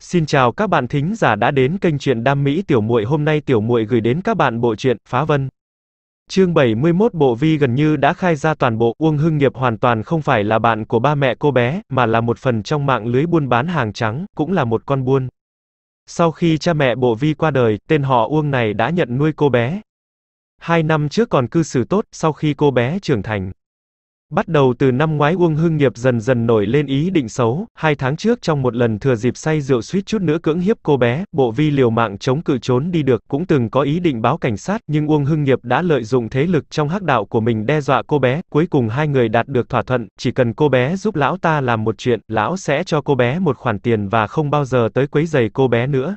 Xin chào các bạn thính giả đã đến kênh truyện đam mỹ tiểu muội. Hôm nay tiểu muội gửi đến các bạn bộ truyện Phá Vân. Chương 71 bộ vi gần như đã khai ra toàn bộ, Uông Hưng Nghiệp hoàn toàn không phải là bạn của ba mẹ cô bé, mà là một phần trong mạng lưới buôn bán hàng trắng, cũng là một con buôn. Sau khi cha mẹ bộ vi qua đời, tên họ Uông này đã nhận nuôi cô bé. Hai năm trước còn cư xử tốt, sau khi cô bé trưởng thành, Bắt đầu từ năm ngoái Uông Hưng Nghiệp dần dần nổi lên ý định xấu, hai tháng trước trong một lần thừa dịp say rượu suýt chút nữa cưỡng hiếp cô bé, bộ vi liều mạng chống cự trốn đi được, cũng từng có ý định báo cảnh sát, nhưng Uông Hưng Nghiệp đã lợi dụng thế lực trong hắc đạo của mình đe dọa cô bé, cuối cùng hai người đạt được thỏa thuận, chỉ cần cô bé giúp lão ta làm một chuyện, lão sẽ cho cô bé một khoản tiền và không bao giờ tới quấy giày cô bé nữa.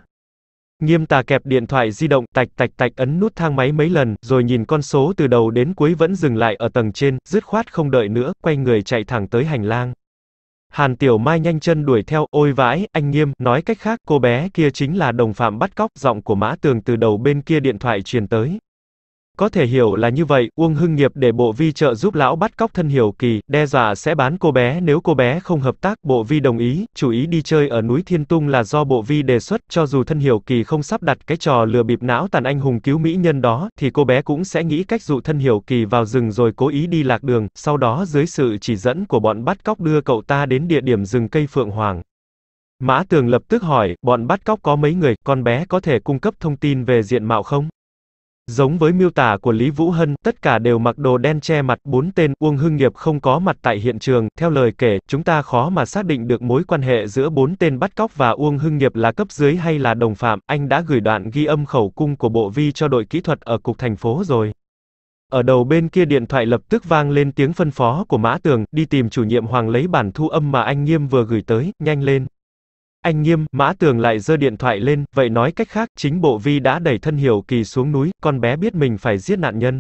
Nghiêm tà kẹp điện thoại di động, tạch tạch tạch ấn nút thang máy mấy lần, rồi nhìn con số từ đầu đến cuối vẫn dừng lại ở tầng trên, dứt khoát không đợi nữa, quay người chạy thẳng tới hành lang. Hàn Tiểu Mai nhanh chân đuổi theo, ôi vãi, anh Nghiêm, nói cách khác, cô bé kia chính là đồng phạm bắt cóc, giọng của Mã Tường từ đầu bên kia điện thoại truyền tới. Có thể hiểu là như vậy, Uông Hưng Nghiệp để Bộ Vi trợ giúp lão bắt cóc thân hiểu kỳ, đe dọa sẽ bán cô bé nếu cô bé không hợp tác, Bộ Vi đồng ý, chủ ý đi chơi ở núi Thiên Tung là do Bộ Vi đề xuất, cho dù thân hiểu kỳ không sắp đặt cái trò lừa bịp não tàn anh hùng cứu mỹ nhân đó, thì cô bé cũng sẽ nghĩ cách dụ thân hiểu kỳ vào rừng rồi cố ý đi lạc đường, sau đó dưới sự chỉ dẫn của bọn bắt cóc đưa cậu ta đến địa điểm rừng cây Phượng Hoàng. Mã Tường lập tức hỏi, bọn bắt cóc có mấy người, con bé có thể cung cấp thông tin về diện mạo không? Giống với miêu tả của Lý Vũ Hân, tất cả đều mặc đồ đen che mặt, bốn tên Uông Hưng Nghiệp không có mặt tại hiện trường. Theo lời kể, chúng ta khó mà xác định được mối quan hệ giữa bốn tên bắt cóc và Uông Hưng Nghiệp là cấp dưới hay là đồng phạm. Anh đã gửi đoạn ghi âm khẩu cung của bộ vi cho đội kỹ thuật ở cục thành phố rồi. Ở đầu bên kia điện thoại lập tức vang lên tiếng phân phó của Mã Tường, đi tìm chủ nhiệm Hoàng lấy bản thu âm mà anh Nghiêm vừa gửi tới, nhanh lên. Anh nghiêm, mã tường lại giơ điện thoại lên, vậy nói cách khác, chính bộ vi đã đẩy thân hiểu kỳ xuống núi, con bé biết mình phải giết nạn nhân.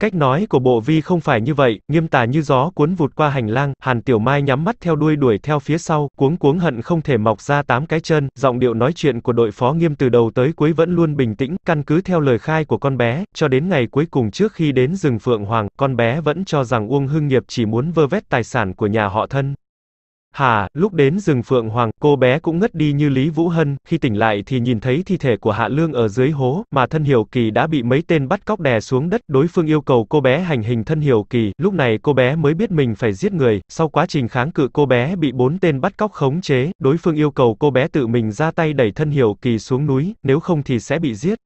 Cách nói của bộ vi không phải như vậy, nghiêm tà như gió cuốn vụt qua hành lang, Hàn Tiểu Mai nhắm mắt theo đuôi đuổi theo phía sau, cuống cuống hận không thể mọc ra tám cái chân, giọng điệu nói chuyện của đội phó nghiêm từ đầu tới cuối vẫn luôn bình tĩnh, căn cứ theo lời khai của con bé, cho đến ngày cuối cùng trước khi đến rừng Phượng Hoàng, con bé vẫn cho rằng Uông Hưng Nghiệp chỉ muốn vơ vét tài sản của nhà họ thân. Hà, lúc đến rừng Phượng Hoàng, cô bé cũng ngất đi như Lý Vũ Hân, khi tỉnh lại thì nhìn thấy thi thể của Hạ Lương ở dưới hố, mà thân Hiểu Kỳ đã bị mấy tên bắt cóc đè xuống đất, đối phương yêu cầu cô bé hành hình thân Hiểu Kỳ, lúc này cô bé mới biết mình phải giết người, sau quá trình kháng cự cô bé bị bốn tên bắt cóc khống chế, đối phương yêu cầu cô bé tự mình ra tay đẩy thân Hiểu Kỳ xuống núi, nếu không thì sẽ bị giết.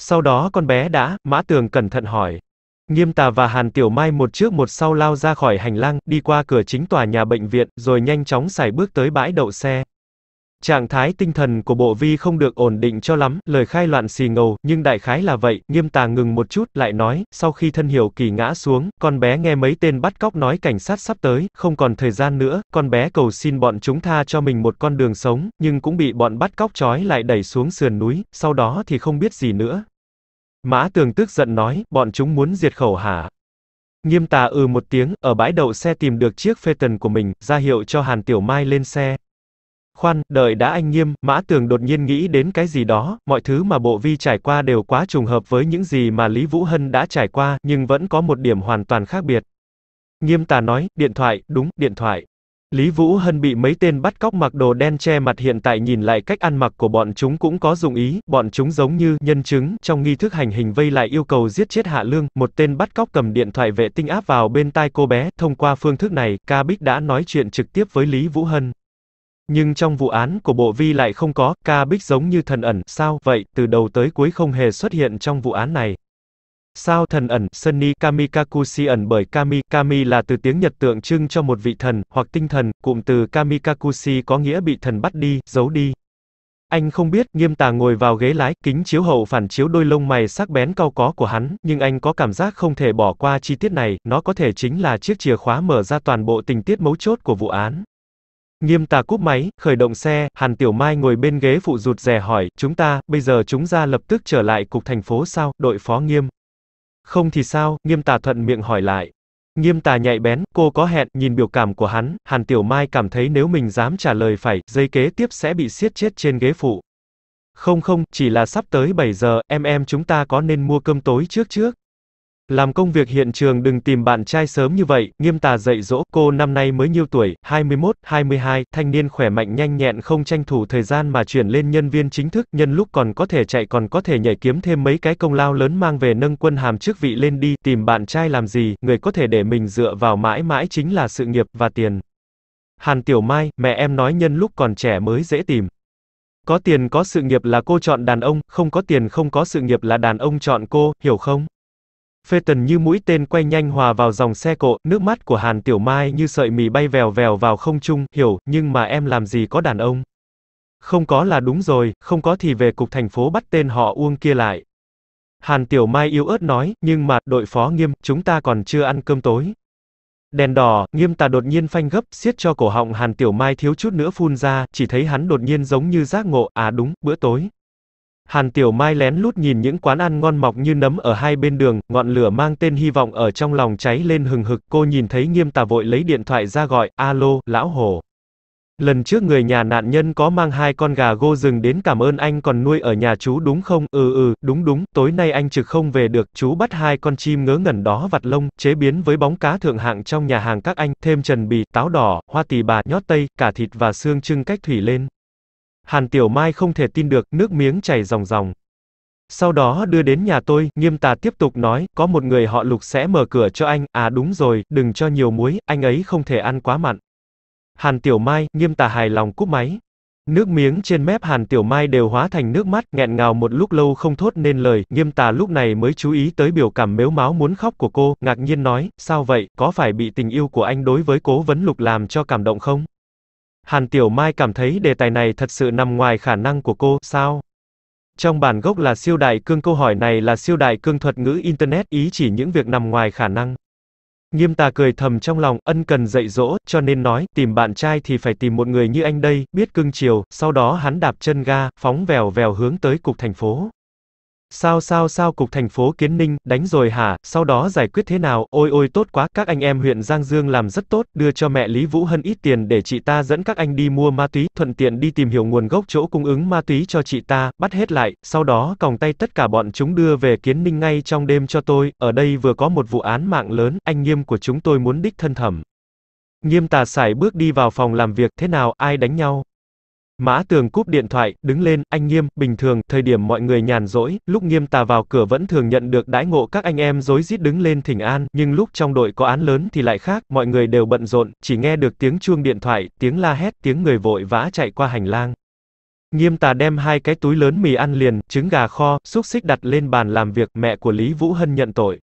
Sau đó con bé đã, Mã Tường cẩn thận hỏi, Nghiêm Tà và Hàn Tiểu Mai một trước một sau lao ra khỏi hành lang, đi qua cửa chính tòa nhà bệnh viện, rồi nhanh chóng xài bước tới bãi đậu xe. Trạng thái tinh thần của bộ vi không được ổn định cho lắm, lời khai loạn xì ngầu, nhưng đại khái là vậy, nghiêm tà ngừng một chút, lại nói, sau khi thân hiểu kỳ ngã xuống, con bé nghe mấy tên bắt cóc nói cảnh sát sắp tới, không còn thời gian nữa, con bé cầu xin bọn chúng tha cho mình một con đường sống, nhưng cũng bị bọn bắt cóc trói lại đẩy xuống sườn núi, sau đó thì không biết gì nữa, Mã Tường tức giận nói, bọn chúng muốn diệt khẩu hả? Nghiêm tà ừ một tiếng, ở bãi đậu xe tìm được chiếc phê tần của mình, ra hiệu cho Hàn Tiểu Mai lên xe. Khoan, đợi đã anh Nghiêm, Mã Tường đột nhiên nghĩ đến cái gì đó, mọi thứ mà bộ vi trải qua đều quá trùng hợp với những gì mà Lý Vũ Hân đã trải qua, nhưng vẫn có một điểm hoàn toàn khác biệt. Nghiêm tà nói, điện thoại, đúng, điện thoại. Lý Vũ Hân bị mấy tên bắt cóc mặc đồ đen che mặt hiện tại nhìn lại cách ăn mặc của bọn chúng cũng có dụng ý, bọn chúng giống như nhân chứng trong nghi thức hành hình vây lại yêu cầu giết chết Hạ Lương, một tên bắt cóc cầm điện thoại vệ tinh áp vào bên tai cô bé, thông qua phương thức này, Ca Bích đã nói chuyện trực tiếp với Lý Vũ Hân. Nhưng trong vụ án của Bộ Vi lại không có, Ca Bích giống như thần ẩn, sao vậy, từ đầu tới cuối không hề xuất hiện trong vụ án này. Sao thần ẩn, Sunni Kamikakushi ẩn bởi Kami, Kami là từ tiếng Nhật tượng trưng cho một vị thần, hoặc tinh thần, cụm từ Kamikakushi có nghĩa bị thần bắt đi, giấu đi. Anh không biết, nghiêm tà ngồi vào ghế lái, kính chiếu hậu phản chiếu đôi lông mày sắc bén cao có của hắn, nhưng anh có cảm giác không thể bỏ qua chi tiết này, nó có thể chính là chiếc chìa khóa mở ra toàn bộ tình tiết mấu chốt của vụ án. Nghiêm tà cúp máy, khởi động xe, Hàn Tiểu Mai ngồi bên ghế phụ rụt rè hỏi, chúng ta, bây giờ chúng ra lập tức trở lại cục thành phố sao, đội phó nghiêm. Không thì sao, nghiêm tà thuận miệng hỏi lại. Nghiêm tà nhạy bén, cô có hẹn, nhìn biểu cảm của hắn, Hàn Tiểu Mai cảm thấy nếu mình dám trả lời phải, dây kế tiếp sẽ bị siết chết trên ghế phụ. Không không, chỉ là sắp tới 7 giờ, em em chúng ta có nên mua cơm tối trước trước? Làm công việc hiện trường đừng tìm bạn trai sớm như vậy, nghiêm tà dạy dỗ, cô năm nay mới nhiêu tuổi, 21, 22, thanh niên khỏe mạnh nhanh nhẹn không tranh thủ thời gian mà chuyển lên nhân viên chính thức, nhân lúc còn có thể chạy còn có thể nhảy kiếm thêm mấy cái công lao lớn mang về nâng quân hàm chức vị lên đi, tìm bạn trai làm gì, người có thể để mình dựa vào mãi mãi chính là sự nghiệp, và tiền. Hàn Tiểu Mai, mẹ em nói nhân lúc còn trẻ mới dễ tìm. Có tiền có sự nghiệp là cô chọn đàn ông, không có tiền không có sự nghiệp là đàn ông chọn cô, hiểu không? phê tần như mũi tên quay nhanh hòa vào dòng xe cộ, nước mắt của Hàn Tiểu Mai như sợi mì bay vèo vèo vào không trung, hiểu, nhưng mà em làm gì có đàn ông. Không có là đúng rồi, không có thì về cục thành phố bắt tên họ Uông kia lại. Hàn Tiểu Mai yếu ớt nói, nhưng mà, đội phó nghiêm, chúng ta còn chưa ăn cơm tối. Đèn đỏ, nghiêm tà đột nhiên phanh gấp, siết cho cổ họng Hàn Tiểu Mai thiếu chút nữa phun ra, chỉ thấy hắn đột nhiên giống như giác ngộ, à đúng, bữa tối. Hàn Tiểu Mai lén lút nhìn những quán ăn ngon mọc như nấm ở hai bên đường, ngọn lửa mang tên hy vọng ở trong lòng cháy lên hừng hực, cô nhìn thấy nghiêm tà vội lấy điện thoại ra gọi, alo, lão hồ. Lần trước người nhà nạn nhân có mang hai con gà gô rừng đến cảm ơn anh còn nuôi ở nhà chú đúng không? Ừ ừ, đúng đúng, tối nay anh trực không về được, chú bắt hai con chim ngớ ngẩn đó vặt lông, chế biến với bóng cá thượng hạng trong nhà hàng các anh, thêm trần bì, táo đỏ, hoa tỳ bà, nhót tây, cả thịt và xương trưng cách thủy lên. Hàn Tiểu Mai không thể tin được, nước miếng chảy ròng ròng. Sau đó đưa đến nhà tôi, nghiêm tà tiếp tục nói, có một người họ lục sẽ mở cửa cho anh, à đúng rồi, đừng cho nhiều muối, anh ấy không thể ăn quá mặn. Hàn Tiểu Mai, nghiêm tà hài lòng cúp máy. Nước miếng trên mép Hàn Tiểu Mai đều hóa thành nước mắt, nghẹn ngào một lúc lâu không thốt nên lời, nghiêm tà lúc này mới chú ý tới biểu cảm mếu máu muốn khóc của cô, ngạc nhiên nói, sao vậy, có phải bị tình yêu của anh đối với cố vấn lục làm cho cảm động không? Hàn Tiểu Mai cảm thấy đề tài này thật sự nằm ngoài khả năng của cô, sao? Trong bản gốc là siêu đại cương câu hỏi này là siêu đại cương thuật ngữ Internet ý chỉ những việc nằm ngoài khả năng. Nghiêm tà cười thầm trong lòng, ân cần dạy dỗ, cho nên nói, tìm bạn trai thì phải tìm một người như anh đây, biết cưng chiều, sau đó hắn đạp chân ga, phóng vèo vèo hướng tới cục thành phố. Sao sao sao cục thành phố Kiến Ninh, đánh rồi hả, sau đó giải quyết thế nào, ôi ôi tốt quá, các anh em huyện Giang Dương làm rất tốt, đưa cho mẹ Lý Vũ Hân ít tiền để chị ta dẫn các anh đi mua ma túy, thuận tiện đi tìm hiểu nguồn gốc chỗ cung ứng ma túy cho chị ta, bắt hết lại, sau đó còng tay tất cả bọn chúng đưa về Kiến Ninh ngay trong đêm cho tôi, ở đây vừa có một vụ án mạng lớn, anh nghiêm của chúng tôi muốn đích thân thẩm. Nghiêm tà sải bước đi vào phòng làm việc, thế nào, ai đánh nhau? Mã Tường cúp điện thoại, đứng lên, anh Nghiêm, bình thường, thời điểm mọi người nhàn rỗi, lúc Nghiêm tà vào cửa vẫn thường nhận được đãi ngộ các anh em rối rít đứng lên thỉnh an, nhưng lúc trong đội có án lớn thì lại khác, mọi người đều bận rộn, chỉ nghe được tiếng chuông điện thoại, tiếng la hét, tiếng người vội vã chạy qua hành lang. Nghiêm tà đem hai cái túi lớn mì ăn liền, trứng gà kho, xúc xích đặt lên bàn làm việc, mẹ của Lý Vũ Hân nhận tội.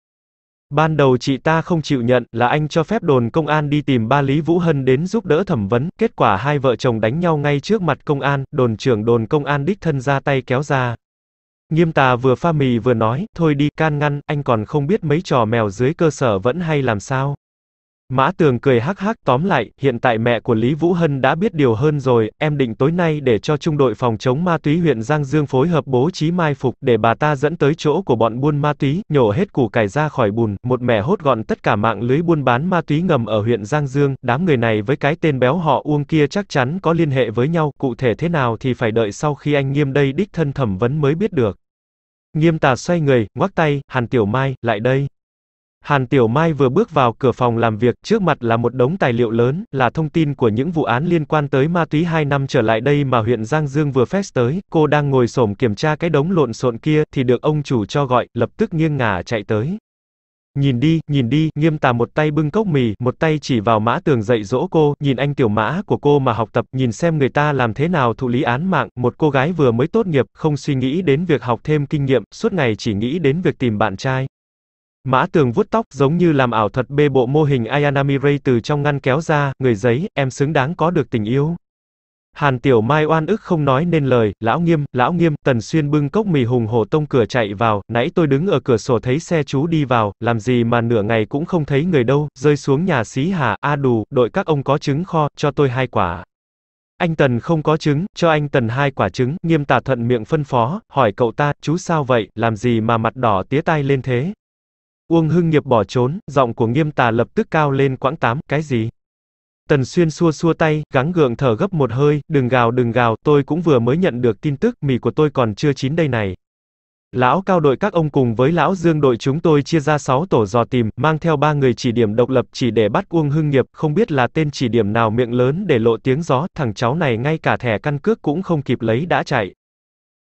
Ban đầu chị ta không chịu nhận là anh cho phép đồn công an đi tìm ba Lý Vũ Hân đến giúp đỡ thẩm vấn, kết quả hai vợ chồng đánh nhau ngay trước mặt công an, đồn trưởng đồn công an đích thân ra tay kéo ra. Nghiêm tà vừa pha mì vừa nói, thôi đi, can ngăn, anh còn không biết mấy trò mèo dưới cơ sở vẫn hay làm sao. Mã Tường cười hắc hắc, tóm lại, hiện tại mẹ của Lý Vũ Hân đã biết điều hơn rồi, em định tối nay để cho trung đội phòng chống ma túy huyện Giang Dương phối hợp bố trí mai phục, để bà ta dẫn tới chỗ của bọn buôn ma túy, nhổ hết củ cải ra khỏi bùn, một mẻ hốt gọn tất cả mạng lưới buôn bán ma túy ngầm ở huyện Giang Dương, đám người này với cái tên béo họ Uông kia chắc chắn có liên hệ với nhau, cụ thể thế nào thì phải đợi sau khi anh nghiêm đây đích thân thẩm vấn mới biết được. Nghiêm tà xoay người, ngoắc tay, Hàn Tiểu Mai, lại đây. Hàn Tiểu Mai vừa bước vào cửa phòng làm việc, trước mặt là một đống tài liệu lớn, là thông tin của những vụ án liên quan tới ma túy 2 năm trở lại đây mà huyện Giang Dương vừa phép tới, cô đang ngồi xổm kiểm tra cái đống lộn xộn kia, thì được ông chủ cho gọi, lập tức nghiêng ngả chạy tới. Nhìn đi, nhìn đi, nghiêm tà một tay bưng cốc mì, một tay chỉ vào mã tường dạy dỗ cô, nhìn anh tiểu mã của cô mà học tập, nhìn xem người ta làm thế nào thụ lý án mạng, một cô gái vừa mới tốt nghiệp, không suy nghĩ đến việc học thêm kinh nghiệm, suốt ngày chỉ nghĩ đến việc tìm bạn trai, Mã tường vuốt tóc, giống như làm ảo thuật bê bộ mô hình Ayanami Ray từ trong ngăn kéo ra, người giấy, em xứng đáng có được tình yêu. Hàn Tiểu Mai oan ức không nói nên lời, lão nghiêm, lão nghiêm, Tần Xuyên bưng cốc mì hùng hổ tông cửa chạy vào, nãy tôi đứng ở cửa sổ thấy xe chú đi vào, làm gì mà nửa ngày cũng không thấy người đâu, rơi xuống nhà xí hà, a à đù, đội các ông có trứng kho, cho tôi hai quả. Anh Tần không có trứng, cho anh Tần hai quả trứng, nghiêm tà thuận miệng phân phó, hỏi cậu ta, chú sao vậy, làm gì mà mặt đỏ tía tai lên thế. Uông Hưng Nghiệp bỏ trốn, giọng của Nghiêm Tà lập tức cao lên quãng tám, cái gì? Tần Xuyên xua xua tay, gắng gượng thở gấp một hơi, đừng gào đừng gào, tôi cũng vừa mới nhận được tin tức, mì của tôi còn chưa chín đây này. Lão cao đội các ông cùng với lão dương đội chúng tôi chia ra 6 tổ dò tìm, mang theo ba người chỉ điểm độc lập chỉ để bắt Uông Hưng Nghiệp, không biết là tên chỉ điểm nào miệng lớn để lộ tiếng gió, thằng cháu này ngay cả thẻ căn cước cũng không kịp lấy đã chạy.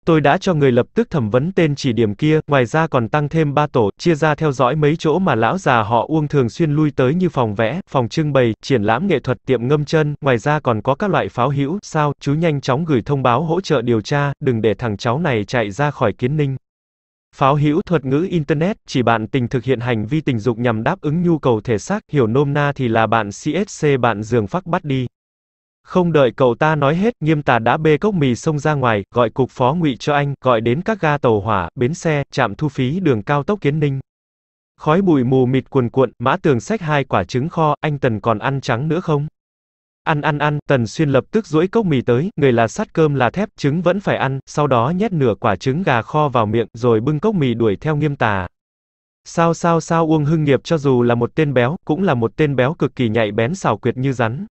Tôi đã cho người lập tức thẩm vấn tên chỉ điểm kia, ngoài ra còn tăng thêm 3 tổ, chia ra theo dõi mấy chỗ mà lão già họ Uông thường xuyên lui tới như phòng vẽ, phòng trưng bày, triển lãm nghệ thuật, tiệm ngâm chân, ngoài ra còn có các loại pháo hữu, sao, chú nhanh chóng gửi thông báo hỗ trợ điều tra, đừng để thằng cháu này chạy ra khỏi kiến ninh. Pháo hữu thuật ngữ Internet, chỉ bạn tình thực hiện hành vi tình dục nhằm đáp ứng nhu cầu thể xác, hiểu nôm na thì là bạn CSC bạn giường phác bắt đi. Không đợi cậu ta nói hết, Nghiêm Tà đã bê cốc mì xông ra ngoài, gọi cục phó ngụy cho anh, gọi đến các ga tàu hỏa, bến xe, trạm thu phí đường cao tốc Kiến Ninh. Khói bụi mù mịt cuồn cuộn, Mã Tường xách hai quả trứng kho, anh Tần còn ăn trắng nữa không? Ăn ăn ăn, Tần Xuyên lập tức duỗi cốc mì tới, người là sắt cơm là thép, trứng vẫn phải ăn, sau đó nhét nửa quả trứng gà kho vào miệng, rồi bưng cốc mì đuổi theo Nghiêm Tà. Sao sao sao Uông Hưng Nghiệp cho dù là một tên béo, cũng là một tên béo cực kỳ nhạy bén xảo quyệt như rắn.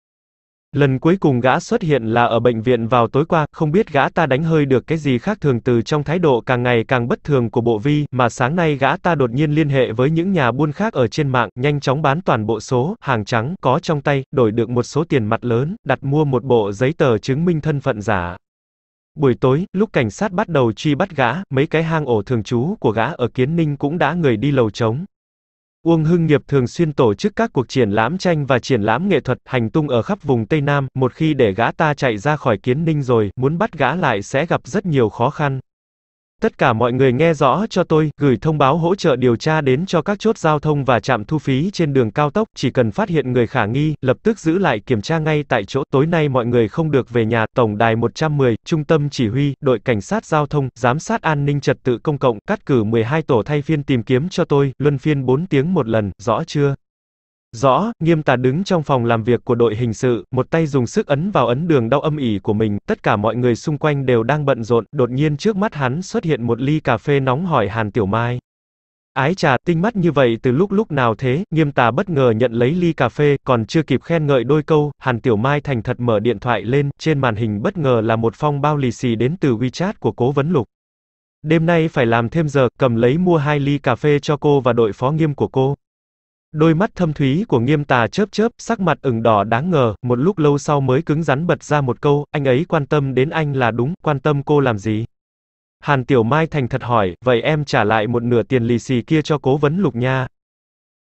Lần cuối cùng gã xuất hiện là ở bệnh viện vào tối qua, không biết gã ta đánh hơi được cái gì khác thường từ trong thái độ càng ngày càng bất thường của bộ vi, mà sáng nay gã ta đột nhiên liên hệ với những nhà buôn khác ở trên mạng, nhanh chóng bán toàn bộ số hàng trắng có trong tay, đổi được một số tiền mặt lớn, đặt mua một bộ giấy tờ chứng minh thân phận giả. Buổi tối, lúc cảnh sát bắt đầu truy bắt gã, mấy cái hang ổ thường trú của gã ở Kiến Ninh cũng đã người đi lầu trống, Uông Hưng Nghiệp thường xuyên tổ chức các cuộc triển lãm tranh và triển lãm nghệ thuật hành tung ở khắp vùng Tây Nam, một khi để gã ta chạy ra khỏi Kiến Ninh rồi, muốn bắt gã lại sẽ gặp rất nhiều khó khăn. Tất cả mọi người nghe rõ cho tôi, gửi thông báo hỗ trợ điều tra đến cho các chốt giao thông và trạm thu phí trên đường cao tốc, chỉ cần phát hiện người khả nghi, lập tức giữ lại kiểm tra ngay tại chỗ. Tối nay mọi người không được về nhà, tổng đài 110, trung tâm chỉ huy, đội cảnh sát giao thông, giám sát an ninh trật tự công cộng, cắt cử 12 tổ thay phiên tìm kiếm cho tôi, luân phiên 4 tiếng một lần, rõ chưa? Rõ, nghiêm tà đứng trong phòng làm việc của đội hình sự, một tay dùng sức ấn vào ấn đường đau âm ỉ của mình, tất cả mọi người xung quanh đều đang bận rộn, đột nhiên trước mắt hắn xuất hiện một ly cà phê nóng hỏi Hàn Tiểu Mai. Ái trà, tinh mắt như vậy từ lúc lúc nào thế, nghiêm tà bất ngờ nhận lấy ly cà phê, còn chưa kịp khen ngợi đôi câu, Hàn Tiểu Mai thành thật mở điện thoại lên, trên màn hình bất ngờ là một phong bao lì xì đến từ WeChat của cố vấn lục. Đêm nay phải làm thêm giờ, cầm lấy mua hai ly cà phê cho cô và đội phó nghiêm của cô. Đôi mắt thâm thúy của nghiêm tà chớp chớp, sắc mặt ửng đỏ đáng ngờ, một lúc lâu sau mới cứng rắn bật ra một câu, anh ấy quan tâm đến anh là đúng, quan tâm cô làm gì? Hàn Tiểu Mai thành thật hỏi, vậy em trả lại một nửa tiền lì xì kia cho cố vấn lục nha.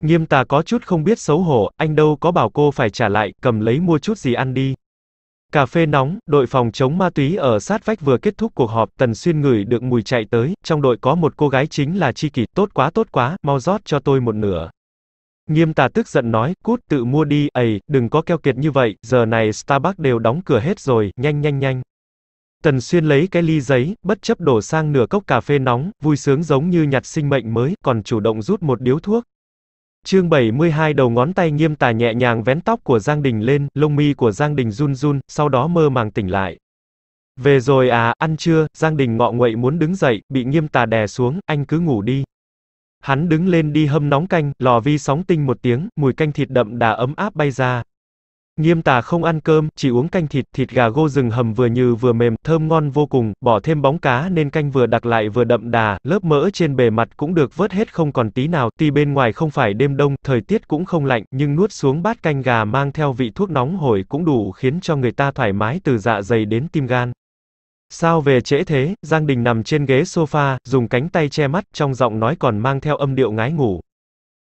Nghiêm tà có chút không biết xấu hổ, anh đâu có bảo cô phải trả lại, cầm lấy mua chút gì ăn đi. Cà phê nóng, đội phòng chống ma túy ở sát vách vừa kết thúc cuộc họp, Tần Xuyên ngửi được mùi chạy tới, trong đội có một cô gái chính là Chi Kỳ, tốt quá tốt quá, mau rót cho tôi một nửa. Nghiêm tà tức giận nói, cút tự mua đi, ầy, đừng có keo kiệt như vậy, giờ này Starbucks đều đóng cửa hết rồi, nhanh nhanh nhanh. Tần Xuyên lấy cái ly giấy, bất chấp đổ sang nửa cốc cà phê nóng, vui sướng giống như nhặt sinh mệnh mới, còn chủ động rút một điếu thuốc. Chương 72 đầu ngón tay nghiêm tà nhẹ nhàng vén tóc của Giang Đình lên, lông mi của Giang Đình run run, sau đó mơ màng tỉnh lại. Về rồi à, ăn trưa, Giang Đình ngọ nguậy muốn đứng dậy, bị nghiêm tà đè xuống, anh cứ ngủ đi. Hắn đứng lên đi hâm nóng canh, lò vi sóng tinh một tiếng, mùi canh thịt đậm đà ấm áp bay ra. Nghiêm tà không ăn cơm, chỉ uống canh thịt, thịt gà gô rừng hầm vừa như vừa mềm, thơm ngon vô cùng, bỏ thêm bóng cá nên canh vừa đặc lại vừa đậm đà, lớp mỡ trên bề mặt cũng được vớt hết không còn tí nào, tuy bên ngoài không phải đêm đông, thời tiết cũng không lạnh, nhưng nuốt xuống bát canh gà mang theo vị thuốc nóng hổi cũng đủ khiến cho người ta thoải mái từ dạ dày đến tim gan. Sao về trễ thế, Giang Đình nằm trên ghế sofa, dùng cánh tay che mắt, trong giọng nói còn mang theo âm điệu ngái ngủ.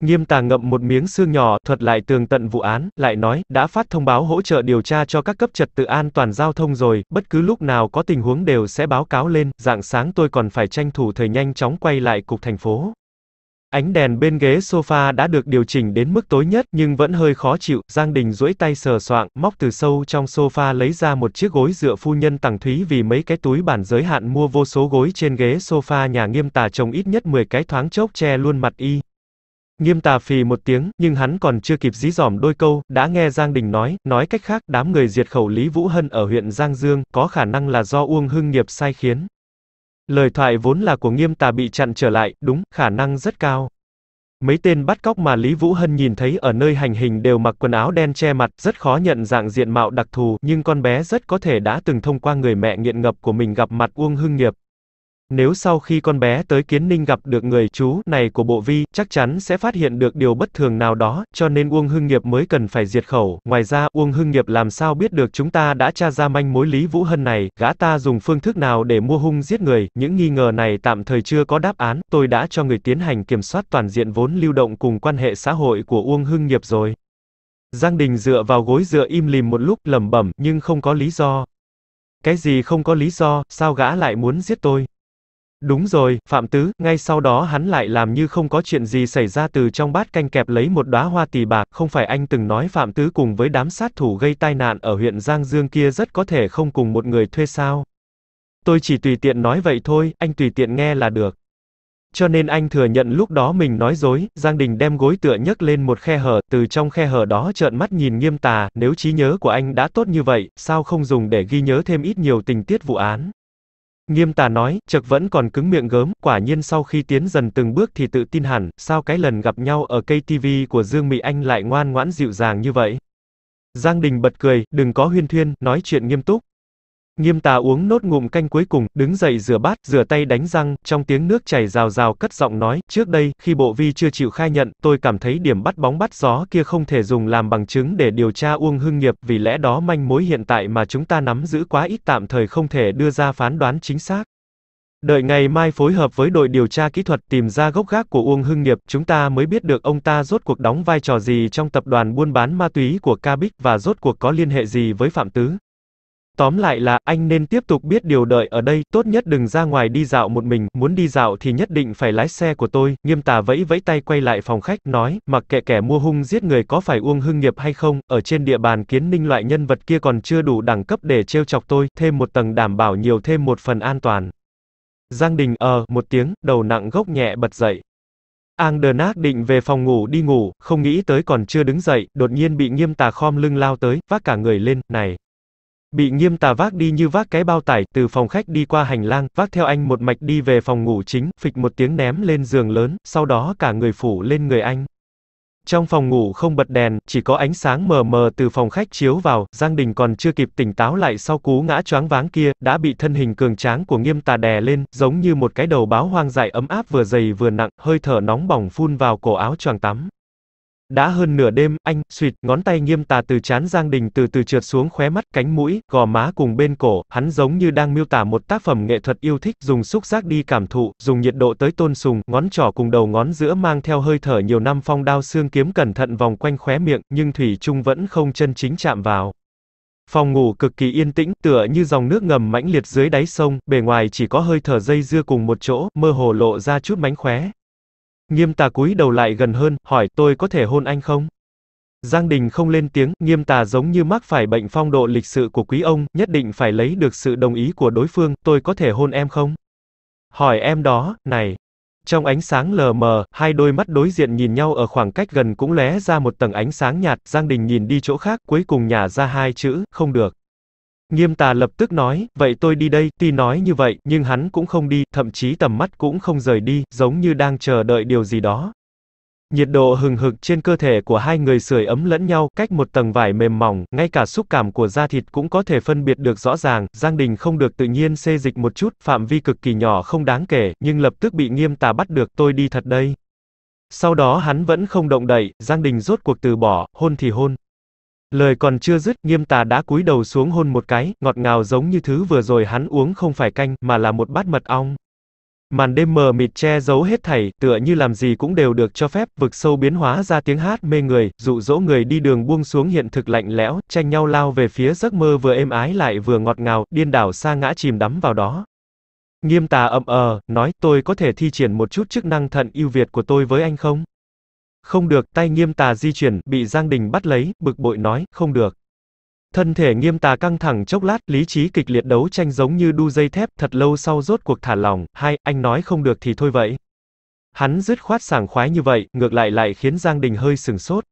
Nghiêm tà ngậm một miếng xương nhỏ, thuật lại tường tận vụ án, lại nói, đã phát thông báo hỗ trợ điều tra cho các cấp trật tự an toàn giao thông rồi, bất cứ lúc nào có tình huống đều sẽ báo cáo lên, dạng sáng tôi còn phải tranh thủ thời nhanh chóng quay lại cục thành phố. Ánh đèn bên ghế sofa đã được điều chỉnh đến mức tối nhất nhưng vẫn hơi khó chịu, Giang Đình duỗi tay sờ soạng, móc từ sâu trong sofa lấy ra một chiếc gối dựa phu nhân tặng Thúy vì mấy cái túi bản giới hạn mua vô số gối trên ghế sofa nhà nghiêm tà trồng ít nhất 10 cái thoáng chốc che luôn mặt y. Nghiêm tà phì một tiếng, nhưng hắn còn chưa kịp dí dỏm đôi câu, đã nghe Giang Đình nói, nói cách khác, đám người diệt khẩu Lý Vũ Hân ở huyện Giang Dương, có khả năng là do Uông Hưng Nghiệp sai khiến. Lời thoại vốn là của nghiêm tà bị chặn trở lại, đúng, khả năng rất cao. Mấy tên bắt cóc mà Lý Vũ Hân nhìn thấy ở nơi hành hình đều mặc quần áo đen che mặt, rất khó nhận dạng diện mạo đặc thù, nhưng con bé rất có thể đã từng thông qua người mẹ nghiện ngập của mình gặp mặt Uông Hưng Nghiệp. Nếu sau khi con bé tới Kiến Ninh gặp được người chú này của Bộ Vi, chắc chắn sẽ phát hiện được điều bất thường nào đó, cho nên Uông Hưng Nghiệp mới cần phải diệt khẩu. Ngoài ra, Uông Hưng Nghiệp làm sao biết được chúng ta đã tra ra manh mối Lý Vũ Hân này, gã ta dùng phương thức nào để mua hung giết người, những nghi ngờ này tạm thời chưa có đáp án, tôi đã cho người tiến hành kiểm soát toàn diện vốn lưu động cùng quan hệ xã hội của Uông Hưng Nghiệp rồi. Giang Đình dựa vào gối dựa im lìm một lúc lẩm bẩm, nhưng không có lý do. Cái gì không có lý do, sao gã lại muốn giết tôi? Đúng rồi, Phạm Tứ, ngay sau đó hắn lại làm như không có chuyện gì xảy ra từ trong bát canh kẹp lấy một đóa hoa tỷ bạc, không phải anh từng nói Phạm Tứ cùng với đám sát thủ gây tai nạn ở huyện Giang Dương kia rất có thể không cùng một người thuê sao? Tôi chỉ tùy tiện nói vậy thôi, anh tùy tiện nghe là được. Cho nên anh thừa nhận lúc đó mình nói dối, Giang Đình đem gối tựa nhấc lên một khe hở, từ trong khe hở đó trợn mắt nhìn nghiêm tà, nếu trí nhớ của anh đã tốt như vậy, sao không dùng để ghi nhớ thêm ít nhiều tình tiết vụ án. Nghiêm tà nói, chợt vẫn còn cứng miệng gớm, quả nhiên sau khi tiến dần từng bước thì tự tin hẳn, sao cái lần gặp nhau ở KTV của Dương Mỹ Anh lại ngoan ngoãn dịu dàng như vậy. Giang Đình bật cười, đừng có huyên thuyên, nói chuyện nghiêm túc. Nghiêm tà uống nốt ngụm canh cuối cùng, đứng dậy rửa bát, rửa tay đánh răng, trong tiếng nước chảy rào rào cất giọng nói, trước đây, khi bộ vi chưa chịu khai nhận, tôi cảm thấy điểm bắt bóng bắt gió kia không thể dùng làm bằng chứng để điều tra Uông Hưng Nghiệp, vì lẽ đó manh mối hiện tại mà chúng ta nắm giữ quá ít tạm thời không thể đưa ra phán đoán chính xác. Đợi ngày mai phối hợp với đội điều tra kỹ thuật tìm ra gốc gác của Uông Hưng Nghiệp, chúng ta mới biết được ông ta rốt cuộc đóng vai trò gì trong tập đoàn buôn bán ma túy của Ca Bích và rốt cuộc có liên hệ gì với Phạm Tứ. Tóm lại là, anh nên tiếp tục biết điều đợi ở đây, tốt nhất đừng ra ngoài đi dạo một mình, muốn đi dạo thì nhất định phải lái xe của tôi, nghiêm tà vẫy vẫy tay quay lại phòng khách, nói, mặc kệ kẻ mua hung giết người có phải Uông Hưng Nghiệp hay không, ở trên địa bàn kiến ninh loại nhân vật kia còn chưa đủ đẳng cấp để trêu chọc tôi, thêm một tầng đảm bảo nhiều thêm một phần an toàn. Giang Đình ờ, một tiếng, đầu nặng gốc nhẹ bật dậy. Ang Đernác định về phòng ngủ đi ngủ, không nghĩ tới còn chưa đứng dậy, đột nhiên bị nghiêm tà khom lưng lao tới, vác cả người lên, này. Bị nghiêm tà vác đi như vác cái bao tải, từ phòng khách đi qua hành lang, vác theo anh một mạch đi về phòng ngủ chính, phịch một tiếng ném lên giường lớn, sau đó cả người phủ lên người anh. Trong phòng ngủ không bật đèn, chỉ có ánh sáng mờ mờ từ phòng khách chiếu vào, Giang Đình còn chưa kịp tỉnh táo lại sau cú ngã choáng váng kia, đã bị thân hình cường tráng của nghiêm tà đè lên, giống như một cái đầu báo hoang dại ấm áp vừa dày vừa nặng, hơi thở nóng bỏng phun vào cổ áo choàng tắm. Đã hơn nửa đêm, anh, suyệt, ngón tay nghiêm tà từ chán Giang Đình từ từ trượt xuống khóe mắt, cánh mũi, gò má cùng bên cổ, hắn giống như đang miêu tả một tác phẩm nghệ thuật yêu thích, dùng xúc giác đi cảm thụ, dùng nhiệt độ tới tôn sùng, ngón trỏ cùng đầu ngón giữa mang theo hơi thở nhiều năm phong đao xương kiếm cẩn thận vòng quanh khóe miệng, nhưng Thủy Trung vẫn không chân chính chạm vào. Phòng ngủ cực kỳ yên tĩnh, tựa như dòng nước ngầm mãnh liệt dưới đáy sông, bề ngoài chỉ có hơi thở dây dưa cùng một chỗ, mơ hồ lộ ra chút mánh khóe. Nghiêm tà cúi đầu lại gần hơn, hỏi, tôi có thể hôn anh không? Giang Đình không lên tiếng, nghiêm tà giống như mắc phải bệnh phong độ lịch sự của quý ông, nhất định phải lấy được sự đồng ý của đối phương, tôi có thể hôn em không? Hỏi em đó, này. Trong ánh sáng lờ mờ, hai đôi mắt đối diện nhìn nhau ở khoảng cách gần cũng lóe ra một tầng ánh sáng nhạt, Giang Đình nhìn đi chỗ khác, cuối cùng nhả ra hai chữ, không được. Nghiêm tà lập tức nói, vậy tôi đi đây, tuy nói như vậy, nhưng hắn cũng không đi, thậm chí tầm mắt cũng không rời đi, giống như đang chờ đợi điều gì đó. Nhiệt độ hừng hực trên cơ thể của hai người sưởi ấm lẫn nhau, cách một tầng vải mềm mỏng, ngay cả xúc cảm của da thịt cũng có thể phân biệt được rõ ràng, Giang Đình không được tự nhiên xê dịch một chút, phạm vi cực kỳ nhỏ không đáng kể, nhưng lập tức bị nghiêm tà bắt được, tôi đi thật đây. Sau đó hắn vẫn không động đậy, Giang Đình rốt cuộc từ bỏ, hôn thì hôn. Lời còn chưa dứt, nghiêm tà đã cúi đầu xuống hôn một cái, ngọt ngào giống như thứ vừa rồi hắn uống không phải canh, mà là một bát mật ong. Màn đêm mờ mịt che giấu hết thảy, tựa như làm gì cũng đều được cho phép, vực sâu biến hóa ra tiếng hát mê người, dụ dỗ người đi đường buông xuống hiện thực lạnh lẽo, tranh nhau lao về phía giấc mơ vừa êm ái lại vừa ngọt ngào, điên đảo xa ngã chìm đắm vào đó. Nghiêm tà ậm ờ, nói, tôi có thể thi triển một chút chức năng thận ưu việt của tôi với anh không? không được, tay nghiêm tà di chuyển, bị Giang Đình bắt lấy, bực bội nói, không được. Thân thể nghiêm tà căng thẳng chốc lát, lý trí kịch liệt đấu tranh giống như đu dây thép, thật lâu sau rốt cuộc thả lòng, hai, anh nói không được thì thôi vậy. Hắn dứt khoát sảng khoái như vậy, ngược lại lại khiến Giang Đình hơi sừng sốt.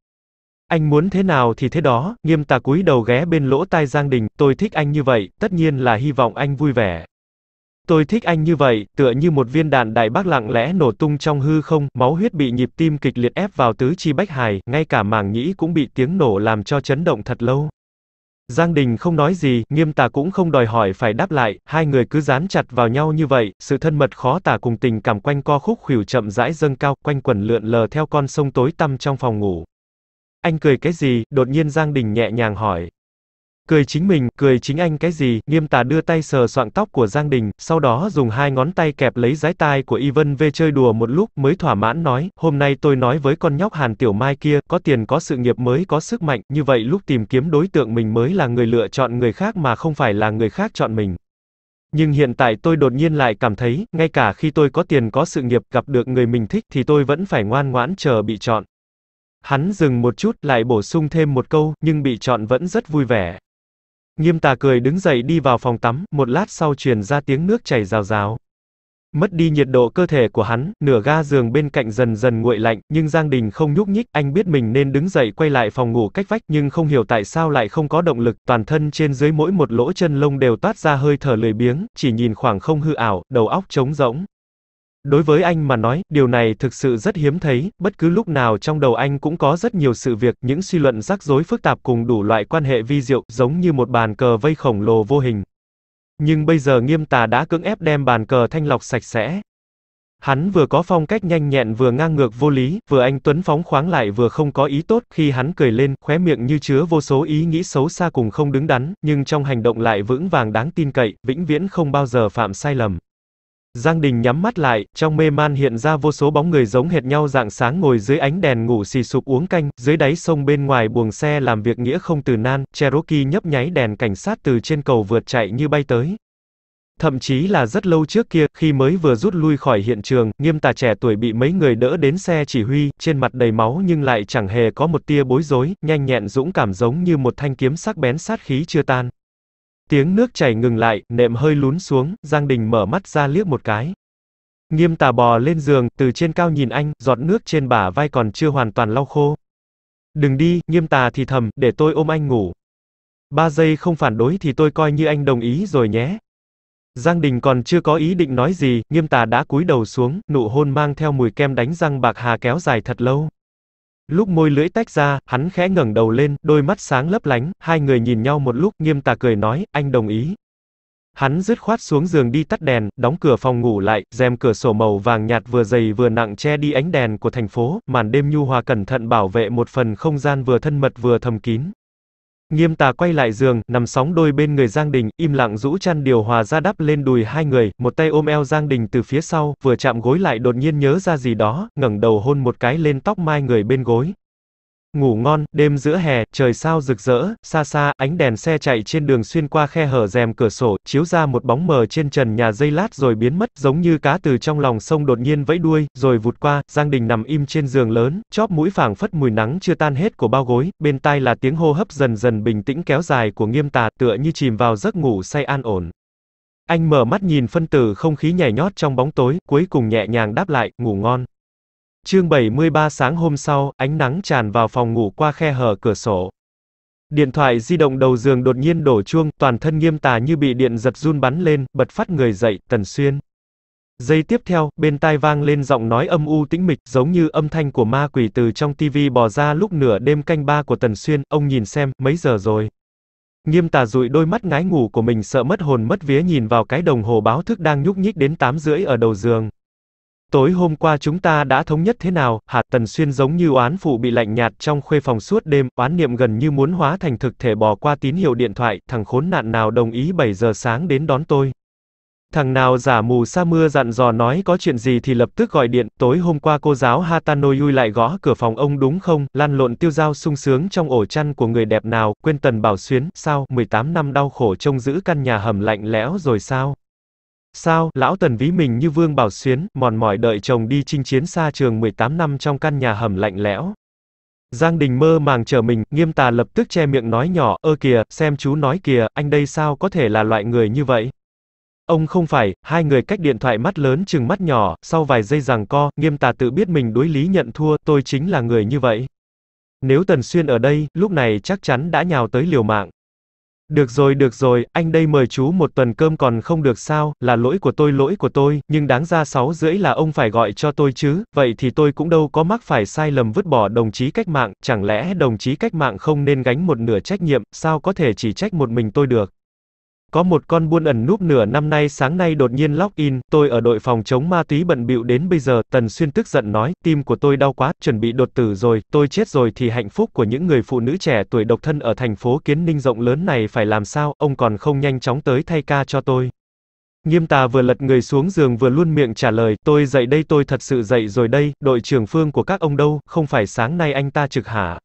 Anh muốn thế nào thì thế đó, nghiêm tà cúi đầu ghé bên lỗ tai Giang Đình, tôi thích anh như vậy, tất nhiên là hy vọng anh vui vẻ. Tôi thích anh như vậy, tựa như một viên đạn đại bác lặng lẽ nổ tung trong hư không, máu huyết bị nhịp tim kịch liệt ép vào tứ chi bách hài, ngay cả màng nhĩ cũng bị tiếng nổ làm cho chấn động thật lâu. Giang Đình không nói gì, nghiêm tà cũng không đòi hỏi phải đáp lại, hai người cứ dán chặt vào nhau như vậy, sự thân mật khó tả cùng tình cảm quanh co khúc khuỷu chậm rãi dâng cao, quanh quẩn lượn lờ theo con sông tối tăm trong phòng ngủ. Anh cười cái gì, đột nhiên Giang Đình nhẹ nhàng hỏi. Cười chính mình, cười chính anh cái gì, nghiêm tả đưa tay sờ soạng tóc của Giang Đình, sau đó dùng hai ngón tay kẹp lấy giái tai của Y Vân về chơi đùa một lúc mới thỏa mãn nói, hôm nay tôi nói với con nhóc Hàn Tiểu Mai kia, có tiền có sự nghiệp mới có sức mạnh, như vậy lúc tìm kiếm đối tượng mình mới là người lựa chọn người khác mà không phải là người khác chọn mình. Nhưng hiện tại tôi đột nhiên lại cảm thấy, ngay cả khi tôi có tiền có sự nghiệp gặp được người mình thích thì tôi vẫn phải ngoan ngoãn chờ bị chọn. Hắn dừng một chút lại bổ sung thêm một câu, nhưng bị chọn vẫn rất vui vẻ. Nghiêm tà cười đứng dậy đi vào phòng tắm, một lát sau truyền ra tiếng nước chảy rào rào. Mất đi nhiệt độ cơ thể của hắn, nửa ga giường bên cạnh dần dần nguội lạnh, nhưng Giang Đình không nhúc nhích, anh biết mình nên đứng dậy quay lại phòng ngủ cách vách, nhưng không hiểu tại sao lại không có động lực, toàn thân trên dưới mỗi một lỗ chân lông đều toát ra hơi thở lười biếng, chỉ nhìn khoảng không hư ảo, đầu óc trống rỗng. Đối với anh mà nói, điều này thực sự rất hiếm thấy, bất cứ lúc nào trong đầu anh cũng có rất nhiều sự việc, những suy luận rắc rối phức tạp cùng đủ loại quan hệ vi diệu, giống như một bàn cờ vây khổng lồ vô hình. Nhưng bây giờ nghiêm tà đã cưỡng ép đem bàn cờ thanh lọc sạch sẽ. Hắn vừa có phong cách nhanh nhẹn vừa ngang ngược vô lý, vừa anh Tuấn phóng khoáng lại vừa không có ý tốt, khi hắn cười lên, khóe miệng như chứa vô số ý nghĩ xấu xa cùng không đứng đắn, nhưng trong hành động lại vững vàng đáng tin cậy, vĩnh viễn không bao giờ phạm sai lầm. Giang Đình nhắm mắt lại, trong mê man hiện ra vô số bóng người giống hệt nhau dạng sáng ngồi dưới ánh đèn ngủ xì sụp uống canh, dưới đáy sông bên ngoài buồng xe làm việc nghĩa không từ nan, Cherokee nhấp nháy đèn cảnh sát từ trên cầu vượt chạy như bay tới. Thậm chí là rất lâu trước kia, khi mới vừa rút lui khỏi hiện trường, nghiêm tà trẻ tuổi bị mấy người đỡ đến xe chỉ huy, trên mặt đầy máu nhưng lại chẳng hề có một tia bối rối, nhanh nhẹn dũng cảm giống như một thanh kiếm sắc bén sát khí chưa tan. Tiếng nước chảy ngừng lại, nệm hơi lún xuống, Giang Đình mở mắt ra liếc một cái. Nghiêm tà bò lên giường, từ trên cao nhìn anh, giọt nước trên bả vai còn chưa hoàn toàn lau khô. Đừng đi, nghiêm tà thì thầm, để tôi ôm anh ngủ. Ba giây không phản đối thì tôi coi như anh đồng ý rồi nhé. Giang Đình còn chưa có ý định nói gì, nghiêm tà đã cúi đầu xuống, nụ hôn mang theo mùi kem đánh răng bạc hà kéo dài thật lâu. Lúc môi lưỡi tách ra, hắn khẽ ngẩng đầu lên, đôi mắt sáng lấp lánh, hai người nhìn nhau một lúc, nghiêm tà cười nói, anh đồng ý. Hắn dứt khoát xuống giường đi tắt đèn, đóng cửa phòng ngủ lại, rèm cửa sổ màu vàng nhạt vừa dày vừa nặng che đi ánh đèn của thành phố, màn đêm nhu hòa cẩn thận bảo vệ một phần không gian vừa thân mật vừa thầm kín. Nghiêm tà quay lại giường, nằm sóng đôi bên người Giang Đình, im lặng rũ chăn điều hòa ra đắp lên đùi hai người, một tay ôm eo Giang Đình từ phía sau, vừa chạm gối lại đột nhiên nhớ ra gì đó, ngẩng đầu hôn một cái lên tóc mai người bên gối. Ngủ ngon, đêm giữa hè, trời sao rực rỡ, xa xa, ánh đèn xe chạy trên đường xuyên qua khe hở rèm cửa sổ, chiếu ra một bóng mờ trên trần nhà dây lát rồi biến mất, giống như cá từ trong lòng sông đột nhiên vẫy đuôi, rồi vụt qua, Giang Đình nằm im trên giường lớn, chóp mũi phảng phất mùi nắng chưa tan hết của bao gối, bên tai là tiếng hô hấp dần dần bình tĩnh kéo dài của nghiêm tà tựa như chìm vào giấc ngủ say an ổn. Anh mở mắt nhìn phân tử không khí nhảy nhót trong bóng tối, cuối cùng nhẹ nhàng đáp lại, ngủ ngon. Chương 73 sáng hôm sau, ánh nắng tràn vào phòng ngủ qua khe hở cửa sổ. Điện thoại di động đầu giường đột nhiên đổ chuông, toàn thân nghiêm tà như bị điện giật run bắn lên, bật phát người dậy, Tần Xuyên. Giây tiếp theo, bên tai vang lên giọng nói âm u tĩnh mịch, giống như âm thanh của ma quỷ từ trong tivi bò ra lúc nửa đêm canh ba của Tần Xuyên, ông nhìn xem, mấy giờ rồi. Nghiêm tà dụi đôi mắt ngái ngủ của mình sợ mất hồn mất vía nhìn vào cái đồng hồ báo thức đang nhúc nhích đến 8 rưỡi ở đầu giường. Tối hôm qua chúng ta đã thống nhất thế nào, hả, Tần Xuyên giống như oán phụ bị lạnh nhạt trong khuê phòng suốt đêm, oán niệm gần như muốn hóa thành thực thể bỏ qua tín hiệu điện thoại, thằng khốn nạn nào đồng ý 7 giờ sáng đến đón tôi. Thằng nào giả mù sa mưa dặn dò nói có chuyện gì thì lập tức gọi điện, tối hôm qua cô giáo Hatano lại gõ cửa phòng ông đúng không, lan lộn tiêu dao sung sướng trong ổ chăn của người đẹp nào, quên tần bảo xuyến, sao, 18 năm đau khổ trông giữ căn nhà hầm lạnh lẽo rồi sao? Sao, lão Tần ví mình như vương bảo xuyến, mòn mỏi đợi chồng đi chinh chiến xa trường 18 năm trong căn nhà hầm lạnh lẽo. Giang Đình mơ màng chờ mình, nghiêm tà lập tức che miệng nói nhỏ, ơ kìa, xem chú nói kìa, anh đây sao có thể là loại người như vậy. Ông không phải, hai người cách điện thoại mắt lớn chừng mắt nhỏ, sau vài giây rằng co, nghiêm tà tự biết mình đối lý nhận thua, tôi chính là người như vậy. Nếu Tần Xuyên ở đây, lúc này chắc chắn đã nhào tới liều mạng. Được rồi được rồi, anh đây mời chú một tuần cơm còn không được sao, là lỗi của tôi lỗi của tôi, nhưng đáng ra sáu rưỡi là ông phải gọi cho tôi chứ, vậy thì tôi cũng đâu có mắc phải sai lầm vứt bỏ đồng chí cách mạng, chẳng lẽ đồng chí cách mạng không nên gánh một nửa trách nhiệm, sao có thể chỉ trách một mình tôi được. Có một con buôn ẩn núp nửa năm nay sáng nay đột nhiên lock in, tôi ở đội phòng chống ma túy bận bịu đến bây giờ, Tần Xuyên tức giận nói, tim của tôi đau quá, chuẩn bị đột tử rồi, tôi chết rồi thì hạnh phúc của những người phụ nữ trẻ tuổi độc thân ở thành phố Kiến Ninh rộng lớn này phải làm sao, ông còn không nhanh chóng tới thay ca cho tôi. Nghiêm tà vừa lật người xuống giường vừa luôn miệng trả lời, tôi dậy đây tôi thật sự dậy rồi đây, đội trưởng phương của các ông đâu, không phải sáng nay anh ta trực hả.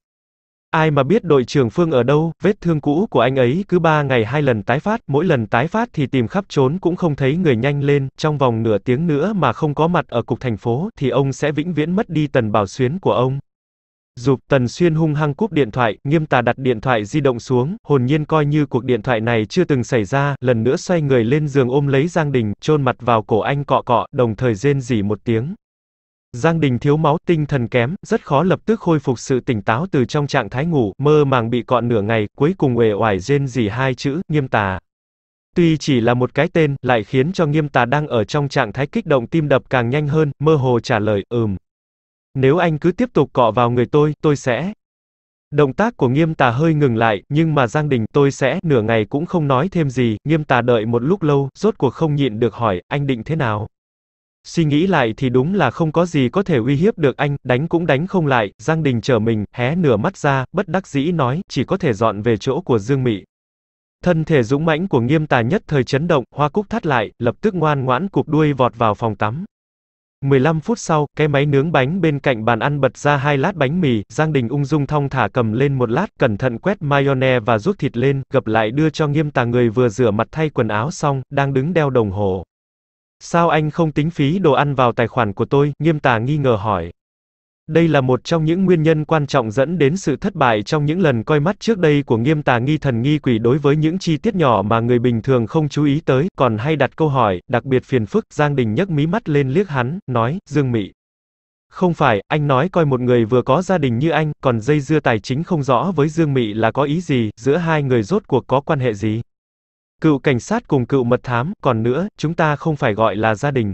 Ai mà biết đội trưởng Phương ở đâu, vết thương cũ của anh ấy cứ ba ngày hai lần tái phát, mỗi lần tái phát thì tìm khắp trốn cũng không thấy người nhanh lên, trong vòng nửa tiếng nữa mà không có mặt ở cục thành phố thì ông sẽ vĩnh viễn mất đi tần bảo xuyến của ông. Dục Tần Xuyên hung hăng cúp điện thoại, nghiêm tà đặt điện thoại di động xuống, hồn nhiên coi như cuộc điện thoại này chưa từng xảy ra, lần nữa xoay người lên giường ôm lấy Giang Đình, chôn mặt vào cổ anh cọ cọ, đồng thời rên rỉ một tiếng. Giang Đình thiếu máu, tinh thần kém, rất khó lập tức khôi phục sự tỉnh táo từ trong trạng thái ngủ, mơ màng bị cọn nửa ngày, cuối cùng uể oải rên rỉ hai chữ, nghiêm tà. Tuy chỉ là một cái tên, lại khiến cho nghiêm tà đang ở trong trạng thái kích động tim đập càng nhanh hơn, mơ hồ trả lời, ừm. Nếu anh cứ tiếp tục cọ vào người tôi, tôi sẽ... Động tác của nghiêm tà hơi ngừng lại, nhưng mà Giang Đình tôi sẽ, nửa ngày cũng không nói thêm gì, nghiêm tà đợi một lúc lâu, rốt cuộc không nhịn được hỏi, anh định thế nào? Suy nghĩ lại thì đúng là không có gì có thể uy hiếp được anh, đánh cũng đánh không lại, Giang Đình trở mình, hé nửa mắt ra, bất đắc dĩ nói, chỉ có thể dọn về chỗ của Dương Mị. Thân thể dũng mãnh của nghiêm tà nhất thời chấn động, hoa cúc thắt lại, lập tức ngoan ngoãn cụp đuôi vọt vào phòng tắm. 15 phút sau, cái máy nướng bánh bên cạnh bàn ăn bật ra hai lát bánh mì, Giang Đình ung dung thong thả cầm lên một lát, cẩn thận quét mayonnaise và rút thịt lên, gập lại đưa cho nghiêm tà người vừa rửa mặt thay quần áo xong, đang đứng đeo đồng hồ. Sao anh không tính phí đồ ăn vào tài khoản của tôi, nghiêm tà nghi ngờ hỏi. Đây là một trong những nguyên nhân quan trọng dẫn đến sự thất bại trong những lần coi mắt trước đây của nghiêm tà nghi thần nghi quỷ đối với những chi tiết nhỏ mà người bình thường không chú ý tới, còn hay đặt câu hỏi, đặc biệt phiền phức, Giang Đình nhấc mí mắt lên liếc hắn, nói, Dương Mị. Không phải, anh nói coi một người vừa có gia đình như anh, còn dây dưa tài chính không rõ với Dương Mị là có ý gì, giữa hai người rốt cuộc có quan hệ gì. Cựu cảnh sát cùng cựu mật thám, còn nữa, chúng ta không phải gọi là gia đình.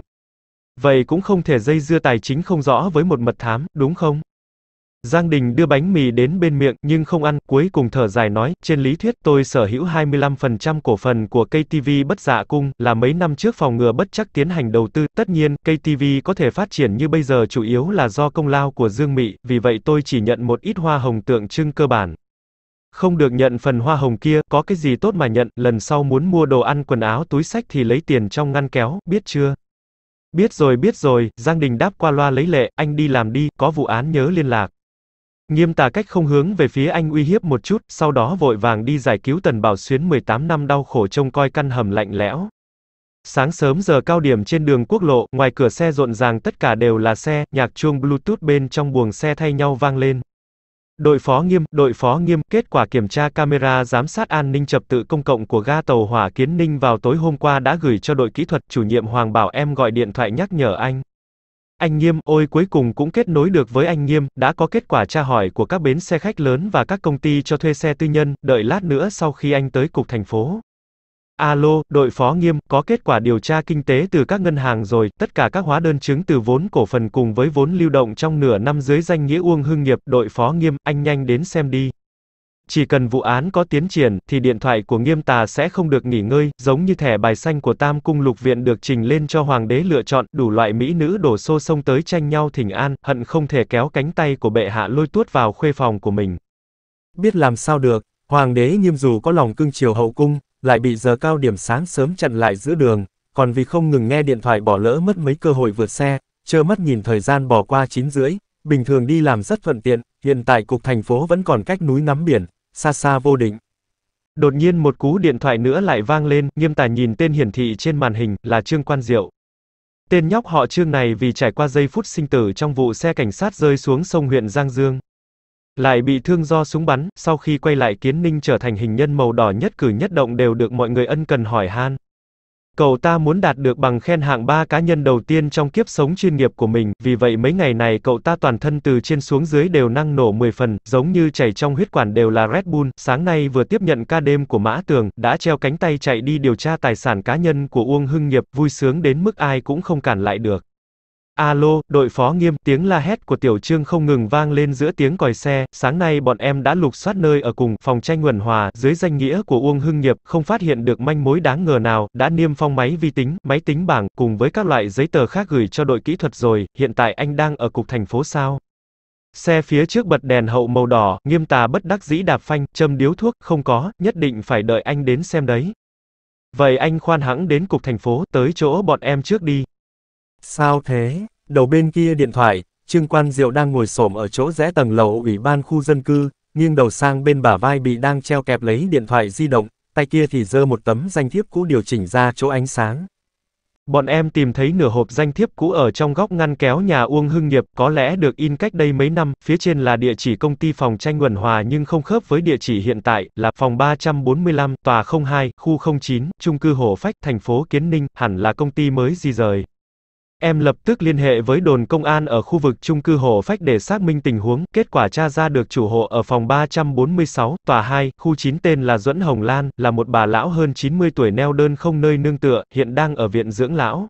Vậy cũng không thể dây dưa tài chính không rõ với một mật thám, đúng không? Giang Đình đưa bánh mì đến bên miệng nhưng không ăn, cuối cùng thở dài nói, trên lý thuyết tôi sở hữu 25% cổ phần của KTV Bất Dạ Cung, là mấy năm trước phòng ngừa bất chắc tiến hành đầu tư, tất nhiên, KTV có thể phát triển như bây giờ chủ yếu là do công lao của Dương Mị, vì vậy tôi chỉ nhận một ít hoa hồng tượng trưng cơ bản. Không được nhận phần hoa hồng kia, có cái gì tốt mà nhận, lần sau muốn mua đồ ăn quần áo túi sách thì lấy tiền trong ngăn kéo, biết chưa? Biết rồi biết rồi, Giang Đình đáp qua loa lấy lệ, anh đi làm đi, có vụ án nhớ liên lạc. Nghiêm tà cách không hướng về phía anh uy hiếp một chút, sau đó vội vàng đi giải cứu Tần Bảo Xuyến 18 năm đau khổ trông coi căn hầm lạnh lẽo. Sáng sớm giờ cao điểm trên đường quốc lộ, ngoài cửa xe rộn ràng tất cả đều là xe, nhạc chuông Bluetooth bên trong buồng xe thay nhau vang lên. Đội phó nghiêm, đội phó nghiêm, kết quả kiểm tra camera giám sát an ninh trật tự công cộng của ga tàu hỏa Kiến Ninh vào tối hôm qua đã gửi cho đội kỹ thuật chủ nhiệm Hoàng bảo em gọi điện thoại nhắc nhở anh. Anh Nghiêm, ôi cuối cùng cũng kết nối được với anh Nghiêm, đã có kết quả tra hỏi của các bến xe khách lớn và các công ty cho thuê xe tư nhân, đợi lát nữa sau khi anh tới cục thành phố. Alo, đội phó nghiêm, có kết quả điều tra kinh tế từ các ngân hàng rồi, tất cả các hóa đơn chứng từ vốn cổ phần cùng với vốn lưu động trong nửa năm dưới danh nghĩa Uông Hưng Nghiệp, đội phó nghiêm, anh nhanh đến xem đi. Chỉ cần vụ án có tiến triển, thì điện thoại của nghiêm tà sẽ không được nghỉ ngơi, giống như thẻ bài xanh của Tam Cung Lục Viện được trình lên cho Hoàng đế lựa chọn, đủ loại mỹ nữ đổ xô xông tới tranh nhau thỉnh an, hận không thể kéo cánh tay của bệ hạ lôi tuốt vào khuê phòng của mình. Biết làm sao được, Hoàng đế nghiêm dù có lòng cưng chiều hậu cung, lại bị giờ cao điểm sáng sớm chặn lại giữa đường, còn vì không ngừng nghe điện thoại bỏ lỡ mất mấy cơ hội vượt xe, chơ mắt nhìn thời gian bỏ qua 9 rưỡi, bình thường đi làm rất thuận tiện, hiện tại cục thành phố vẫn còn cách núi nắm biển, xa xa vô định. Đột nhiên một cú điện thoại nữa lại vang lên, nghiêm tài nhìn tên hiển thị trên màn hình là Trương Quan Diệu. Tên nhóc họ Trương này vì trải qua giây phút sinh tử trong vụ xe cảnh sát rơi xuống sông huyện Giang Dương, lại bị thương do súng bắn, sau khi quay lại Kiến Ninh trở thành hình nhân màu đỏ nhất cử nhất động đều được mọi người ân cần hỏi han. Cậu ta muốn đạt được bằng khen hạng 3 cá nhân đầu tiên trong kiếp sống chuyên nghiệp của mình, vì vậy mấy ngày này cậu ta toàn thân từ trên xuống dưới đều năng nổ 10 phần, giống như chảy trong huyết quản đều là Red Bull, sáng nay vừa tiếp nhận ca đêm của Mã Tường, đã treo cánh tay chạy đi điều tra tài sản cá nhân của Uông Hưng Nghiệp, vui sướng đến mức ai cũng không cản lại được. Alo, đội phó nghiêm, tiếng la hét của Tiểu Trương không ngừng vang lên giữa tiếng còi xe, sáng nay bọn em đã lục soát nơi ở cùng, phòng tranh nguồn hòa, dưới danh nghĩa của Uông Hưng Nghiệp, không phát hiện được manh mối đáng ngờ nào, đã niêm phong máy vi tính, máy tính bảng, cùng với các loại giấy tờ khác gửi cho đội kỹ thuật rồi, hiện tại anh đang ở cục thành phố sao? Xe phía trước bật đèn hậu màu đỏ, nghiêm tà bất đắc dĩ đạp phanh, châm điếu thuốc, không có, nhất định phải đợi anh đến xem đấy. Vậy anh khoan hãng đến cục thành phố, tới chỗ bọn em trước đi. Sao thế? Đầu bên kia điện thoại, Trương Quan Diệu đang ngồi xổm ở chỗ rẽ tầng lầu ủy ban khu dân cư, nghiêng đầu sang bên bả vai bị đang treo kẹp lấy điện thoại di động, tay kia thì dơ một tấm danh thiếp cũ điều chỉnh ra chỗ ánh sáng. Bọn em tìm thấy nửa hộp danh thiếp cũ ở trong góc ngăn kéo nhà Uông Hưng Nghiệp, có lẽ được in cách đây mấy năm, phía trên là địa chỉ công ty phòng tranh Nguồn Hòa nhưng không khớp với địa chỉ hiện tại, là phòng 345, tòa 02, khu 09, chung cư Hồ Phách, thành phố Kiến Ninh, hẳn là công ty mới di rời. Em lập tức liên hệ với đồn công an ở khu vực chung cư Hồ Phách để xác minh tình huống, kết quả tra ra được chủ hộ ở phòng 346, tòa 2, khu 9 tên là Duẫn Hồng Lan, là một bà lão hơn 90 tuổi neo đơn không nơi nương tựa, hiện đang ở viện dưỡng lão.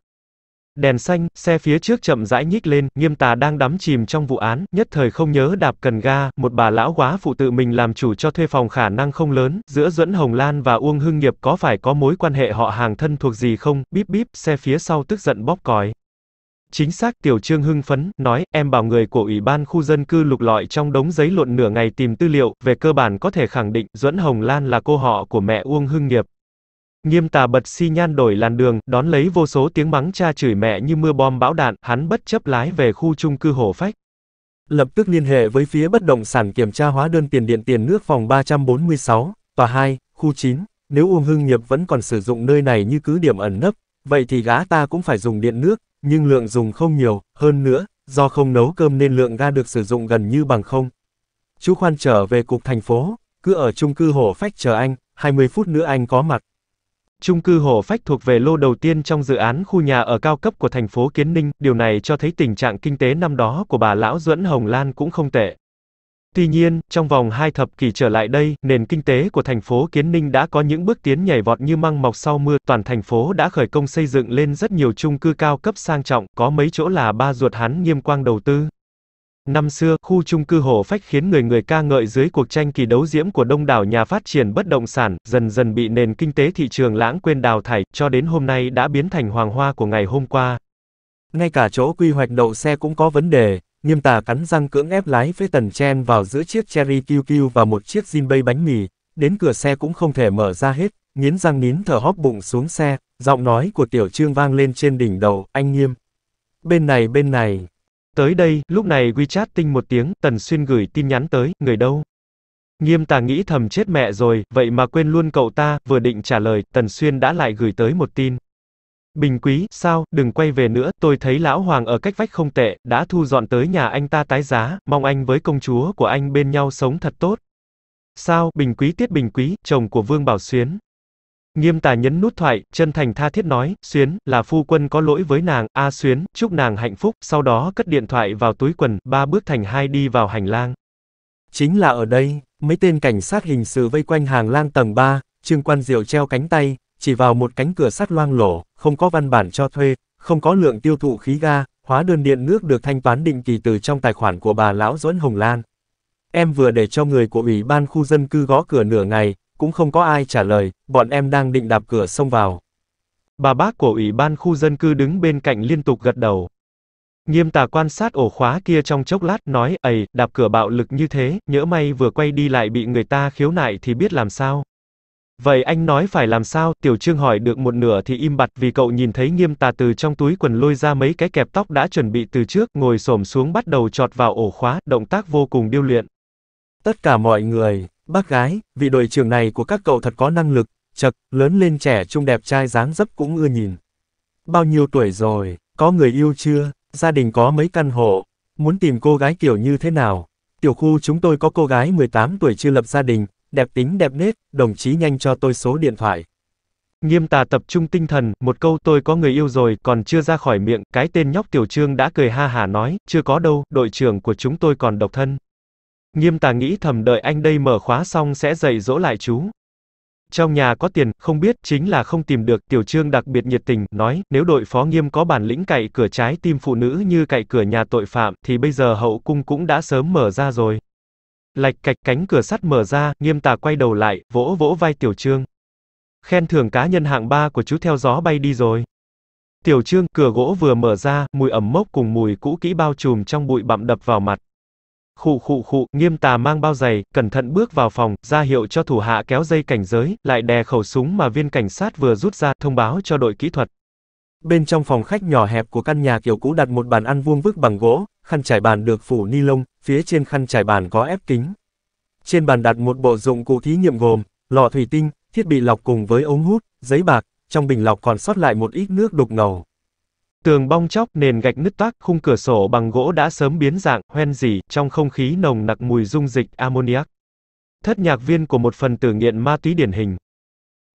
Đèn xanh, xe phía trước chậm rãi nhích lên, nghiêm tà đang đắm chìm trong vụ án, nhất thời không nhớ đạp cần ga, một bà lão quá phụ tự mình làm chủ cho thuê phòng khả năng không lớn, giữa Duẫn Hồng Lan và Uông Hưng Nghiệp có phải có mối quan hệ họ hàng thân thuộc gì không, bíp bíp, xe phía sau tức giận bóp còi. Chính xác, Tiểu Trương hưng phấn, nói, em bảo người của Ủy ban khu dân cư lục lọi trong đống giấy lộn nửa ngày tìm tư liệu, về cơ bản có thể khẳng định, Duẫn Hồng Lan là cô họ của mẹ Uông Hưng Nghiệp. Nghiêm tà bật si nhan đổi làn đường, đón lấy vô số tiếng mắng cha chửi mẹ như mưa bom bão đạn, hắn bất chấp lái về khu chung cư hổ phách. Lập tức liên hệ với phía bất động sản kiểm tra hóa đơn tiền điện tiền nước phòng 346, tòa 2, khu 9, nếu Uông Hưng Nghiệp vẫn còn sử dụng nơi này như cứ điểm ẩn nấp, vậy thì gã ta cũng phải dùng điện nước, nhưng lượng dùng không nhiều, hơn nữa, do không nấu cơm nên lượng ga được sử dụng gần như bằng không. Chú Khoan trở về cục thành phố, cứ ở chung cư Hổ Phách chờ anh, 20 phút nữa anh có mặt. chung cư Hổ Phách thuộc về lô đầu tiên trong dự án khu nhà ở cao cấp của thành phố Kiến Ninh, điều này cho thấy tình trạng kinh tế năm đó của bà lão Duẫn Hồng Lan cũng không tệ. Tuy nhiên, trong vòng hai thập kỷ trở lại đây, nền kinh tế của thành phố Kiến Ninh đã có những bước tiến nhảy vọt như măng mọc sau mưa, toàn thành phố đã khởi công xây dựng lên rất nhiều chung cư cao cấp sang trọng, có mấy chỗ là ba ruột hắn nghiêm quang đầu tư. Năm xưa, khu chung cư Hồ Phách khiến người người ca ngợi dưới cuộc tranh kỳ đấu diễm của đông đảo nhà phát triển bất động sản, dần dần bị nền kinh tế thị trường lãng quên đào thải, cho đến hôm nay đã biến thành hoàng hoa của ngày hôm qua. Ngay cả chỗ quy hoạch đậu xe cũng có vấn đề, nghiêm tà cắn răng cưỡng ép lái với tần chen vào giữa chiếc Cherry QQ và một chiếc Jinbei bánh mì, đến cửa xe cũng không thể mở ra hết, nghiến răng nín thở hóp bụng xuống xe, giọng nói của tiểu trương vang lên trên đỉnh đầu, anh nghiêm. Bên này bên này. Tới đây, lúc này WeChat tinh một tiếng, Tần Xuyên gửi tin nhắn tới, người đâu? Nghiêm tà nghĩ thầm chết mẹ rồi, vậy mà quên luôn cậu ta, vừa định trả lời, Tần Xuyên đã lại gửi tới một tin. Bình quý, sao, đừng quay về nữa, tôi thấy lão hoàng ở cách vách không tệ, đã thu dọn tới nhà anh ta tái giá, mong anh với công chúa của anh bên nhau sống thật tốt. Sao, bình quý tiết bình quý, chồng của Vương Bảo Xuyến. Nghiêm tà nhấn nút thoại, chân thành tha thiết nói, Xuyến, là phu quân có lỗi với nàng, a Xuyến, chúc nàng hạnh phúc, sau đó cất điện thoại vào túi quần, ba bước thành hai đi vào hành lang. Chính là ở đây, mấy tên cảnh sát hình sự vây quanh hàng lang tầng 3, Trương Quan Diệu treo cánh tay, chỉ vào một cánh cửa sắt loang lổ, không có văn bản cho thuê, không có lượng tiêu thụ khí ga, hóa đơn điện nước được thanh toán định kỳ từ trong tài khoản của bà lão Duẫn Hồng Lan. Em vừa để cho người của Ủy ban khu dân cư gõ cửa nửa ngày, cũng không có ai trả lời, bọn em đang định đạp cửa xông vào. Bà bác của Ủy ban khu dân cư đứng bên cạnh liên tục gật đầu. Nghiêm tà quan sát ổ khóa kia trong chốc lát nói, ầy, đạp cửa bạo lực như thế, nhỡ may vừa quay đi lại bị người ta khiếu nại thì biết làm sao. Vậy anh nói phải làm sao? Tiểu Trương hỏi được một nửa thì im bặt vì cậu nhìn thấy Nghiêm Tà từ trong túi quần lôi ra mấy cái kẹp tóc đã chuẩn bị từ trước, ngồi xổm xuống bắt đầu chọt vào ổ khóa, động tác vô cùng điêu luyện. Tất cả mọi người, bác gái, vị đội trưởng này của các cậu thật có năng lực, chật, lớn lên trẻ trung đẹp trai dáng dấp cũng ưa nhìn. Bao nhiêu tuổi rồi, có người yêu chưa, gia đình có mấy căn hộ, muốn tìm cô gái kiểu như thế nào? Tiểu khu chúng tôi có cô gái 18 tuổi chưa lập gia đình, đẹp tính đẹp nết, đồng chí nhanh cho tôi số điện thoại. Nghiêm tà tập trung tinh thần, một câu tôi có người yêu rồi, còn chưa ra khỏi miệng, cái tên nhóc tiểu trương đã cười ha hả nói, chưa có đâu, đội trưởng của chúng tôi còn độc thân. Nghiêm tà nghĩ thầm đợi anh đây mở khóa xong sẽ dạy dỗ lại chú. Trong nhà có tiền, không biết, chính là không tìm được, tiểu trương đặc biệt nhiệt tình, nói, nếu đội phó nghiêm có bản lĩnh cậy cửa trái tim phụ nữ như cậy cửa nhà tội phạm, thì bây giờ hậu cung cũng đã sớm mở ra rồi. Lạch cạch cánh cửa sắt mở ra, nghiêm tà quay đầu lại, vỗ vỗ vai Tiểu Trương. Khen thưởng cá nhân hạng ba của chú theo gió bay đi rồi. Tiểu Trương, cửa gỗ vừa mở ra, mùi ẩm mốc cùng mùi cũ kỹ bao trùm trong bụi bặm đập vào mặt. Khụ khụ khụ, nghiêm tà mang bao giày, cẩn thận bước vào phòng, ra hiệu cho thủ hạ kéo dây cảnh giới, lại đè khẩu súng mà viên cảnh sát vừa rút ra, thông báo cho đội kỹ thuật. Bên trong phòng khách nhỏ hẹp của căn nhà kiểu cũ đặt một bàn ăn vuông vức bằng gỗ, khăn trải bàn được phủ ni lông, phía trên khăn trải bàn có ép kính. Trên bàn đặt một bộ dụng cụ thí nghiệm gồm, lọ thủy tinh, thiết bị lọc cùng với ống hút, giấy bạc, trong bình lọc còn sót lại một ít nước đục ngầu. Tường bong chóc, nền gạch nứt toác, khung cửa sổ bằng gỗ đã sớm biến dạng, hoen dỉ, trong không khí nồng nặc mùi dung dịch ammoniac. Thất nhạc viên của một phần tử nghiện ma túy điển hình.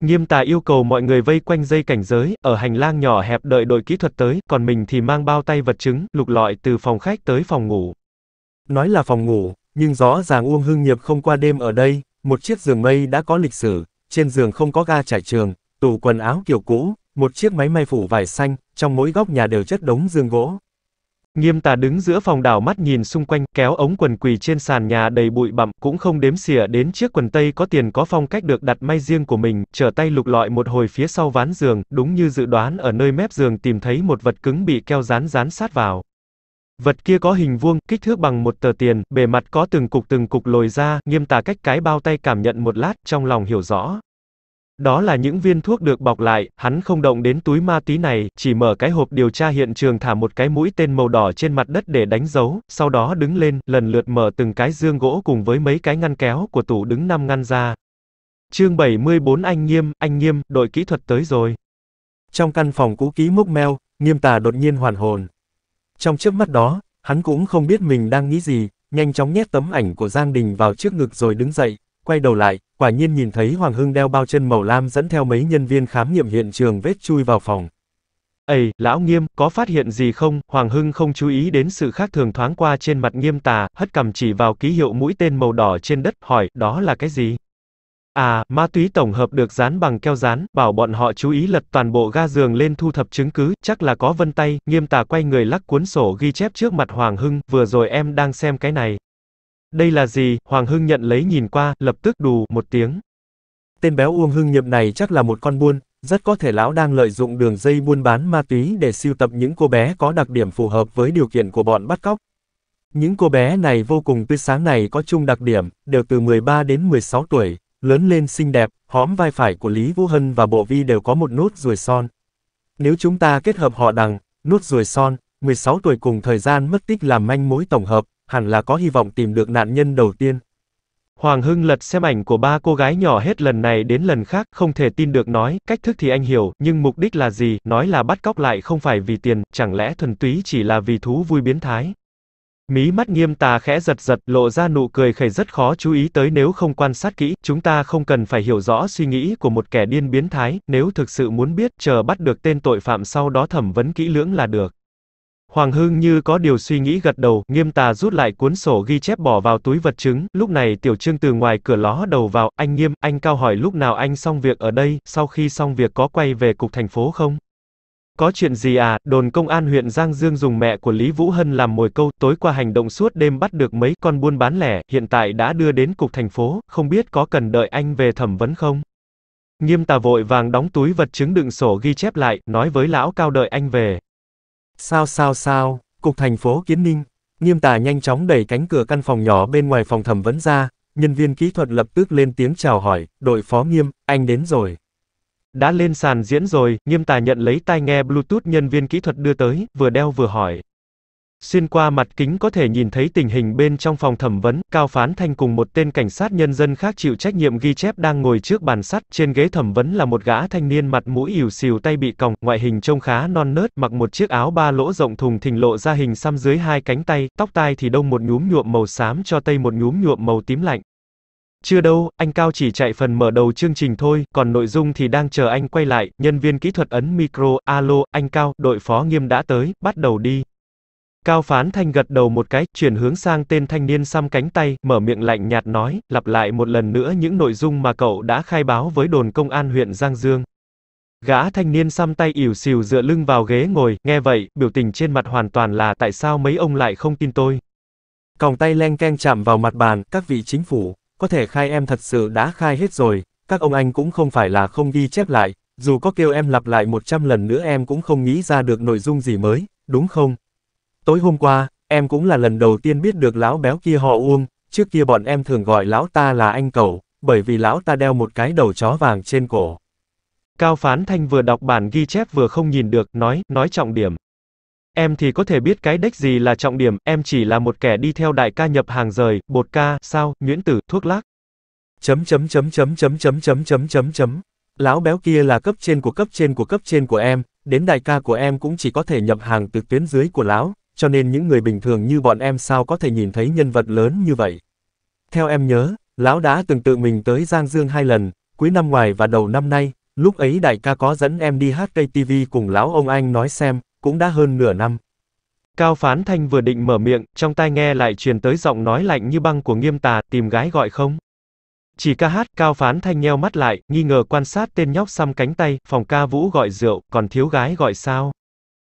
Nghiêm tà yêu cầu mọi người vây quanh dây cảnh giới, ở hành lang nhỏ hẹp đợi đội kỹ thuật tới, còn mình thì mang bao tay vật chứng, lục lọi từ phòng khách tới phòng ngủ. Nói là phòng ngủ, nhưng rõ ràng Uông Hưng Nghiệp không qua đêm ở đây, một chiếc giường mây đã có lịch sử, trên giường không có ga trải trường, tủ quần áo kiểu cũ, một chiếc máy may phủ vải xanh, trong mỗi góc nhà đều chất đống giường gỗ. Nghiêm tà đứng giữa phòng đảo mắt nhìn xung quanh, kéo ống quần quỳ trên sàn nhà đầy bụi bặm, cũng không đếm xỉa đến chiếc quần tây có tiền có phong cách được đặt may riêng của mình, trở tay lục lọi một hồi phía sau ván giường, đúng như dự đoán ở nơi mép giường tìm thấy một vật cứng bị keo dán dán sát vào. Vật kia có hình vuông, kích thước bằng một tờ tiền, bề mặt có từng cục từng cục lồi ra, nghiêm tà cách cái bao tay cảm nhận một lát, trong lòng hiểu rõ. Đó là những viên thuốc được bọc lại, hắn không động đến túi ma túy này, chỉ mở cái hộp điều tra hiện trường thả một cái mũi tên màu đỏ trên mặt đất để đánh dấu, sau đó đứng lên, lần lượt mở từng cái dương gỗ cùng với mấy cái ngăn kéo của tủ đứng năm ngăn ra. Chương 74 Anh Nghiêm, anh Nghiêm, đội kỹ thuật tới rồi. Trong căn phòng cũ ký mốc meo, Nghiêm Tà đột nhiên hoàn hồn, trong chớp mắt đó, hắn cũng không biết mình đang nghĩ gì, nhanh chóng nhét tấm ảnh của Giang Đình vào trước ngực rồi đứng dậy, quay đầu lại, quả nhiên nhìn thấy Hoàng Hưng đeo bao chân màu lam dẫn theo mấy nhân viên khám nghiệm hiện trường vết chui vào phòng. Ây, lão nghiêm, có phát hiện gì không? Hoàng Hưng không chú ý đến sự khác thường thoáng qua trên mặt nghiêm tà, hất cầm chỉ vào ký hiệu mũi tên màu đỏ trên đất, hỏi, đó là cái gì? À, ma túy tổng hợp được dán bằng keo dán, bảo bọn họ chú ý lật toàn bộ ga giường lên thu thập chứng cứ, chắc là có vân tay, nghiêm tà quay người lắc cuốn sổ ghi chép trước mặt Hoàng Hưng, vừa rồi em đang xem cái này. Đây là gì, Hoàng Hưng nhận lấy nhìn qua, lập tức đù, một tiếng. Tên béo Uông Hưng nhậm này chắc là một con buôn, rất có thể lão đang lợi dụng đường dây buôn bán ma túy để siêu tập những cô bé có đặc điểm phù hợp với điều kiện của bọn bắt cóc. Những cô bé này vô cùng tươi sáng này có chung đặc điểm, đều từ 13 đến 16 tuổi, lớn lên xinh đẹp, hõm vai phải của Lý Vũ Hân và Bộ Vi đều có một nốt ruồi son. Nếu chúng ta kết hợp họ đằng, nốt ruồi son, 16 tuổi cùng thời gian mất tích làm manh mối tổng hợp, hẳn là có hy vọng tìm được nạn nhân đầu tiên. Hoàng Hưng lật xem ảnh của ba cô gái nhỏ hết lần này đến lần khác, không thể tin được nói, cách thức thì anh hiểu, nhưng mục đích là gì, nói là bắt cóc lại không phải vì tiền, chẳng lẽ thuần túy chỉ là vì thú vui biến thái. Mí mắt nghiêm tà khẽ giật giật, lộ ra nụ cười khẩy rất khó chú ý tới nếu không quan sát kỹ, chúng ta không cần phải hiểu rõ suy nghĩ của một kẻ điên biến thái, nếu thực sự muốn biết, chờ bắt được tên tội phạm sau đó thẩm vấn kỹ lưỡng là được. Hoàng Hưng như có điều suy nghĩ gật đầu, nghiêm tà rút lại cuốn sổ ghi chép bỏ vào túi vật chứng, lúc này tiểu trương từ ngoài cửa ló đầu vào, anh nghiêm, anh cao hỏi lúc nào anh xong việc ở đây, sau khi xong việc có quay về cục thành phố không? Có chuyện gì à, đồn công an huyện Giang Dương dùng mẹ của Lý Vũ Hân làm mồi câu, tối qua hành động suốt đêm bắt được mấy con buôn bán lẻ, hiện tại đã đưa đến cục thành phố, không biết có cần đợi anh về thẩm vấn không? Nghiêm tà vội vàng đóng túi vật chứng đựng sổ ghi chép lại, nói với lão cao đợi anh về. Sao sao sao, cục thành phố Kiến Ninh, nghiêm tà nhanh chóng đẩy cánh cửa căn phòng nhỏ bên ngoài phòng thẩm vấn ra, nhân viên kỹ thuật lập tức lên tiếng chào hỏi, đội phó nghiêm, anh đến rồi. Đã lên sàn diễn rồi, nghiêm tà nhận lấy tai nghe Bluetooth nhân viên kỹ thuật đưa tới, vừa đeo vừa hỏi. Xuyên qua mặt kính có thể nhìn thấy tình hình bên trong phòng thẩm vấn, Cao Phán Thanh cùng một tên cảnh sát nhân dân khác chịu trách nhiệm ghi chép đang ngồi trước bàn sắt, trên ghế thẩm vấn là một gã thanh niên mặt mũi ỉu xìu tay bị còng, ngoại hình trông khá non nớt, mặc một chiếc áo ba lỗ rộng thùng thình lộ ra hình xăm dưới hai cánh tay, tóc tai thì đông một nhúm nhuộm màu xám cho tây một nhúm nhuộm màu tím lạnh. Chưa đâu, anh Cao chỉ chạy phần mở đầu chương trình thôi, còn nội dung thì đang chờ anh quay lại, nhân viên kỹ thuật ấn micro, alo, anh Cao, đội phó nghiêm đã tới, bắt đầu đi. Cao Phán Thanh gật đầu một cái, chuyển hướng sang tên thanh niên xăm cánh tay, mở miệng lạnh nhạt nói, lặp lại một lần nữa những nội dung mà cậu đã khai báo với đồn công an huyện Giang Dương. Gã thanh niên xăm tay ỉu xìu dựa lưng vào ghế ngồi, nghe vậy, biểu tình trên mặt hoàn toàn là tại sao mấy ông lại không tin tôi. Còng tay len keng chạm vào mặt bàn, các vị chính phủ, có thể khai em thật sự đã khai hết rồi, các ông anh cũng không phải là không ghi chép lại, dù có kêu em lặp lại 100 lần nữa em cũng không nghĩ ra được nội dung gì mới, đúng không? Tối hôm qua, em cũng là lần đầu tiên biết được lão béo kia họ Uông, trước kia bọn em thường gọi lão ta là anh cậu, bởi vì lão ta đeo một cái đầu chó vàng trên cổ. Cao Phán Thanh vừa đọc bản ghi chép vừa không nhìn được, nói, nói trọng điểm. Em thì có thể biết cái đếch gì là trọng điểm, em chỉ là một kẻ đi theo đại ca nhập hàng rời, bột ca, sao, nguyễn tử, thuốc lắc. Chấm chấm chấm chấm chấm chấm chấm chấm chấm chấm. Lão béo kia là cấp trên của cấp trên của cấp trên của em, đến đại ca của em cũng chỉ có thể nhập hàng từ tuyến dưới của lão, cho nên những người bình thường như bọn em sao có thể nhìn thấy nhân vật lớn như vậy. Theo em nhớ, lão đã từng tự mình tới Giang Dương hai lần, cuối năm ngoài và đầu năm nay, lúc ấy đại ca có dẫn em đi hát KTV cùng lão ông anh nói xem, cũng đã hơn nửa năm. Cao Phán Thanh vừa định mở miệng, trong tai nghe lại truyền tới giọng nói lạnh như băng của nghiêm tà, tìm gái gọi không. Chỉ ca hát, Cao Phán Thanh nheo mắt lại, nghi ngờ quan sát tên nhóc xăm cánh tay, phòng ca vũ gọi rượu, còn thiếu gái gọi sao.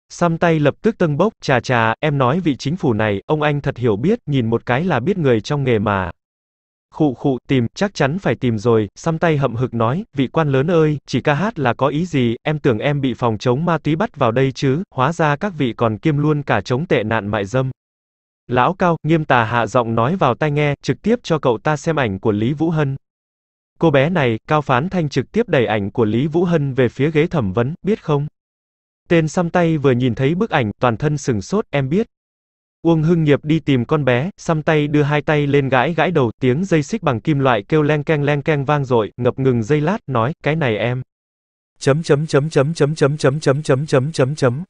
Xăm tay lập tức tâng bốc, chà chà, em nói vị chính phủ này, ông anh thật hiểu biết, nhìn một cái là biết người trong nghề mà khụ khụ, tìm, chắc chắn phải tìm rồi, xăm tay hậm hực nói, vị quan lớn ơi, chỉ ca hát là có ý gì, em tưởng em bị phòng chống ma túy bắt vào đây chứ, hóa ra các vị còn kiêm luôn cả chống tệ nạn mại dâm. Lão Cao, nghiêm tà hạ giọng nói vào tai nghe, trực tiếp cho cậu ta xem ảnh của Lý Vũ Hân. Cô bé này, Cao Phán Thanh trực tiếp đẩy ảnh của Lý Vũ Hân về phía ghế thẩm vấn, biết không? Tên xăm tay vừa nhìn thấy bức ảnh, toàn thân sừng sốt, em biết. Uông Hưng Nghiệp đi tìm con bé, xăm tay đưa hai tay lên gãi gãi đầu, tiếng dây xích bằng kim loại kêu len keng len keng vang dội, ngập ngừng dây lát, nói, cái này em. Chấm chấm chấm chấm chấm chấm chấm chấm chấm chấm chấm chấm.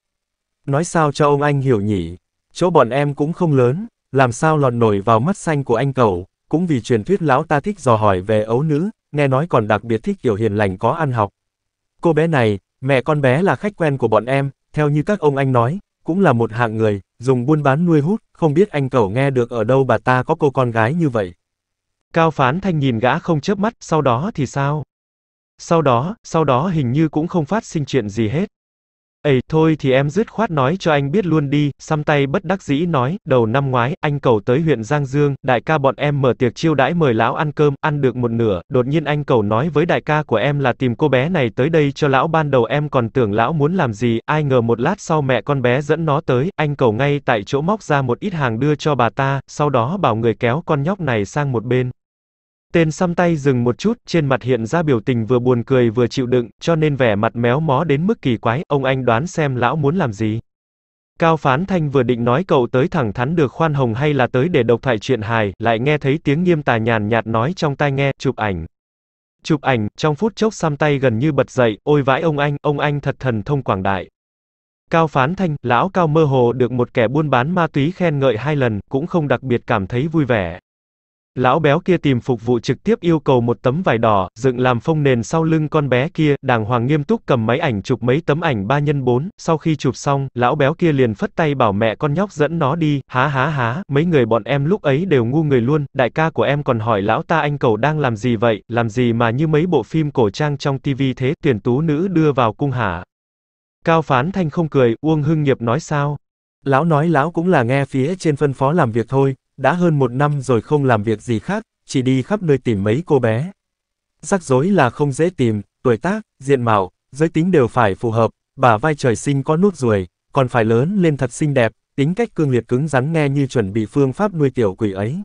Nói sao cho ông anh hiểu nhỉ? Chỗ bọn em cũng không lớn, làm sao lọt nổi vào mắt xanh của anh cậu, cũng vì truyền thuyết lão ta thích dò hỏi về ấu nữ, nghe nói còn đặc biệt thích kiểu hiền lành có ăn học. Cô bé này, mẹ con bé là khách quen của bọn em, theo như các ông anh nói, cũng là một hạng người, dùng buôn bán nuôi hút, không biết anh cậu nghe được ở đâu bà ta có cô con gái như vậy. Cao Phán Thanh nhìn gã không chớp mắt, sau đó thì sao? Sau đó, sau đó hình như cũng không phát sinh chuyện gì hết. Ấy, thôi thì em dứt khoát nói cho anh biết luôn đi, xăm tay bất đắc dĩ nói, đầu năm ngoái, anh cầu tới huyện Giang Dương, đại ca bọn em mở tiệc chiêu đãi mời lão ăn cơm, ăn được một nửa, đột nhiên anh cầu nói với đại ca của em là tìm cô bé này tới đây cho lão ban đầu em còn tưởng lão muốn làm gì, ai ngờ một lát sau mẹ con bé dẫn nó tới, anh cầu ngay tại chỗ móc ra một ít hàng đưa cho bà ta, sau đó bảo người kéo con nhóc này sang một bên. Tên xăm tay dừng một chút, trên mặt hiện ra biểu tình vừa buồn cười vừa chịu đựng, cho nên vẻ mặt méo mó đến mức kỳ quái, ông anh đoán xem lão muốn làm gì. Cao Phán Thanh vừa định nói cậu tới thẳng thắn được khoan hồng hay là tới để độc thoại chuyện hài, lại nghe thấy tiếng nghiêm tà nhàn nhạt nói trong tai nghe, chụp ảnh. Chụp ảnh, trong phút chốc xăm tay gần như bật dậy, ôi vãi ông anh, ông anh thật thần thông quảng đại. Cao Phán Thanh, lão Cao mơ hồ được một kẻ buôn bán ma túy khen ngợi hai lần, cũng không đặc biệt cảm thấy vui vẻ. Lão béo kia tìm phục vụ trực tiếp yêu cầu một tấm vải đỏ, dựng làm phông nền sau lưng con bé kia, đàng hoàng nghiêm túc cầm máy ảnh chụp mấy tấm ảnh 3 x 4, sau khi chụp xong, lão béo kia liền phất tay bảo mẹ con nhóc dẫn nó đi, há há há, mấy người bọn em lúc ấy đều ngu người luôn, đại ca của em còn hỏi lão ta anh cậu đang làm gì vậy, làm gì mà như mấy bộ phim cổ trang trong tivi thế, tuyển tú nữ đưa vào cung hả. Cao Phán Thanh không cười, Uông Hưng Nghiệp nói sao? Lão nói lão cũng là nghe phía trên phân phó làm việc thôi, đã hơn một năm rồi không làm việc gì khác, chỉ đi khắp nơi tìm mấy cô bé. Rắc rối là không dễ tìm, tuổi tác, diện mạo, giới tính đều phải phù hợp, bà vai trời sinh có nốt ruồi, còn phải lớn lên thật xinh đẹp, tính cách cương liệt cứng rắn nghe như chuẩn bị phương pháp nuôi tiểu quỷ ấy.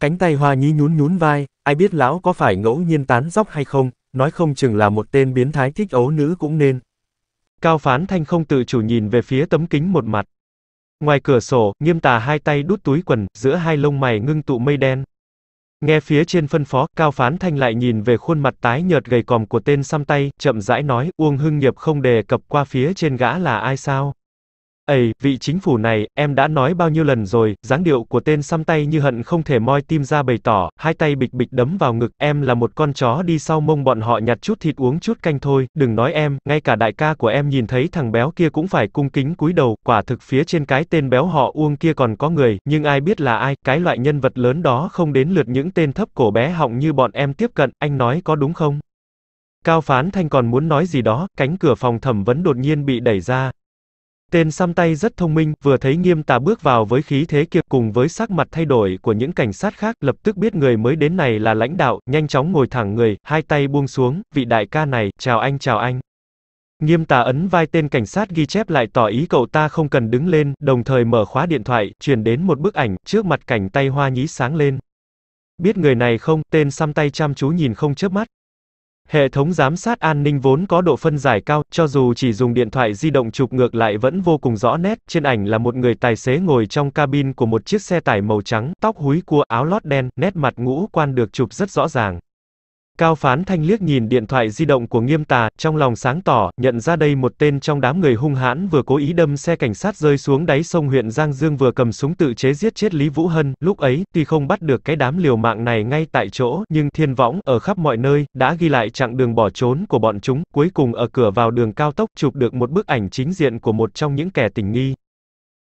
Cánh tay hoa nhí nhún nhún vai, ai biết lão có phải ngẫu nhiên tán dóc hay không, nói không chừng là một tên biến thái thích ấu nữ cũng nên. Cao phán thanh không tự chủ nhìn về phía tấm kính một mặt. Ngoài cửa sổ, nghiêm tà hai tay đút túi quần, giữa hai lông mày ngưng tụ mây đen. Nghe phía trên phân phó, Cao Phán Thanh lại nhìn về khuôn mặt tái nhợt gầy còm của tên xăm tay, chậm rãi nói, Uông Hưng Nghiệp không đề cập qua phía trên gã là ai sao? Ầy, vị chính phủ này, em đã nói bao nhiêu lần rồi, dáng điệu của tên xăm tay như hận không thể moi tim ra bày tỏ, hai tay bịch bịch đấm vào ngực, em là một con chó đi sau mông bọn họ nhặt chút thịt uống chút canh thôi, đừng nói em, ngay cả đại ca của em nhìn thấy thằng béo kia cũng phải cung kính cúi đầu, quả thực phía trên cái tên béo họ Uông kia còn có người, nhưng ai biết là ai, cái loại nhân vật lớn đó không đến lượt những tên thấp cổ bé họng như bọn em tiếp cận, anh nói có đúng không? Cao Phán Thanh còn muốn nói gì đó, cánh cửa phòng thẩm vấn đột nhiên bị đẩy ra, Tên xăm tay rất thông minh, vừa thấy nghiêm tà bước vào với khí thế kiệt cùng với sắc mặt thay đổi của những cảnh sát khác, lập tức biết người mới đến này là lãnh đạo, nhanh chóng ngồi thẳng người, hai tay buông xuống, vị đại ca này, chào anh chào anh. Nghiêm tà ấn vai tên cảnh sát ghi chép lại tỏ ý cậu ta không cần đứng lên, đồng thời mở khóa điện thoại, truyền đến một bức ảnh, trước mặt cảnh tay hoa nhí sáng lên. Biết người này không, tên xăm tay chăm chú nhìn không chớp mắt. Hệ thống giám sát an ninh vốn có độ phân giải cao, cho dù chỉ dùng điện thoại di động chụp ngược lại vẫn vô cùng rõ nét. Trên ảnh là một người tài xế ngồi trong cabin của một chiếc xe tải màu trắng, tóc húi cua, áo lót đen, nét mặt ngũ quan được chụp rất rõ ràng. Cao Phán Thanh liếc nhìn điện thoại di động của Nghiêm Tà, trong lòng sáng tỏ, nhận ra đây một tên trong đám người hung hãn vừa cố ý đâm xe cảnh sát rơi xuống đáy sông huyện Giang Dương vừa cầm súng tự chế giết chết Lý Vũ Hân, lúc ấy, tuy không bắt được cái đám liều mạng này ngay tại chỗ, nhưng thiên võng, ở khắp mọi nơi, đã ghi lại chặng đường bỏ trốn của bọn chúng, cuối cùng ở cửa vào đường cao tốc chụp được một bức ảnh chính diện của một trong những kẻ tình nghi.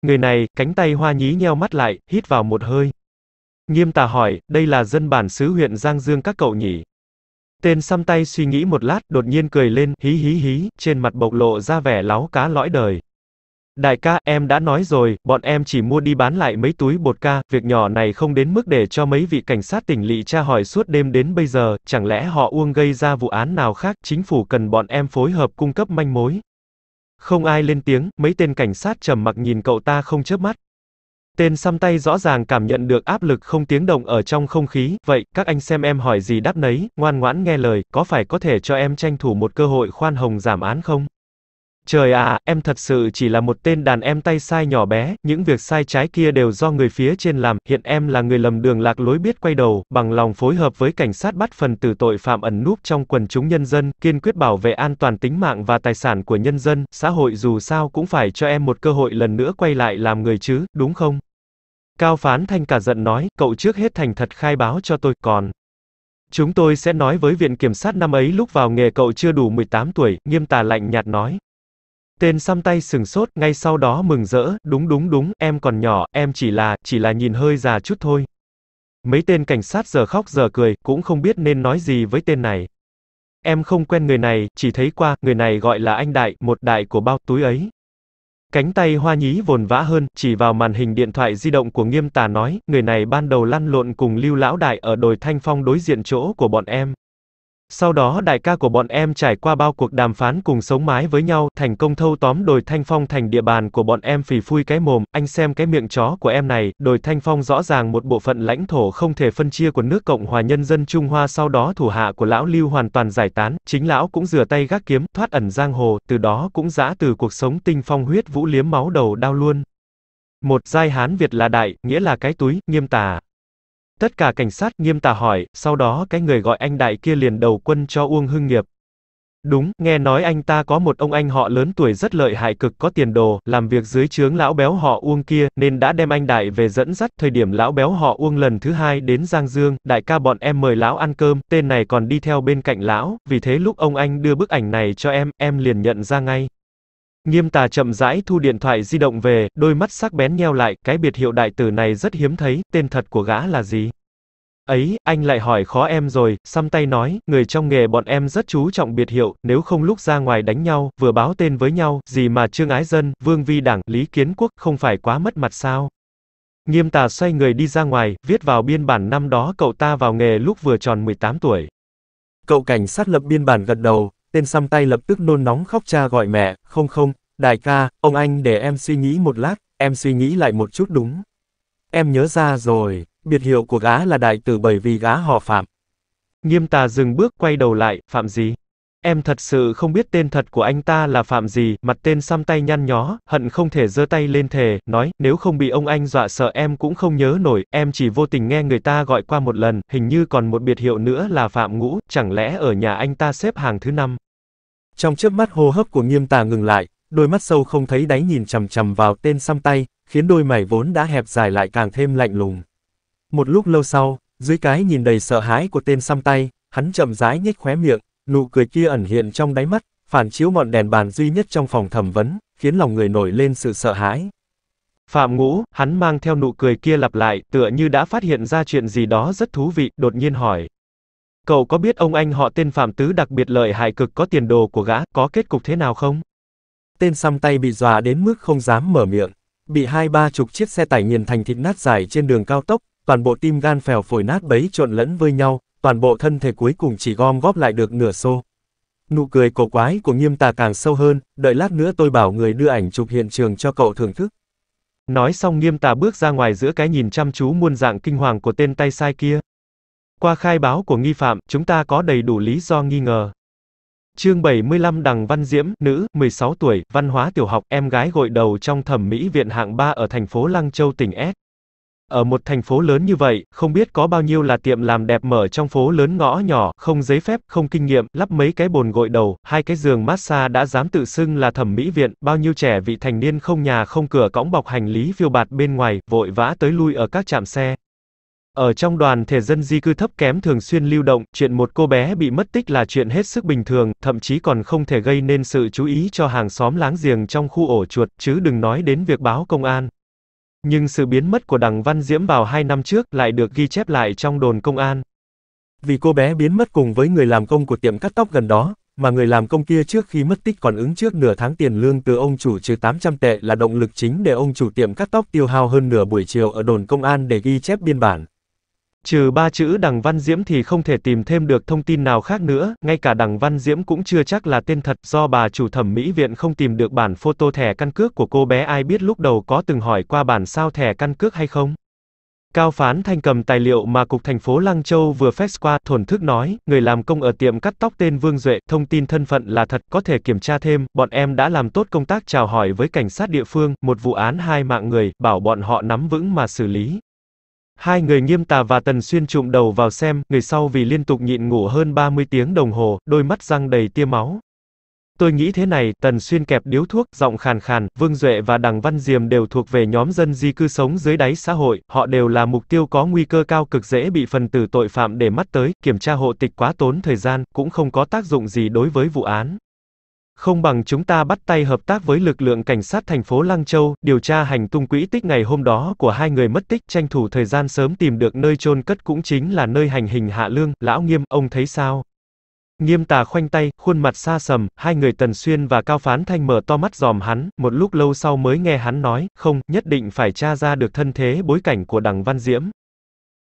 Người này, cánh tay hoa nhí nheo mắt lại, hít vào một hơi. Nghiêm tà hỏi, đây là dân bản xứ huyện Giang Dương các cậu nhỉ? Tên xăm tay suy nghĩ một lát, đột nhiên cười lên, hí hí hí, trên mặt bộc lộ ra vẻ láo cá lõi đời. Đại ca, em đã nói rồi, bọn em chỉ mua đi bán lại mấy túi bột ca, việc nhỏ này không đến mức để cho mấy vị cảnh sát tỉnh lỵ tra hỏi suốt đêm đến bây giờ, chẳng lẽ họ uông gây ra vụ án nào khác, chính phủ cần bọn em phối hợp cung cấp manh mối. Không ai lên tiếng, mấy tên cảnh sát trầm mặc nhìn cậu ta không chớp mắt. Tên xăm tay rõ ràng cảm nhận được áp lực không tiếng động ở trong không khí, vậy, các anh xem em hỏi gì đáp nấy, ngoan ngoãn nghe lời, có phải có thể cho em tranh thủ một cơ hội khoan hồng giảm án không? Trời ạ, em thật sự chỉ là một tên đàn em tay sai nhỏ bé, những việc sai trái kia đều do người phía trên làm, hiện em là người lầm đường lạc lối biết quay đầu, bằng lòng phối hợp với cảnh sát bắt phần tử tội phạm ẩn núp trong quần chúng nhân dân, kiên quyết bảo vệ an toàn tính mạng và tài sản của nhân dân, xã hội dù sao cũng phải cho em một cơ hội lần nữa quay lại làm người chứ, đúng không? Cao Phán Thanh cả giận nói, cậu trước hết thành thật khai báo cho tôi, còn... Chúng tôi sẽ nói với viện kiểm sát năm ấy lúc vào nghề cậu chưa đủ 18 tuổi, nghiêm tà lạnh nhạt nói. Tên xăm tay sừng sốt, ngay sau đó mừng rỡ, đúng đúng đúng, em còn nhỏ, em chỉ là, chỉ là nhìn hơi già chút thôi. Mấy tên cảnh sát giờ khóc giờ cười, cũng không biết nên nói gì với tên này. Em không quen người này, chỉ thấy qua, người này gọi là anh đại, một đại của bao túi ấy. Cánh tay hoa nhí vồn vã hơn, chỉ vào màn hình điện thoại di động của nghiêm tà nói, người này ban đầu lăn lộn cùng lưu lão đại ở đồi thanh phong đối diện chỗ của bọn em. Sau đó đại ca của bọn em trải qua bao cuộc đàm phán cùng sống mái với nhau, thành công thâu tóm đồi thanh phong thành địa bàn của bọn em phì phui cái mồm, anh xem cái miệng chó của em này, đồi thanh phong rõ ràng một bộ phận lãnh thổ không thể phân chia của nước Cộng hòa Nhân dân Trung Hoa sau đó thủ hạ của lão lưu hoàn toàn giải tán, chính lão cũng rửa tay gác kiếm, thoát ẩn giang hồ, từ đó cũng giã từ cuộc sống tinh phong huyết vũ liếm máu đầu đau luôn. Một giai hán Việt là đại, nghĩa là cái túi, nghiêm tà. Tất cả cảnh sát nghiêm tả hỏi, sau đó cái người gọi anh đại kia liền đầu quân cho Uông Hưng Nghiệp. Đúng, nghe nói anh ta có một ông anh họ lớn tuổi rất lợi hại cực có tiền đồ, làm việc dưới trướng lão béo họ Uông kia, nên đã đem anh Đại về dẫn dắt, thời điểm lão béo họ Uông lần thứ hai đến Giang Dương, đại ca bọn em mời lão ăn cơm, tên này còn đi theo bên cạnh lão, vì thế lúc ông anh đưa bức ảnh này cho em, em liền nhận ra ngay. Nghiêm tà chậm rãi thu điện thoại di động về, đôi mắt sắc bén nheo lại, cái biệt hiệu đại tử này rất hiếm thấy, tên thật của gã là gì? Ấy, anh lại hỏi khó em rồi, xăm tay nói, người trong nghề bọn em rất chú trọng biệt hiệu, nếu không lúc ra ngoài đánh nhau, vừa báo tên với nhau, gì mà Trương Ái Dân, Vương Vi Đảng, Lý Kiến Quốc, không phải quá mất mặt sao? Nghiêm tà xoay người đi ra ngoài, viết vào biên bản năm đó cậu ta vào nghề lúc vừa tròn 18 tuổi. Cậu cảnh sát lập biên bản gật đầu, tên xăm tay lập tức nôn nóng khóc cha gọi mẹ, không không, đại ca, ông anh để em suy nghĩ một lát, em suy nghĩ lại một chút đúng. Em nhớ ra rồi, biệt hiệu của gá là đại tử bởi vì gá họ Phạm. Nghiêm tà dừng bước quay đầu lại, Phạm gì? Em thật sự không biết tên thật của anh ta là Phạm gì, mặt tên xăm tay nhăn nhó, hận không thể giơ tay lên thề, nói, nếu không bị ông anh dọa sợ em cũng không nhớ nổi, em chỉ vô tình nghe người ta gọi qua một lần, hình như còn một biệt hiệu nữa là Phạm Ngũ, chẳng lẽ ở nhà anh ta xếp hàng thứ năm. Trong chớp mắt hô hấp của nghiêm tà ngừng lại, đôi mắt sâu không thấy đáy nhìn chầm chầm vào tên xăm tay, khiến đôi mày vốn đã hẹp dài lại càng thêm lạnh lùng. Một lúc lâu sau, dưới cái nhìn đầy sợ hãi của tên xăm tay, hắn chậm rãi nhếch khóe miệng, nụ cười kia ẩn hiện trong đáy mắt, phản chiếu ngọn đèn bàn duy nhất trong phòng thẩm vấn, khiến lòng người nổi lên sự sợ hãi. Phạm Ngũ, hắn mang theo nụ cười kia lặp lại, tựa như đã phát hiện ra chuyện gì đó rất thú vị, đột nhiên hỏi, Cậu có biết ông anh họ tên Phạm Tứ đặc biệt lợi hại cực có tiền đồ của gã, có kết cục thế nào không? Tên xăm tay bị dọa đến mức không dám mở miệng. Bị hai ba chục chiếc xe tải nghiền thành thịt nát dài trên đường cao tốc, toàn bộ tim gan phèo phổi nát bấy trộn lẫn với nhau, toàn bộ thân thể cuối cùng chỉ gom góp lại được nửa xô. Nụ cười cổ quái của nghiêm tà càng sâu hơn, đợi lát nữa tôi bảo người đưa ảnh chụp hiện trường cho cậu thưởng thức. Nói xong nghiêm tà bước ra ngoài giữa cái nhìn chăm chú muôn dạng kinh hoàng của tên tay sai kia. Qua khai báo của nghi phạm, chúng ta có đầy đủ lý do nghi ngờ. Chương 75 Đằng Văn Diễm, nữ, 16 tuổi, văn hóa tiểu học, em gái gội đầu trong thẩm mỹ viện hạng 3 ở thành phố Lăng Châu, tỉnh S. Ở một thành phố lớn như vậy, không biết có bao nhiêu là tiệm làm đẹp mở trong phố lớn ngõ nhỏ, không giấy phép, không kinh nghiệm, lắp mấy cái bồn gội đầu, hai cái giường massage đã dám tự xưng là thẩm mỹ viện, bao nhiêu trẻ vị thành niên không nhà không cửa cõng bọc hành lý phiêu bạt bên ngoài, vội vã tới lui ở các trạm xe. Ở trong đoàn thể dân di cư thấp kém thường xuyên lưu động, chuyện một cô bé bị mất tích là chuyện hết sức bình thường, thậm chí còn không thể gây nên sự chú ý cho hàng xóm láng giềng trong khu ổ chuột, chứ đừng nói đến việc báo công an. Nhưng sự biến mất của đằng Văn Diễm vào hai năm trước lại được ghi chép lại trong đồn công an. Vì cô bé biến mất cùng với người làm công của tiệm cắt tóc gần đó, mà người làm công kia trước khi mất tích còn ứng trước nửa tháng tiền lương từ ông chủ trừ 800 tệ là động lực chính để ông chủ tiệm cắt tóc tiêu hao hơn nửa buổi chiều ở đồn công an để ghi chép biên bản. Trừ ba chữ Đằng Văn Diễm thì không thể tìm thêm được thông tin nào khác nữa, ngay cả Đằng Văn Diễm cũng chưa chắc là tên thật, do bà chủ thẩm mỹ viện không tìm được bản photo thẻ căn cước của cô bé ai biết lúc đầu có từng hỏi qua bản sao thẻ căn cước hay không. Cao Phán Thanh cầm tài liệu mà Cục Thành phố Lăng Châu vừa fax qua, thổn thức nói, người làm công ở tiệm cắt tóc tên Vương Duệ, thông tin thân phận là thật, có thể kiểm tra thêm, bọn em đã làm tốt công tác chào hỏi với cảnh sát địa phương, một vụ án hai mạng người, bảo bọn họ nắm vững mà xử lý, Hai người nghiêm tà và tần xuyên trụm đầu vào xem, người sau vì liên tục nhịn ngủ hơn 30 tiếng đồng hồ, đôi mắt răng đầy tia máu. Tôi nghĩ thế này, Tần Xuyên kẹp điếu thuốc, giọng khàn khàn, Vương Duệ và Đằng Văn Diềm đều thuộc về nhóm dân di cư sống dưới đáy xã hội, họ đều là mục tiêu có nguy cơ cao cực dễ bị phần tử tội phạm để mắt tới, kiểm tra hộ tịch quá tốn thời gian, cũng không có tác dụng gì đối với vụ án. Không bằng chúng ta bắt tay hợp tác với lực lượng cảnh sát thành phố Lăng Châu, điều tra hành tung quỹ tích ngày hôm đó của hai người mất tích, tranh thủ thời gian sớm tìm được nơi chôn cất cũng chính là nơi hành hình Hạ Lương, lão Nghiêm, ông thấy sao? Nghiêm tà khoanh tay, khuôn mặt xa sầm, hai người Tần Xuyên và Cao Phán Thanh mở to mắt dòm hắn, một lúc lâu sau mới nghe hắn nói, không, nhất định phải tra ra được thân thế bối cảnh của đằng Văn Diễm.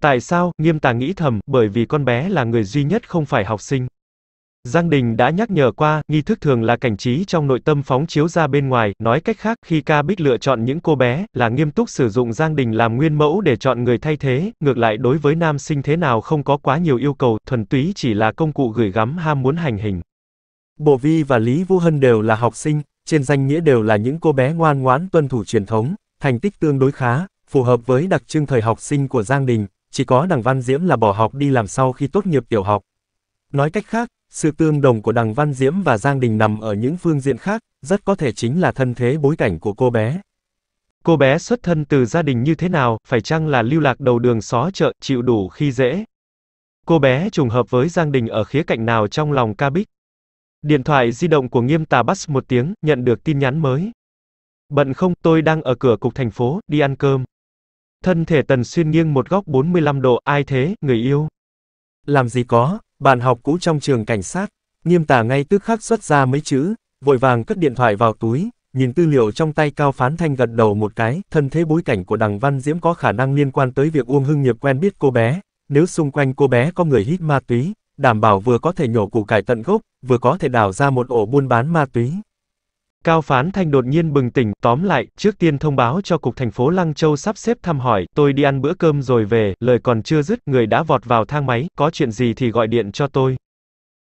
Tại sao, nghiêm tà nghĩ thầm, bởi vì con bé là người duy nhất không phải học sinh. Giang Đình đã nhắc nhở qua, nghi thức thường là cảnh trí trong nội tâm phóng chiếu ra bên ngoài, nói cách khác, khi ca bích lựa chọn những cô bé, là nghiêm túc sử dụng Giang Đình làm nguyên mẫu để chọn người thay thế, ngược lại đối với nam sinh thế nào không có quá nhiều yêu cầu, thuần túy chỉ là công cụ gửi gắm ham muốn hành hình. Bộ Vi và Lý Vũ Hân đều là học sinh, trên danh nghĩa đều là những cô bé ngoan ngoãn tuân thủ truyền thống, thành tích tương đối khá, phù hợp với đặc trưng thời học sinh của Giang Đình, chỉ có Đằng Văn Diễm là bỏ học đi làm sau khi tốt nghiệp tiểu học. Nói cách khác, sự tương đồng của Đằng Văn Diễm và Giang Đình nằm ở những phương diện khác, rất có thể chính là thân thế bối cảnh của cô bé. Cô bé xuất thân từ gia đình như thế nào, phải chăng là lưu lạc đầu đường xó chợ, chịu đủ khi dễ? Cô bé trùng hợp với Giang Đình ở khía cạnh nào trong lòng ca bích? Điện thoại di động của nghiêm tà bắt một tiếng, nhận được tin nhắn mới. Bận không, tôi đang ở cửa cục thành phố, đi ăn cơm. Thân thể tần xuyên nghiêng một góc 45 độ, ai thế, người yêu? Làm gì có, bạn học cũ trong trường cảnh sát, nghiêm tả ngay tức khắc xuất ra mấy chữ, vội vàng cất điện thoại vào túi, nhìn tư liệu trong tay Cao Phán Thanh gật đầu một cái, thân thế bối cảnh của đằng Văn Diễm có khả năng liên quan tới việc Uông Hưng Nghiệp quen biết cô bé, nếu xung quanh cô bé có người hít ma túy, đảm bảo vừa có thể nhổ củ cải tận gốc, vừa có thể đào ra một ổ buôn bán ma túy. Cao Phán Thanh đột nhiên bừng tỉnh, tóm lại, trước tiên thông báo cho cục thành phố Lăng Châu sắp xếp thăm hỏi, tôi đi ăn bữa cơm rồi về, lời còn chưa dứt, người đã vọt vào thang máy, có chuyện gì thì gọi điện cho tôi.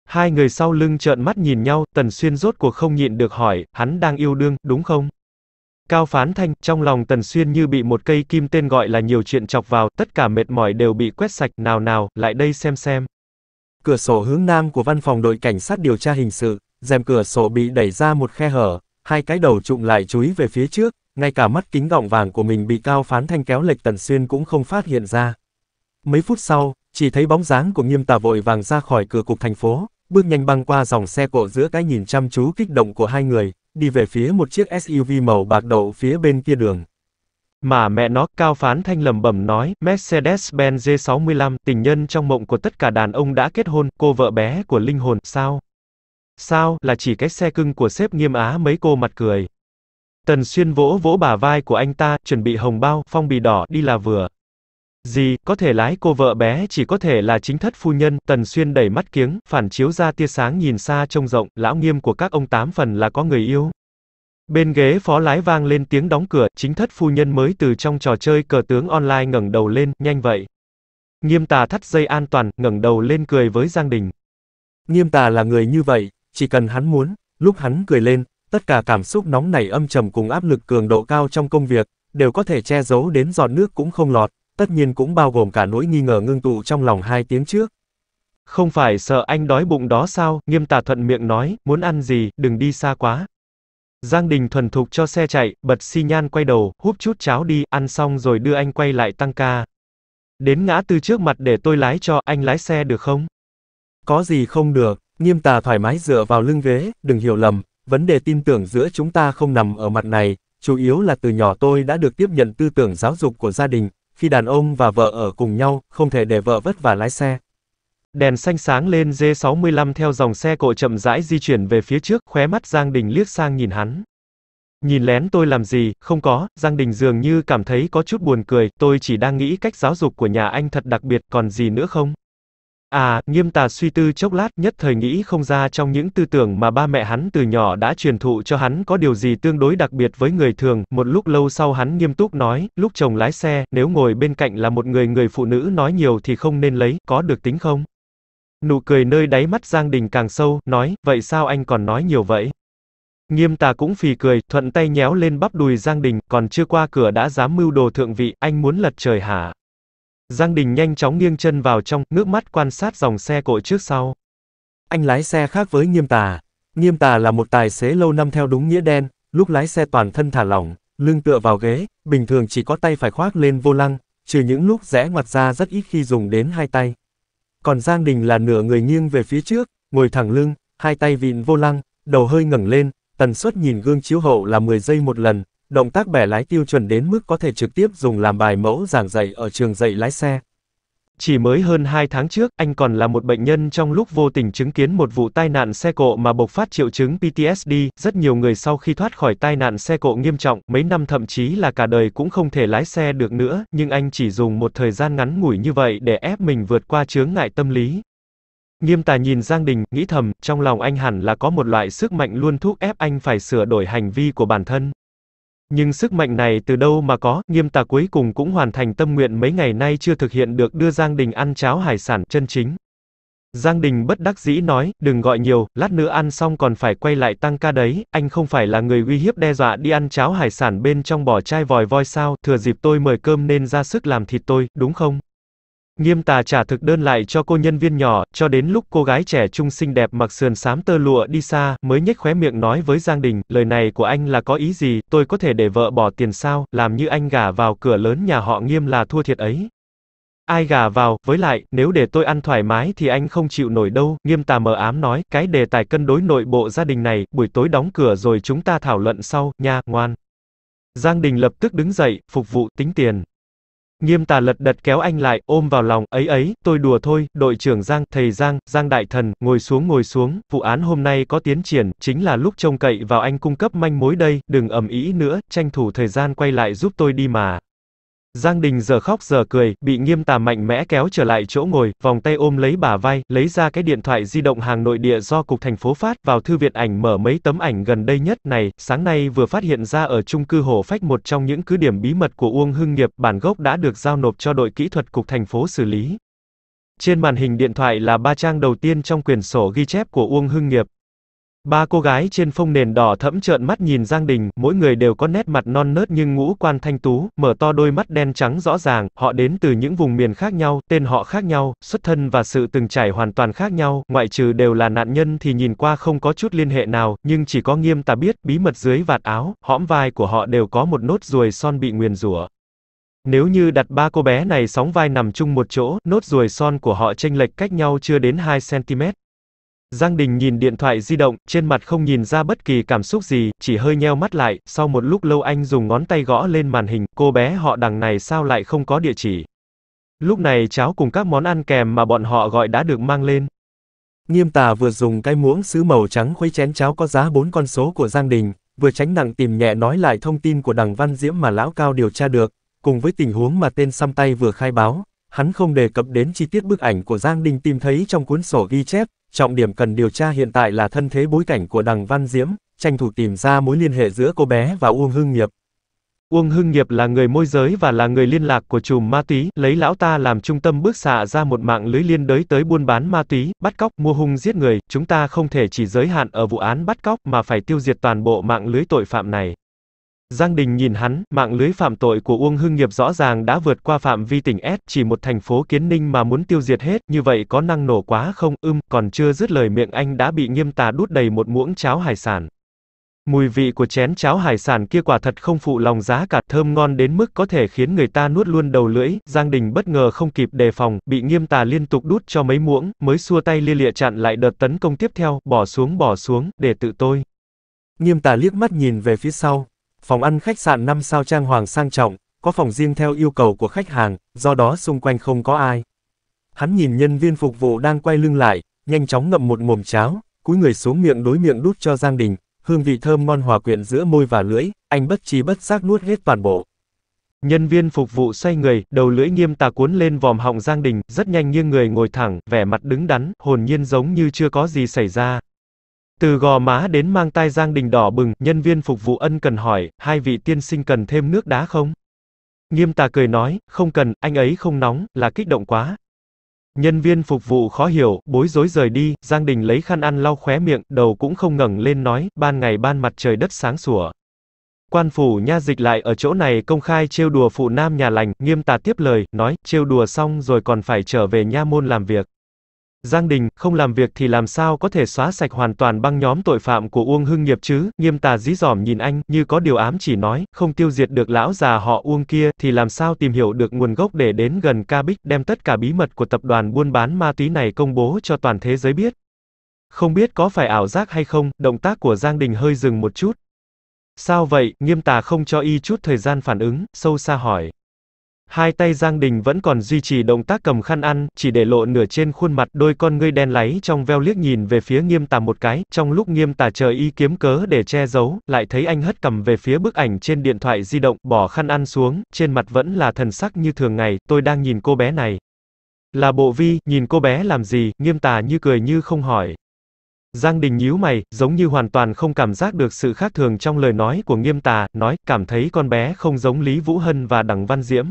Hai người sau lưng trợn mắt nhìn nhau, Tần Xuyên rốt cuộc không nhịn được hỏi, hắn đang yêu đương, đúng không? Cao Phán Thanh, trong lòng Tần Xuyên như bị một cây kim tên gọi là nhiều chuyện chọc vào, tất cả mệt mỏi đều bị quét sạch, nào nào, lại đây xem xem. Cửa sổ hướng nam của văn phòng đội cảnh sát điều tra hình sự, rèm cửa sổ bị đẩy ra một khe hở, hai cái đầu trụng lại chúi về phía trước, ngay cả mắt kính gọng vàng của mình bị cao phán thanh kéo lệch tần xuyên cũng không phát hiện ra. Mấy phút sau, chỉ thấy bóng dáng của nghiêm tà vội vàng ra khỏi cửa cục thành phố, bước nhanh băng qua dòng xe cộ giữa cái nhìn chăm chú kích động của hai người, đi về phía một chiếc SUV màu bạc đậu phía bên kia đường. Mà mẹ nó, Cao Phán Thanh lầm bẩm nói, Mercedes-Benz G65, tình nhân trong mộng của tất cả đàn ông đã kết hôn, cô vợ bé của linh hồn, sao? Sao, là chỉ cái xe cưng của sếp nghiêm á mấy cô mặt cười. Tần xuyên vỗ vỗ bà vai của anh ta, chuẩn bị hồng bao, phong bì đỏ, đi là vừa. Gì, có thể lái cô vợ bé chỉ có thể là chính thất phu nhân, tần xuyên đẩy mắt kiếng, phản chiếu ra tia sáng nhìn xa trông rộng, lão nghiêm của các ông tám phần là có người yêu. Bên ghế phó lái vang lên tiếng đóng cửa, chính thất phu nhân mới từ trong trò chơi cờ tướng online ngẩng đầu lên, nhanh vậy. Nghiêm tà thắt dây an toàn, ngẩng đầu lên cười với Giang Đình. Nghiêm tà là người như vậy, chỉ cần hắn muốn, lúc hắn cười lên, tất cả cảm xúc nóng nảy âm trầm cùng áp lực cường độ cao trong công việc, đều có thể che giấu đến giọt nước cũng không lọt, tất nhiên cũng bao gồm cả nỗi nghi ngờ ngưng tụ trong lòng hai tiếng trước. Không phải sợ anh đói bụng đó sao, nghiêm tà thuận miệng nói, muốn ăn gì, đừng đi xa quá. Giang Đình thuần thục cho xe chạy, bật xi nhan quay đầu, húp chút cháo đi, ăn xong rồi đưa anh quay lại tăng ca. Đến ngã tư trước mặt để tôi lái cho, anh lái xe được không? Có gì không được, Nghiêm tà thoải mái dựa vào lưng ghế, đừng hiểu lầm, vấn đề tin tưởng giữa chúng ta không nằm ở mặt này, chủ yếu là từ nhỏ tôi đã được tiếp nhận tư tưởng giáo dục của gia đình, khi đàn ông và vợ ở cùng nhau, không thể để vợ vất vả lái xe. Đèn xanh sáng lên D65 theo dòng xe cộ chậm rãi di chuyển về phía trước, khóe mắt Giang Đình liếc sang nhìn hắn. Nhìn lén tôi làm gì, không có, Giang Đình dường như cảm thấy có chút buồn cười, tôi chỉ đang nghĩ cách giáo dục của nhà anh thật đặc biệt, còn gì nữa không? À, nghiêm tà suy tư chốc lát, nhất thời nghĩ không ra trong những tư tưởng mà ba mẹ hắn từ nhỏ đã truyền thụ cho hắn có điều gì tương đối đặc biệt với người thường, một lúc lâu sau hắn nghiêm túc nói, lúc chồng lái xe, nếu ngồi bên cạnh là một người người phụ nữ nói nhiều thì không nên lấy, có được tính không? Nụ cười nơi đáy mắt Giang Đình càng sâu, nói, vậy sao anh còn nói nhiều vậy? Nghiêm tà cũng phì cười, thuận tay nhéo lên bắp đùi Giang Đình, còn chưa qua cửa đã dám mưu đồ thượng vị, anh muốn lật trời hả? Giang Đình nhanh chóng nghiêng chân vào trong, ngước mắt quan sát dòng xe cộ trước sau. Anh lái xe khác với Nghiêm Tà. Nghiêm Tà là một tài xế lâu năm theo đúng nghĩa đen, lúc lái xe toàn thân thả lỏng, lưng tựa vào ghế, bình thường chỉ có tay phải khoác lên vô lăng, trừ những lúc rẽ ngoặt ra rất ít khi dùng đến hai tay. Còn Giang Đình là nửa người nghiêng về phía trước, ngồi thẳng lưng, hai tay vịn vô lăng, đầu hơi ngẩng lên, tần suất nhìn gương chiếu hậu là 10 giây một lần, động tác bẻ lái tiêu chuẩn đến mức có thể trực tiếp dùng làm bài mẫu giảng dạy ở trường dạy lái xe. Chỉ mới hơn 2 tháng trước, anh còn là một bệnh nhân trong lúc vô tình chứng kiến một vụ tai nạn xe cộ mà bộc phát triệu chứng PTSD, rất nhiều người sau khi thoát khỏi tai nạn xe cộ nghiêm trọng, mấy năm thậm chí là cả đời cũng không thể lái xe được nữa, nhưng anh chỉ dùng một thời gian ngắn ngủi như vậy để ép mình vượt qua chướng ngại tâm lý. Nghiêm tà nhìn Giang Đình, nghĩ thầm, trong lòng anh hẳn là có một loại sức mạnh luôn thúc ép anh phải sửa đổi hành vi của bản thân. Nhưng sức mạnh này từ đâu mà có, nghiêm tà cuối cùng cũng hoàn thành tâm nguyện mấy ngày nay chưa thực hiện được đưa Giang Đình ăn cháo hải sản chân chính. Giang Đình bất đắc dĩ nói, đừng gọi nhiều, lát nữa ăn xong còn phải quay lại tăng ca đấy, anh không phải là người uy hiếp đe dọa đi ăn cháo hải sản bên trong bỏ chai vòi voi sao, thừa dịp tôi mời cơm nên ra sức làm thịt tôi, đúng không? Nghiêm tà trả thực đơn lại cho cô nhân viên nhỏ, cho đến lúc cô gái trẻ trung xinh đẹp mặc sườn xám tơ lụa đi xa, mới nhếch khóe miệng nói với Giang Đình, lời này của anh là có ý gì, tôi có thể để vợ bỏ tiền sao, làm như anh gả vào cửa lớn nhà họ nghiêm là thua thiệt ấy. Ai gả vào, với lại, nếu để tôi ăn thoải mái thì anh không chịu nổi đâu, nghiêm tà mờ ám nói, cái đề tài cân đối nội bộ gia đình này, buổi tối đóng cửa rồi chúng ta thảo luận sau, nha, ngoan. Giang Đình lập tức đứng dậy, phục vụ, tính tiền. Nghiêm tà lật đật kéo anh lại, ôm vào lòng, ấy ấy, tôi đùa thôi, đội trưởng Giang, thầy Giang, Giang Đại Thần, ngồi xuống ngồi xuống, vụ án hôm nay có tiến triển, chính là lúc trông cậy vào anh cung cấp manh mối đây, đừng ầm ý nữa, tranh thủ thời gian quay lại giúp tôi đi mà. Giang Đình giờ khóc giờ cười, bị nghiêm tà mạnh mẽ kéo trở lại chỗ ngồi, vòng tay ôm lấy bả vai, lấy ra cái điện thoại di động hàng nội địa do cục thành phố phát, vào thư viện ảnh mở mấy tấm ảnh gần đây nhất này, sáng nay vừa phát hiện ra ở chung cư Hồ Phách một trong những cứ điểm bí mật của Uông Hưng Nghiệp, bản gốc đã được giao nộp cho đội kỹ thuật cục thành phố xử lý. Trên màn hình điện thoại là ba trang đầu tiên trong quyển sổ ghi chép của Uông Hưng Nghiệp, Ba cô gái trên phông nền đỏ thẫm trợn mắt nhìn Giang Đình, mỗi người đều có nét mặt non nớt nhưng ngũ quan thanh tú, mở to đôi mắt đen trắng rõ ràng, họ đến từ những vùng miền khác nhau, tên họ khác nhau, xuất thân và sự từng trải hoàn toàn khác nhau, ngoại trừ đều là nạn nhân thì nhìn qua không có chút liên hệ nào, nhưng chỉ có nghiêm ta biết, bí mật dưới vạt áo, hõm vai của họ đều có một nốt ruồi son bị nguyền rủa. Nếu như đặt ba cô bé này sóng vai nằm chung một chỗ, nốt ruồi son của họ chênh lệch cách nhau chưa đến 2 cm. Giang Đình nhìn điện thoại di động, trên mặt không nhìn ra bất kỳ cảm xúc gì, chỉ hơi nheo mắt lại, sau một lúc lâu anh dùng ngón tay gõ lên màn hình, cô bé họ đằng này sao lại không có địa chỉ. Lúc này cháo cùng các món ăn kèm mà bọn họ gọi đã được mang lên. Nghiêm tà vừa dùng cái muỗng sứ màu trắng khuấy chén cháo có giá bốn con số của Giang Đình, vừa tránh nặng tìm nhẹ nói lại thông tin của đằng Văn Diễm mà lão cao điều tra được, cùng với tình huống mà tên xăm tay vừa khai báo, hắn không đề cập đến chi tiết bức ảnh của Giang Đình tìm thấy trong cuốn sổ ghi chép, trọng điểm cần điều tra hiện tại là thân thế bối cảnh của Đằng Văn Diễm, tranh thủ tìm ra mối liên hệ giữa cô bé và Uông Hưng Nghiệp. Uông Hưng Nghiệp là người môi giới và là người liên lạc của chùm ma túy, lấy lão ta làm trung tâm bước xạ ra một mạng lưới liên đới tới buôn bán ma túy, bắt cóc, mua hung giết người, chúng ta không thể chỉ giới hạn ở vụ án bắt cóc mà phải tiêu diệt toàn bộ mạng lưới tội phạm này. Giang Đình nhìn hắn, mạng lưới phạm tội của Uông Hưng Nghiệp rõ ràng đã vượt qua phạm vi tỉnh S, chỉ một thành phố kiến ninh mà muốn tiêu diệt hết, như vậy có năng nổ quá không, ưm, còn chưa dứt lời miệng anh đã bị nghiêm tà đút đầy một muỗng cháo hải sản. Mùi vị của chén cháo hải sản kia quả thật không phụ lòng giá cả, thơm ngon đến mức có thể khiến người ta nuốt luôn đầu lưỡi, Giang Đình bất ngờ không kịp đề phòng, bị nghiêm tà liên tục đút cho mấy muỗng, mới xua tay lia lịa chặn lại đợt tấn công tiếp theo, bỏ xuống bỏ xuống, để tự tôi. Nghiêm tà liếc mắt nhìn về phía sau, Phòng ăn khách sạn 5 sao trang hoàng sang trọng, có phòng riêng theo yêu cầu của khách hàng, do đó xung quanh không có ai. Hắn nhìn nhân viên phục vụ đang quay lưng lại, nhanh chóng ngậm một mồm cháo, cúi người xuống miệng đối miệng đút cho Giang Đình, hương vị thơm ngon hòa quyện giữa môi và lưỡi, anh bất trí bất giác nuốt hết toàn bộ. Nhân viên phục vụ xoay người, đầu lưỡi nghiêm tà cuốn lên vòm họng Giang Đình, rất nhanh nghiêng người ngồi thẳng, vẻ mặt đứng đắn, hồn nhiên giống như chưa có gì xảy ra, từ gò má đến mang tai Giang Đình đỏ bừng, nhân viên phục vụ ân cần hỏi, hai vị tiên sinh cần thêm nước đá không? Nghiêm tà cười nói, không cần, anh ấy không nóng, là kích động quá. Nhân viên phục vụ khó hiểu, bối rối rời đi, Giang Đình lấy khăn ăn lau khóe miệng, đầu cũng không ngẩng lên nói, ban ngày ban mặt trời đất sáng sủa. Quan phủ nha dịch lại ở chỗ này công khai trêu đùa phụ nam nhà lành, nghiêm tà tiếp lời, nói, trêu đùa xong rồi còn phải trở về nha môn làm việc. Giang Đình, không làm việc thì làm sao có thể xóa sạch hoàn toàn băng nhóm tội phạm của Uông Hưng Nghiệp chứ, nghiêm tà dí dỏm nhìn anh, như có điều ám chỉ nói, không tiêu diệt được lão già họ Uông kia, thì làm sao tìm hiểu được nguồn gốc để đến gần Ca Bích, đem tất cả bí mật của tập đoàn buôn bán ma túy này công bố cho toàn thế giới biết. Không biết có phải ảo giác hay không, động tác của Giang Đình hơi dừng một chút. Sao vậy, nghiêm tà không cho y chút thời gian phản ứng, sâu xa hỏi. Hai tay Giang Đình vẫn còn duy trì động tác cầm khăn ăn, chỉ để lộ nửa trên khuôn mặt đôi con ngươi đen láy trong veo liếc nhìn về phía nghiêm tà một cái, trong lúc nghiêm tà chờ y kiếm cớ để che giấu, lại thấy anh hất cầm về phía bức ảnh trên điện thoại di động, bỏ khăn ăn xuống, trên mặt vẫn là thần sắc như thường ngày, tôi đang nhìn cô bé này. Là bộ vi, nhìn cô bé làm gì, nghiêm tà như cười như không hỏi. Giang Đình nhíu mày, giống như hoàn toàn không cảm giác được sự khác thường trong lời nói của nghiêm tà, nói, cảm thấy con bé không giống Lý Vũ Hân và Đặng Văn Diễm.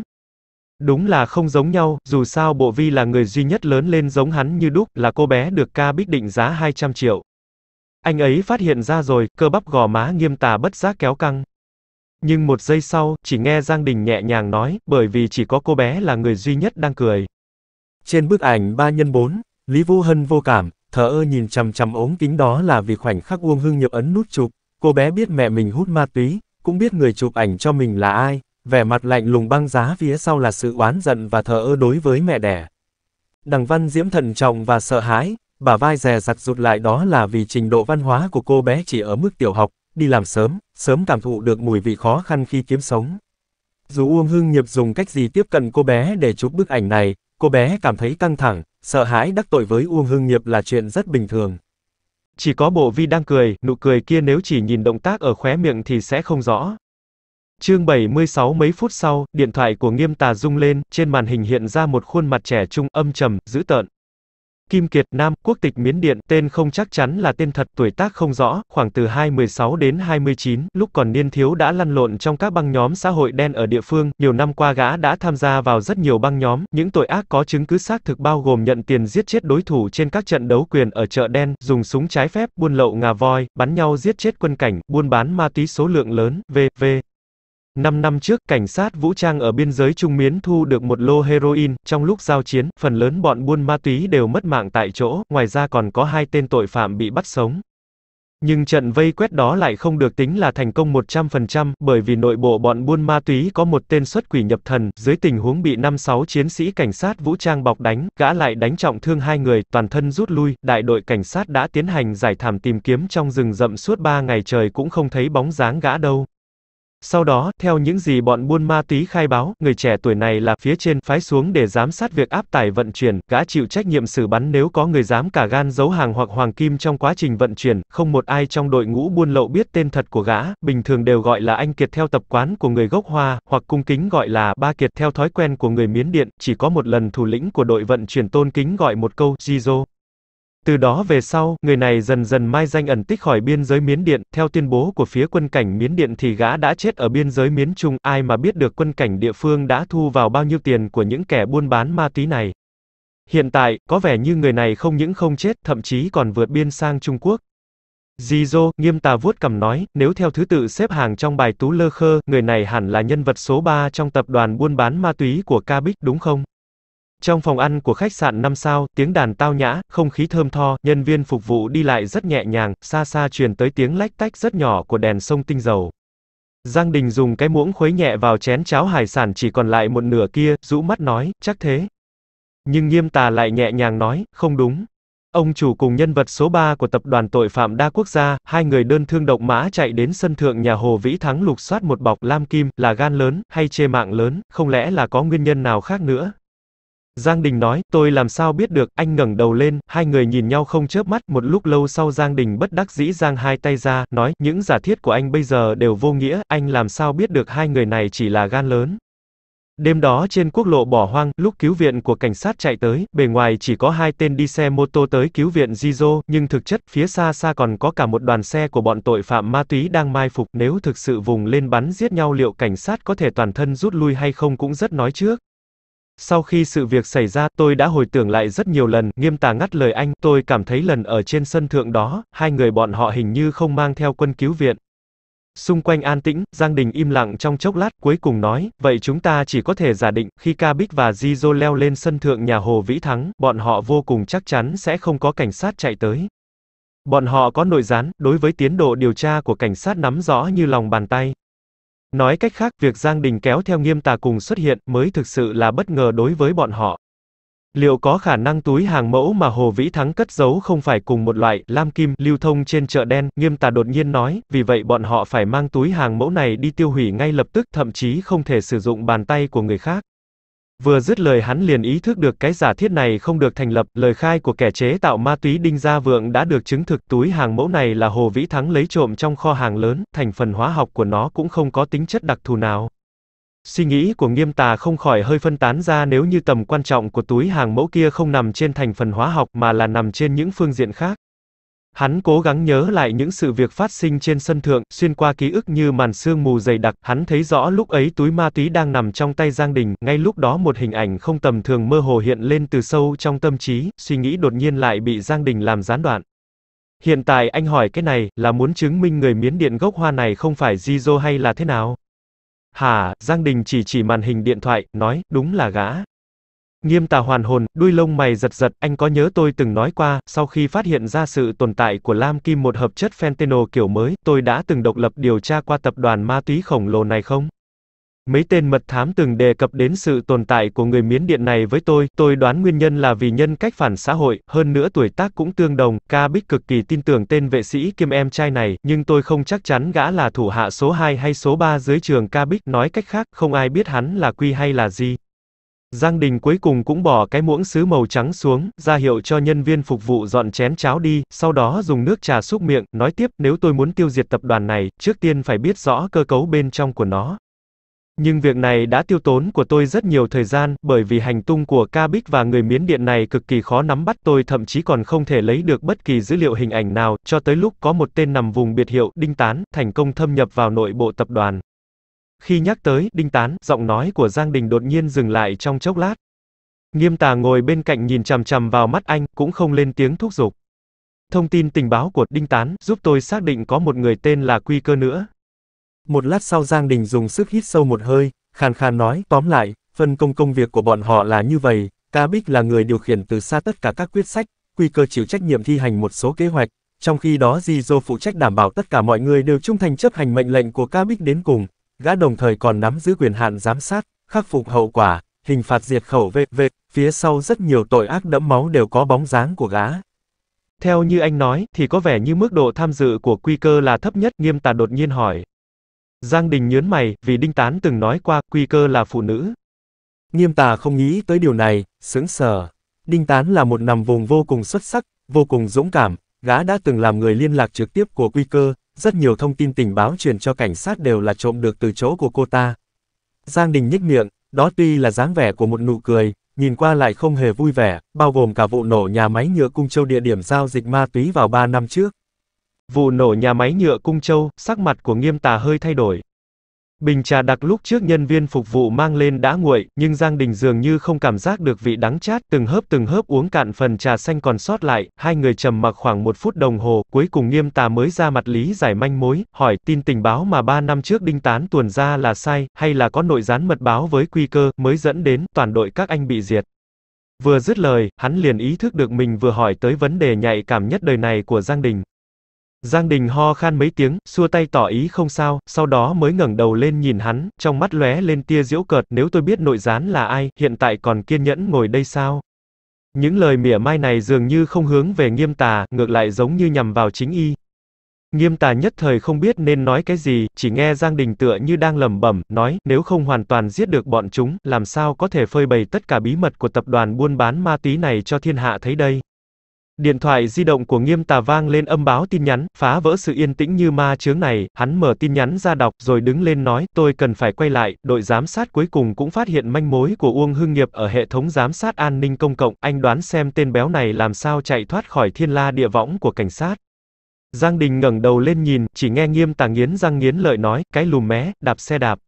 Đúng là không giống nhau, dù sao Bộ Vi là người duy nhất lớn lên giống hắn như đúc, là cô bé được ca bích định giá 200 triệu. Anh ấy phát hiện ra rồi, cơ bắp gò má nghiêm tà bất giác kéo căng. Nhưng một giây sau, chỉ nghe Giang Đình nhẹ nhàng nói, bởi vì chỉ có cô bé là người duy nhất đang cười. Trên bức ảnh 3 x 4, Lý Vũ Hân vô cảm, thở ơ nhìn chằm chằm ống kính đó là vì khoảnh khắc Uông Hưng Nhật ấn nút chụp, cô bé biết mẹ mình hút ma túy, cũng biết người chụp ảnh cho mình là ai, vẻ mặt lạnh lùng băng giá phía sau là sự oán giận và thờ ơ đối với mẹ đẻ. Đằng văn diễm thần trọng và sợ hãi, bà vai rè giặt rụt lại đó là vì trình độ văn hóa của cô bé chỉ ở mức tiểu học, đi làm sớm, sớm cảm thụ được mùi vị khó khăn khi kiếm sống. Dù Uông Hưng Nghiệp dùng cách gì tiếp cận cô bé để chụp bức ảnh này, cô bé cảm thấy căng thẳng, sợ hãi đắc tội với Uông Hưng Nghiệp là chuyện rất bình thường. Chỉ có bộ vi đang cười, nụ cười kia nếu chỉ nhìn động tác ở khóe miệng thì sẽ không rõ. Chương 76 mấy phút sau, điện thoại của Nghiêm Tà rung lên, trên màn hình hiện ra một khuôn mặt trẻ trung, âm trầm, dữ tợn. Kim Kiệt Nam, quốc tịch Miến Điện, tên không chắc chắn là tên thật, tuổi tác không rõ, khoảng từ 216 đến 29, lúc còn niên thiếu đã lăn lộn trong các băng nhóm xã hội đen ở địa phương, nhiều năm qua gã đã tham gia vào rất nhiều băng nhóm, những tội ác có chứng cứ xác thực bao gồm nhận tiền giết chết đối thủ trên các trận đấu quyền ở chợ đen, dùng súng trái phép, buôn lậu ngà voi, bắn nhau giết chết quân cảnh, buôn bán ma túy số lượng lớn, v.v. 5 năm trước, cảnh sát vũ trang ở biên giới Trung Miến thu được một lô heroin, trong lúc giao chiến, phần lớn bọn buôn ma túy đều mất mạng tại chỗ, ngoài ra còn có hai tên tội phạm bị bắt sống. Nhưng trận vây quét đó lại không được tính là thành công 100%, bởi vì nội bộ bọn buôn ma túy có một tên xuất quỷ nhập thần, dưới tình huống bị 5-6 chiến sĩ cảnh sát vũ trang bọc đánh, gã lại đánh trọng thương hai người, toàn thân rút lui, đại đội cảnh sát đã tiến hành giải thảm tìm kiếm trong rừng rậm suốt 3 ngày trời cũng không thấy bóng dáng gã đâu. Sau đó, theo những gì bọn buôn ma túy khai báo, người trẻ tuổi này là phía trên phái xuống để giám sát việc áp tải vận chuyển, gã chịu trách nhiệm xử bắn nếu có người dám cả gan giấu hàng hoặc hoàng kim trong quá trình vận chuyển, không một ai trong đội ngũ buôn lậu biết tên thật của gã, bình thường đều gọi là anh Kiệt theo tập quán của người gốc Hoa, hoặc cung kính gọi là Ba Kiệt theo thói quen của người Miến Điện, chỉ có một lần thủ lĩnh của đội vận chuyển tôn kính gọi một câu Jizo. Từ đó về sau, người này dần dần mai danh ẩn tích khỏi biên giới Miến Điện, theo tuyên bố của phía quân cảnh Miến Điện thì gã đã chết ở biên giới Miến Trung, ai mà biết được quân cảnh địa phương đã thu vào bao nhiêu tiền của những kẻ buôn bán ma túy này. Hiện tại, có vẻ như người này không những không chết, thậm chí còn vượt biên sang Trung Quốc. Jizo, nghiêm tà vuốt cầm nói, nếu theo thứ tự xếp hàng trong bài tú lơ khơ, người này hẳn là nhân vật số 3 trong tập đoàn buôn bán ma túy của Kabik đúng không? Trong phòng ăn của khách sạn 5 sao, tiếng đàn tao nhã, không khí thơm tho, nhân viên phục vụ đi lại rất nhẹ nhàng, xa xa truyền tới tiếng lách tách rất nhỏ của đèn sông tinh dầu. Giang Đình dùng cái muỗng khuấy nhẹ vào chén cháo hải sản chỉ còn lại một nửa kia, rũ mắt nói, chắc thế. Nhưng nghiêm tà lại nhẹ nhàng nói, không đúng. Ông chủ cùng nhân vật số 3 của tập đoàn tội phạm đa quốc gia, hai người đơn thương động mã chạy đến sân thượng nhà Hồ Vĩ Thắng lục soát một bọc lam kim, là gan lớn, hay chê mạng lớn, không lẽ là có nguyên nhân nào khác nữa. Giang Đình nói, tôi làm sao biết được, anh ngẩng đầu lên, hai người nhìn nhau không chớp mắt, một lúc lâu sau Giang Đình bất đắc dĩ giang hai tay ra, nói, những giả thiết của anh bây giờ đều vô nghĩa, anh làm sao biết được hai người này chỉ là gan lớn. Đêm đó trên quốc lộ bỏ hoang, lúc cứu viện của cảnh sát chạy tới, bề ngoài chỉ có hai tên đi xe mô tô tới cứu viện Jizo, nhưng thực chất phía xa xa còn có cả một đoàn xe của bọn tội phạm ma túy đang mai phục, nếu thực sự vùng lên bắn giết nhau liệu cảnh sát có thể toàn thân rút lui hay không cũng rất nói trước. Sau khi sự việc xảy ra, tôi đã hồi tưởng lại rất nhiều lần, nghiêm tà ngắt lời anh, tôi cảm thấy lần ở trên sân thượng đó, hai người bọn họ hình như không mang theo quân cứu viện. Xung quanh an tĩnh, Giang Đình im lặng trong chốc lát, cuối cùng nói, vậy chúng ta chỉ có thể giả định, khi Ca Bích và Di leo lên sân thượng nhà Hồ Vĩ Thắng, bọn họ vô cùng chắc chắn sẽ không có cảnh sát chạy tới. Bọn họ có nội gián, đối với tiến độ điều tra của cảnh sát nắm rõ như lòng bàn tay. Nói cách khác, việc Giang Đình kéo theo nghiêm tà cùng xuất hiện mới thực sự là bất ngờ đối với bọn họ. Liệu có khả năng túi hàng mẫu mà Hồ Vĩ Thắng cất giấu không phải cùng một loại lam kim lưu thông trên chợ đen, nghiêm tà đột nhiên nói, vì vậy bọn họ phải mang túi hàng mẫu này đi tiêu hủy ngay lập tức, thậm chí không thể sử dụng bàn tay của người khác. Vừa dứt lời hắn liền ý thức được cái giả thiết này không được thành lập, lời khai của kẻ chế tạo ma túy Đinh Gia Vượng đã được chứng thực túi hàng mẫu này là Hồ Vĩ Thắng lấy trộm trong kho hàng lớn, thành phần hóa học của nó cũng không có tính chất đặc thù nào. Suy nghĩ của nghiêm tà không khỏi hơi phân tán ra nếu như tầm quan trọng của túi hàng mẫu kia không nằm trên thành phần hóa học mà là nằm trên những phương diện khác. Hắn cố gắng nhớ lại những sự việc phát sinh trên sân thượng, xuyên qua ký ức như màn sương mù dày đặc, hắn thấy rõ lúc ấy túi ma túy đang nằm trong tay Giang Đình, ngay lúc đó một hình ảnh không tầm thường mơ hồ hiện lên từ sâu trong tâm trí, suy nghĩ đột nhiên lại bị Giang Đình làm gián đoạn. Hiện tại anh hỏi cái này, là muốn chứng minh người miến điện gốc hoa này không phải Jizo hay là thế nào? hà Giang Đình chỉ chỉ màn hình điện thoại, nói, đúng là gã. Nghiêm tà hoàn hồn, đuôi lông mày giật giật, anh có nhớ tôi từng nói qua, sau khi phát hiện ra sự tồn tại của lam kim một hợp chất fentanyl kiểu mới, tôi đã từng độc lập điều tra qua tập đoàn ma túy khổng lồ này không? Mấy tên mật thám từng đề cập đến sự tồn tại của người miến điện này với tôi, tôi đoán nguyên nhân là vì nhân cách phản xã hội, hơn nữa tuổi tác cũng tương đồng, ca bích cực kỳ tin tưởng tên vệ sĩ kiêm em trai này, nhưng tôi không chắc chắn gã là thủ hạ số 2 hay số 3 dưới trường ca bích, nói cách khác, không ai biết hắn là quy hay là gì. Giang Đình cuối cùng cũng bỏ cái muỗng sứ màu trắng xuống, ra hiệu cho nhân viên phục vụ dọn chén cháo đi, sau đó dùng nước trà xúc miệng, nói tiếp, nếu tôi muốn tiêu diệt tập đoàn này, trước tiên phải biết rõ cơ cấu bên trong của nó. Nhưng việc này đã tiêu tốn của tôi rất nhiều thời gian, bởi vì hành tung của Ca Bích và người Miến Điện này cực kỳ khó nắm bắt tôi thậm chí còn không thể lấy được bất kỳ dữ liệu hình ảnh nào, cho tới lúc có một tên nằm vùng biệt hiệu, Đinh Tán, thành công thâm nhập vào nội bộ tập đoàn. Khi nhắc tới, đinh tán, giọng nói của Giang Đình đột nhiên dừng lại trong chốc lát. Nghiêm tà ngồi bên cạnh nhìn chằm chằm vào mắt anh, cũng không lên tiếng thúc giục. Thông tin tình báo của Đinh Tán giúp tôi xác định có một người tên là Quy Cơ nữa. Một lát sau Giang Đình dùng sức hít sâu một hơi, khàn khàn nói, tóm lại, phân công công việc của bọn họ là như vậy, Ca Bích là người điều khiển từ xa tất cả các quyết sách, Quy Cơ chịu trách nhiệm thi hành một số kế hoạch, trong khi đó Di Dô phụ trách đảm bảo tất cả mọi người đều trung thành chấp hành mệnh lệnh của Ca Bích đến cùng, gã đồng thời còn nắm giữ quyền hạn giám sát, khắc phục hậu quả, hình phạt diệt khẩu v.v., phía sau rất nhiều tội ác đẫm máu đều có bóng dáng của gã. Theo như anh nói, thì có vẻ như mức độ tham dự của quy cơ là thấp nhất, nghiêm tà đột nhiên hỏi. Giang Đình nhớn mày, vì Đinh Tán từng nói qua, quy cơ là phụ nữ. Nghiêm tà không nghĩ tới điều này, sững sờ. Đinh Tán là một nằm vùng vô cùng xuất sắc, vô cùng dũng cảm, gã đã từng làm người liên lạc trực tiếp của quy cơ, rất nhiều thông tin tình báo truyền cho cảnh sát đều là trộm được từ chỗ của cô ta. Giang Đình nhếch miệng, đó tuy là dáng vẻ của một nụ cười, nhìn qua lại không hề vui vẻ, bao gồm cả vụ nổ nhà máy nhựa Cung Châu địa điểm giao dịch ma túy vào 3 năm trước. Vụ nổ nhà máy nhựa Cung Châu, sắc mặt của nghiêm tà hơi thay đổi, Bình trà đặc lúc trước nhân viên phục vụ mang lên đã nguội, nhưng Giang Đình dường như không cảm giác được vị đắng chát, từng hớp từng hớp uống cạn phần trà xanh còn sót lại, hai người trầm mặc khoảng một phút đồng hồ, cuối cùng nghiêm tà mới ra mặt lý giải manh mối, hỏi tin tình báo mà ba năm trước đinh tán tuồn ra là sai, hay là có nội gián mật báo với quy cơ, mới dẫn đến toàn đội các anh bị diệt. Vừa dứt lời, hắn liền ý thức được mình vừa hỏi tới vấn đề nhạy cảm nhất đời này của Giang Đình. Giang Đình ho khan mấy tiếng, xua tay tỏ ý không sao, sau đó mới ngẩng đầu lên nhìn hắn, trong mắt lóe lên tia giễu cợt, nếu tôi biết nội gián là ai, hiện tại còn kiên nhẫn ngồi đây sao? Những lời mỉa mai này dường như không hướng về Nghiêm Tà, ngược lại giống như nhằm vào chính y. Nghiêm Tà nhất thời không biết nên nói cái gì, chỉ nghe Giang Đình tựa như đang lẩm bẩm, nói, nếu không hoàn toàn giết được bọn chúng, làm sao có thể phơi bày tất cả bí mật của tập đoàn buôn bán ma túy này cho thiên hạ thấy đây. Điện thoại di động của nghiêm tà vang lên âm báo tin nhắn, phá vỡ sự yên tĩnh như ma chướng này, hắn mở tin nhắn ra đọc rồi đứng lên nói, tôi cần phải quay lại, đội giám sát cuối cùng cũng phát hiện manh mối của Uông Hưng Nghiệp ở hệ thống giám sát an ninh công cộng, anh đoán xem tên béo này làm sao chạy thoát khỏi thiên la địa võng của cảnh sát. Giang Đình ngẩng đầu lên nhìn, chỉ nghe nghiêm tà nghiến răng nghiến lợi nói, cái lùm mé, đạp xe đạp.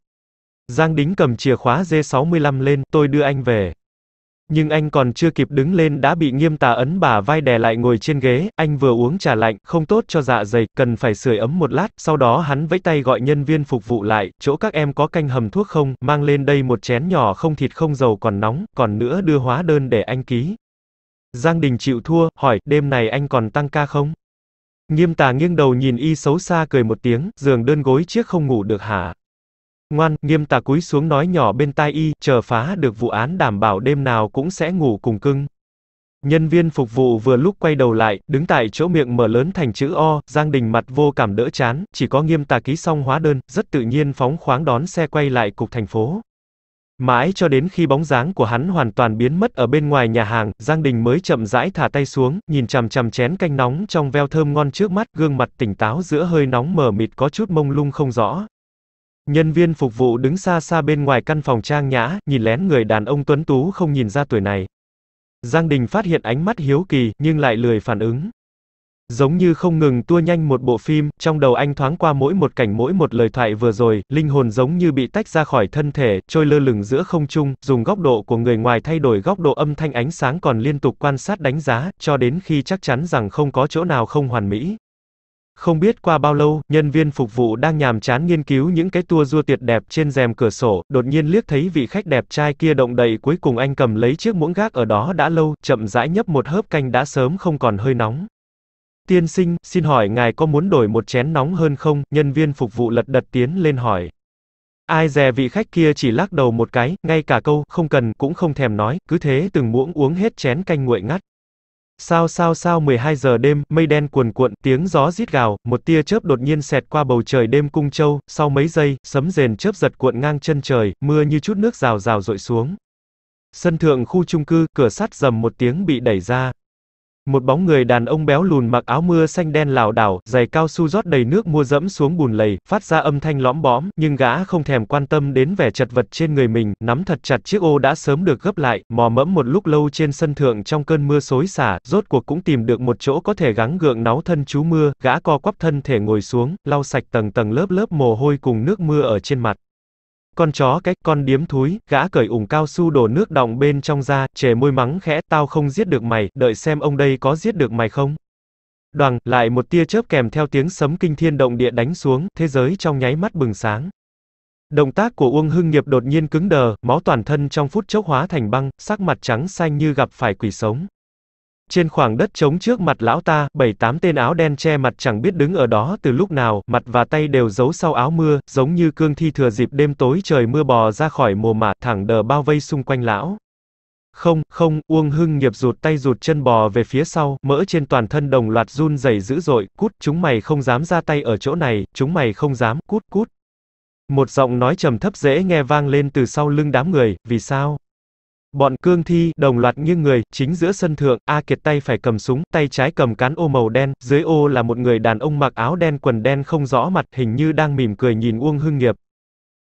Giang Đính cầm chìa khóa D65 lên, tôi đưa anh về. Nhưng anh còn chưa kịp đứng lên đã bị nghiêm tà ấn bả vai đè lại ngồi trên ghế, anh vừa uống trà lạnh, không tốt cho dạ dày, cần phải sưởi ấm một lát, sau đó hắn vẫy tay gọi nhân viên phục vụ lại, chỗ các em có canh hầm thuốc không, mang lên đây một chén nhỏ không thịt không dầu còn nóng, còn nữa đưa hóa đơn để anh ký. Giang Đình chịu thua, hỏi, đêm này anh còn tăng ca không? Nghiêm tà nghiêng đầu nhìn y xấu xa cười một tiếng, giường đơn gối chiếc không ngủ được hả? Ngoan, nghiêm tà cúi xuống nói nhỏ bên tai y, chờ phá được vụ án đảm bảo đêm nào cũng sẽ ngủ cùng cưng. Nhân viên phục vụ vừa lúc quay đầu lại, đứng tại chỗ miệng mở lớn thành chữ O, Giang Đình mặt vô cảm đỡ chán, chỉ có nghiêm tà ký xong hóa đơn, rất tự nhiên phóng khoáng đón xe quay lại cục thành phố. Mãi cho đến khi bóng dáng của hắn hoàn toàn biến mất ở bên ngoài nhà hàng, Giang Đình mới chậm rãi thả tay xuống, nhìn chằm chằm chén canh nóng trong veo thơm ngon trước mắt, gương mặt tỉnh táo giữa hơi nóng mờ mịt có chút mông lung không rõ. Nhân viên phục vụ đứng xa xa bên ngoài căn phòng trang nhã, nhìn lén người đàn ông tuấn tú không nhìn ra tuổi này. Giang Đình phát hiện ánh mắt hiếu kỳ, nhưng lại lười phản ứng. Giống như không ngừng tua nhanh một bộ phim, trong đầu anh thoáng qua mỗi một cảnh mỗi một lời thoại vừa rồi, linh hồn giống như bị tách ra khỏi thân thể, trôi lơ lửng giữa không trung, dùng góc độ của người ngoài thay đổi góc độ âm thanh ánh sáng còn liên tục quan sát đánh giá, cho đến khi chắc chắn rằng không có chỗ nào không hoàn mỹ. Không biết qua bao lâu, nhân viên phục vụ đang nhàm chán nghiên cứu những cái tua rua tuyệt đẹp trên rèm cửa sổ, đột nhiên liếc thấy vị khách đẹp trai kia động đậy cuối cùng anh cầm lấy chiếc muỗng gác ở đó đã lâu, chậm rãi nhấp một hớp canh đã sớm không còn hơi nóng. Tiên sinh, xin hỏi ngài có muốn đổi một chén nóng hơn không? Nhân viên phục vụ lật đật tiến lên hỏi. Ai dè vị khách kia chỉ lắc đầu một cái, ngay cả câu, không cần, cũng không thèm nói, cứ thế từng muỗng uống hết chén canh nguội ngắt. Sao sao sao 12 giờ đêm, mây đen cuồn cuộn, tiếng gió rít gào, một tia chớp đột nhiên xẹt qua bầu trời đêm cung châu, sau mấy giây, sấm rền chớp giật cuộn ngang chân trời, mưa như chút nước rào rào rội xuống. Sân thượng khu trung cư, cửa sắt rầm một tiếng bị đẩy ra, một bóng người đàn ông béo lùn mặc áo mưa xanh đen lảo đảo, giày cao su rót đầy nước mua dẫm xuống bùn lầy, phát ra âm thanh lõm bõm, nhưng gã không thèm quan tâm đến vẻ chật vật trên người mình, nắm thật chặt chiếc ô đã sớm được gấp lại, mò mẫm một lúc lâu trên sân thượng trong cơn mưa xối xả, rốt cuộc cũng tìm được một chỗ có thể gắng gượng náu thân chú mưa, gã co quắp thân thể ngồi xuống, lau sạch tầng tầng lớp lớp mồ hôi cùng nước mưa ở trên mặt. Con chó cái, con điếm thúi, gã cởi ủng cao su đổ nước đọng bên trong ra chề môi mắng khẽ, tao không giết được mày, đợi xem ông đây có giết được mày không. Đoàn, lại một tia chớp kèm theo tiếng sấm kinh thiên động địa đánh xuống, thế giới trong nháy mắt bừng sáng. Động tác của Uông Hưng Nghiệp đột nhiên cứng đờ, máu toàn thân trong phút chốc hóa thành băng, sắc mặt trắng xanh như gặp phải quỷ sống. Trên khoảng đất trống trước mặt lão ta, bảy tám tên áo đen che mặt chẳng biết đứng ở đó từ lúc nào, mặt và tay đều giấu sau áo mưa, giống như cương thi thừa dịp đêm tối trời mưa bò ra khỏi mồ mả, thẳng đờ bao vây xung quanh lão. Không, không, Uông Hưng nghiệp rụt tay rụt chân bò về phía sau, mỡ trên toàn thân đồng loạt run rẩy dữ dội, cút, chúng mày không dám ra tay ở chỗ này, chúng mày không dám, cút, cút. Một giọng nói trầm thấp dễ nghe vang lên từ sau lưng đám người, vì sao? Bọn cương thi, đồng loạt như người, chính giữa sân thượng, A Kiệt tay phải cầm súng, tay trái cầm cán ô màu đen, dưới ô là một người đàn ông mặc áo đen quần đen không rõ mặt, hình như đang mỉm cười nhìn Uông Hưng Nghiệp.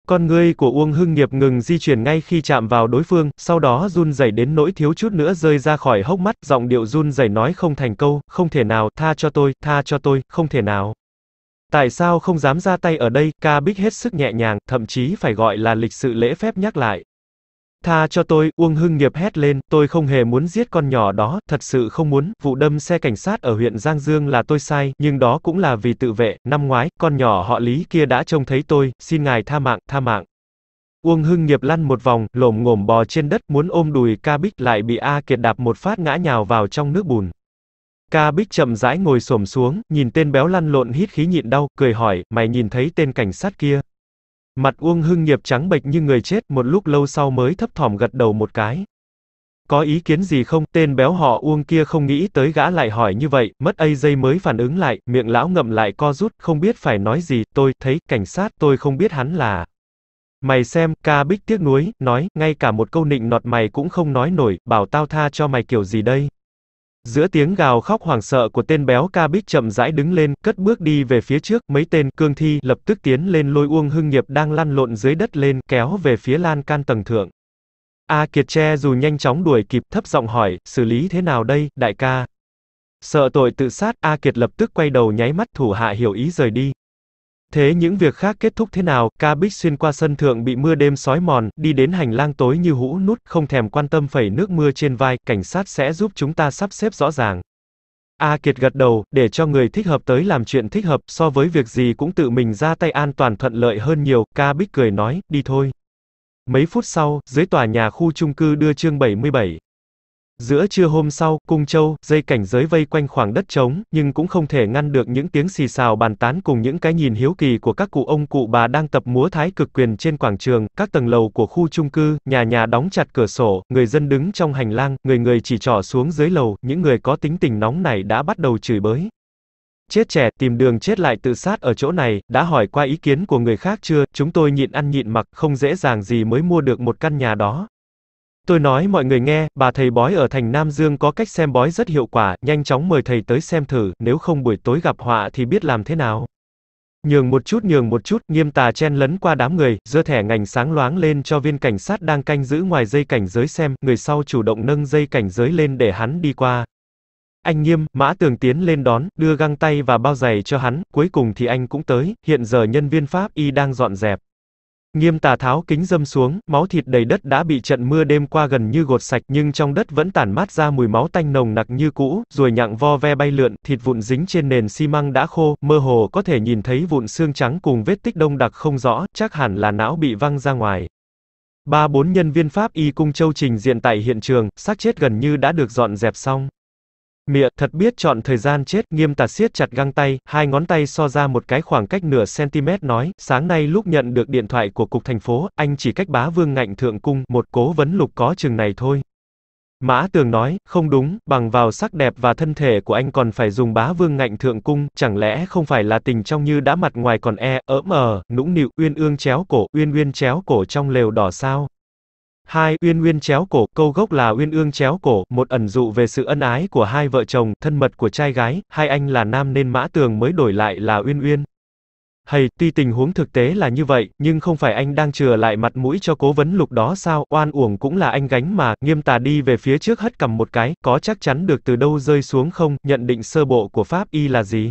Con ngươi của Uông Hưng Nghiệp ngừng di chuyển ngay khi chạm vào đối phương, sau đó run rẩy đến nỗi thiếu chút nữa rơi ra khỏi hốc mắt, giọng điệu run rẩy nói không thành câu, không thể nào, tha cho tôi, tha cho tôi, không thể nào. Tại sao không dám ra tay ở đây, ca bích hết sức nhẹ nhàng, thậm chí phải gọi là lịch sự lễ phép nhắc lại. Tha cho tôi, Uông Hưng Nghiệp hét lên, tôi không hề muốn giết con nhỏ đó, thật sự không muốn, vụ đâm xe cảnh sát ở huyện Giang Dương là tôi sai, nhưng đó cũng là vì tự vệ, năm ngoái, con nhỏ họ Lý kia đã trông thấy tôi, xin ngài tha mạng, tha mạng. Uông Hưng Nghiệp lăn một vòng, lồm ngồm bò trên đất, muốn ôm đùi Ca Bích lại bị A Kiệt đạp một phát ngã nhào vào trong nước bùn. Ca Bích chậm rãi ngồi xổm xuống, nhìn tên béo lăn lộn hít khí nhịn đau, cười hỏi, mày nhìn thấy tên cảnh sát kia? Mặt Uông Hưng nghiệp trắng bệch như người chết, một lúc lâu sau mới thấp thỏm gật đầu một cái. Có ý kiến gì không, tên béo họ Uông kia không nghĩ tới gã lại hỏi như vậy, mất ấy giây mới phản ứng lại, miệng lão ngậm lại co rút, không biết phải nói gì, tôi, thấy, cảnh sát, tôi không biết hắn là... Mày xem, ca bích tiếc nuối, nói, ngay cả một câu nịnh nọt mày cũng không nói nổi, bảo tao tha cho mày kiểu gì đây. Giữa tiếng gào khóc hoảng sợ của tên béo ca bích chậm rãi đứng lên, cất bước đi về phía trước, mấy tên cương thi lập tức tiến lên lôi Uông Hưng Nghiệp đang lăn lộn dưới đất lên, kéo về phía lan can tầng thượng. A Kiệt Tre dù nhanh chóng đuổi kịp thấp giọng hỏi, xử lý thế nào đây, đại ca? Sợ tội tự sát, A Kiệt lập tức quay đầu nháy mắt thủ hạ hiểu ý rời đi. Thế những việc khác kết thúc thế nào, ca bích xuyên qua sân thượng bị mưa đêm sói mòn, đi đến hành lang tối như hũ nút, không thèm quan tâm phẩy nước mưa trên vai, cảnh sát sẽ giúp chúng ta sắp xếp rõ ràng. A Kiệt gật đầu, để cho người thích hợp tới làm chuyện thích hợp, so với việc gì cũng tự mình ra tay an toàn thuận lợi hơn nhiều, ca bích cười nói, đi thôi. Mấy phút sau, dưới tòa nhà khu chung cư đưa chương 77. Giữa trưa hôm sau, cung châu, dây cảnh giới vây quanh khoảng đất trống, nhưng cũng không thể ngăn được những tiếng xì xào bàn tán cùng những cái nhìn hiếu kỳ của các cụ ông cụ bà đang tập múa thái cực quyền trên quảng trường, các tầng lầu của khu chung cư, nhà nhà đóng chặt cửa sổ, người dân đứng trong hành lang, người người chỉ trỏ xuống dưới lầu, những người có tính tình nóng này đã bắt đầu chửi bới. Chết trẻ, tìm đường chết lại tự sát ở chỗ này, đã hỏi qua ý kiến của người khác chưa, chúng tôi nhịn ăn nhịn mặc, không dễ dàng gì mới mua được một căn nhà đó, Tôi nói mọi người nghe, bà thầy bói ở thành Nam Dương có cách xem bói rất hiệu quả, nhanh chóng mời thầy tới xem thử, nếu không buổi tối gặp họa thì biết làm thế nào. Nhường một chút nhường một chút, nghiêm tà chen lấn qua đám người, giơ thẻ ngành sáng loáng lên cho viên cảnh sát đang canh giữ ngoài dây cảnh giới xem, người sau chủ động nâng dây cảnh giới lên để hắn đi qua. Anh nghiêm, mã tường tiến lên đón, đưa găng tay và bao giày cho hắn, cuối cùng thì anh cũng tới, hiện giờ nhân viên Pháp y đang dọn dẹp. Nghiêm tà tháo kính dâm xuống, máu thịt đầy đất đã bị trận mưa đêm qua gần như gột sạch nhưng trong đất vẫn tản mát ra mùi máu tanh nồng nặc như cũ, ruồi nhặng vo ve bay lượn, thịt vụn dính trên nền xi măng đã khô, mơ hồ có thể nhìn thấy vụn xương trắng cùng vết tích đông đặc không rõ, chắc hẳn là não bị văng ra ngoài. Ba bốn nhân viên Pháp y cung châu trình diện tại hiện trường, xác chết gần như đã được dọn dẹp xong. Mịa, thật biết chọn thời gian chết, nghiêm tả siết chặt găng tay, hai ngón tay so ra một cái khoảng cách nửa cm nói, sáng nay lúc nhận được điện thoại của cục thành phố, anh chỉ cách bá vương ngạnh thượng cung, một cố vấn lục có chừng này thôi. Mã Tường nói, không đúng, bằng vào sắc đẹp và thân thể của anh còn phải dùng bá vương ngạnh thượng cung, chẳng lẽ không phải là tình trong như đã mặt ngoài còn e, ỡm ờ, nũng nịu, uyên ương chéo cổ, uyên uyên chéo cổ trong lều đỏ sao? hai Uyên Uyên chéo cổ, câu gốc là Uyên Ương chéo cổ, một ẩn dụ về sự ân ái của hai vợ chồng, thân mật của trai gái, hai anh là nam nên mã tường mới đổi lại là Uyên Uyên. Hầy, tuy tình huống thực tế là như vậy, nhưng không phải anh đang chừa lại mặt mũi cho cố vấn lục đó sao, oan uổng cũng là anh gánh mà, nghiêm tà đi về phía trước hất cầm một cái, có chắc chắn được từ đâu rơi xuống không, nhận định sơ bộ của Pháp y là gì?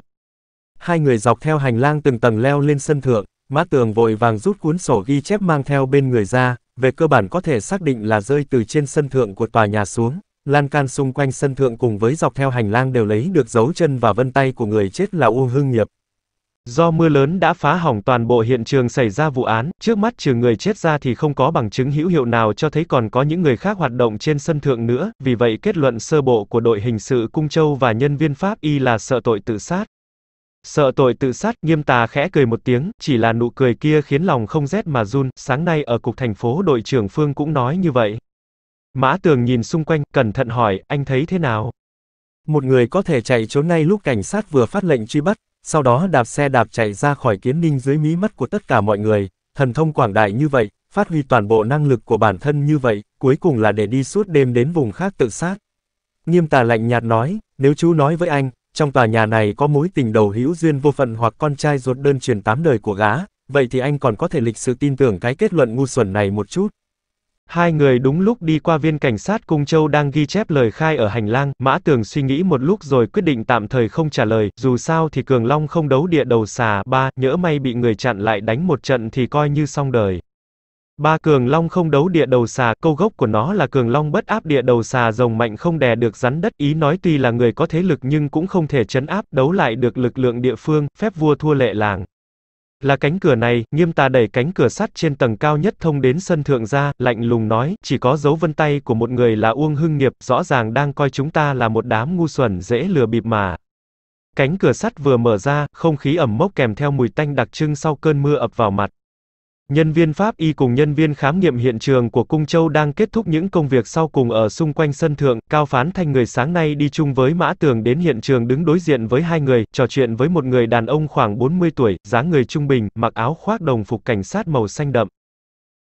Hai người dọc theo hành lang từng tầng leo lên sân thượng, mã tường vội vàng rút cuốn sổ ghi chép mang theo bên người ra, về cơ bản có thể xác định là rơi từ trên sân thượng của tòa nhà xuống. Lan can xung quanh sân thượng cùng với dọc theo hành lang đều lấy được dấu chân và vân tay của người chết là Uông Hưng Nghiệp. Do mưa lớn đã phá hỏng toàn bộ hiện trường xảy ra vụ án, trước mắt trừ người chết ra thì không có bằng chứng hữu hiệu nào cho thấy còn có những người khác hoạt động trên sân thượng nữa, vì vậy kết luận sơ bộ của đội hình sự Cung Châu và nhân viên Pháp y là sợ tội tự sát sợ tội tự sát, nghiêm tà khẽ cười một tiếng, chỉ là nụ cười kia khiến lòng không rét mà run, sáng nay ở cục thành phố đội trưởng Phương cũng nói như vậy. Mã tường nhìn xung quanh, cẩn thận hỏi, anh thấy thế nào? Một người có thể chạy trốn ngay lúc cảnh sát vừa phát lệnh truy bắt, sau đó đạp xe đạp chạy ra khỏi kiến ninh dưới mí mắt của tất cả mọi người, thần thông quảng đại như vậy, phát huy toàn bộ năng lực của bản thân như vậy, cuối cùng là để đi suốt đêm đến vùng khác tự sát. Nghiêm tà lạnh nhạt nói, nếu chú nói với anh, trong tòa nhà này có mối tình đầu hữu duyên vô phận hoặc con trai ruột đơn truyền tám đời của gá, vậy thì anh còn có thể lịch sự tin tưởng cái kết luận ngu xuẩn này một chút. Hai người đúng lúc đi qua viên cảnh sát Cung Châu đang ghi chép lời khai ở hành lang, Mã Tường suy nghĩ một lúc rồi quyết định tạm thời không trả lời, dù sao thì Cường Long không đấu địa đầu xà, ba, nhỡ may bị người chặn lại đánh một trận thì coi như xong đời. Ba cường long không đấu địa đầu xà, câu gốc của nó là cường long bất áp địa đầu xà rồng mạnh không đè được rắn đất, ý nói tuy là người có thế lực nhưng cũng không thể chấn áp, đấu lại được lực lượng địa phương, phép vua thua lệ làng. Là cánh cửa này, nghiêm tà đẩy cánh cửa sắt trên tầng cao nhất thông đến sân thượng ra, lạnh lùng nói, chỉ có dấu vân tay của một người là Uông Hưng Nghiệp, rõ ràng đang coi chúng ta là một đám ngu xuẩn dễ lừa bịp mà. Cánh cửa sắt vừa mở ra, không khí ẩm mốc kèm theo mùi tanh đặc trưng sau cơn mưa ập vào mặt. Nhân viên pháp y cùng nhân viên khám nghiệm hiện trường của Cung Châu đang kết thúc những công việc sau cùng ở xung quanh sân thượng, Cao Phán Thanh người sáng nay đi chung với Mã Tường đến hiện trường đứng đối diện với hai người, trò chuyện với một người đàn ông khoảng 40 tuổi, dáng người trung bình, mặc áo khoác đồng phục cảnh sát màu xanh đậm.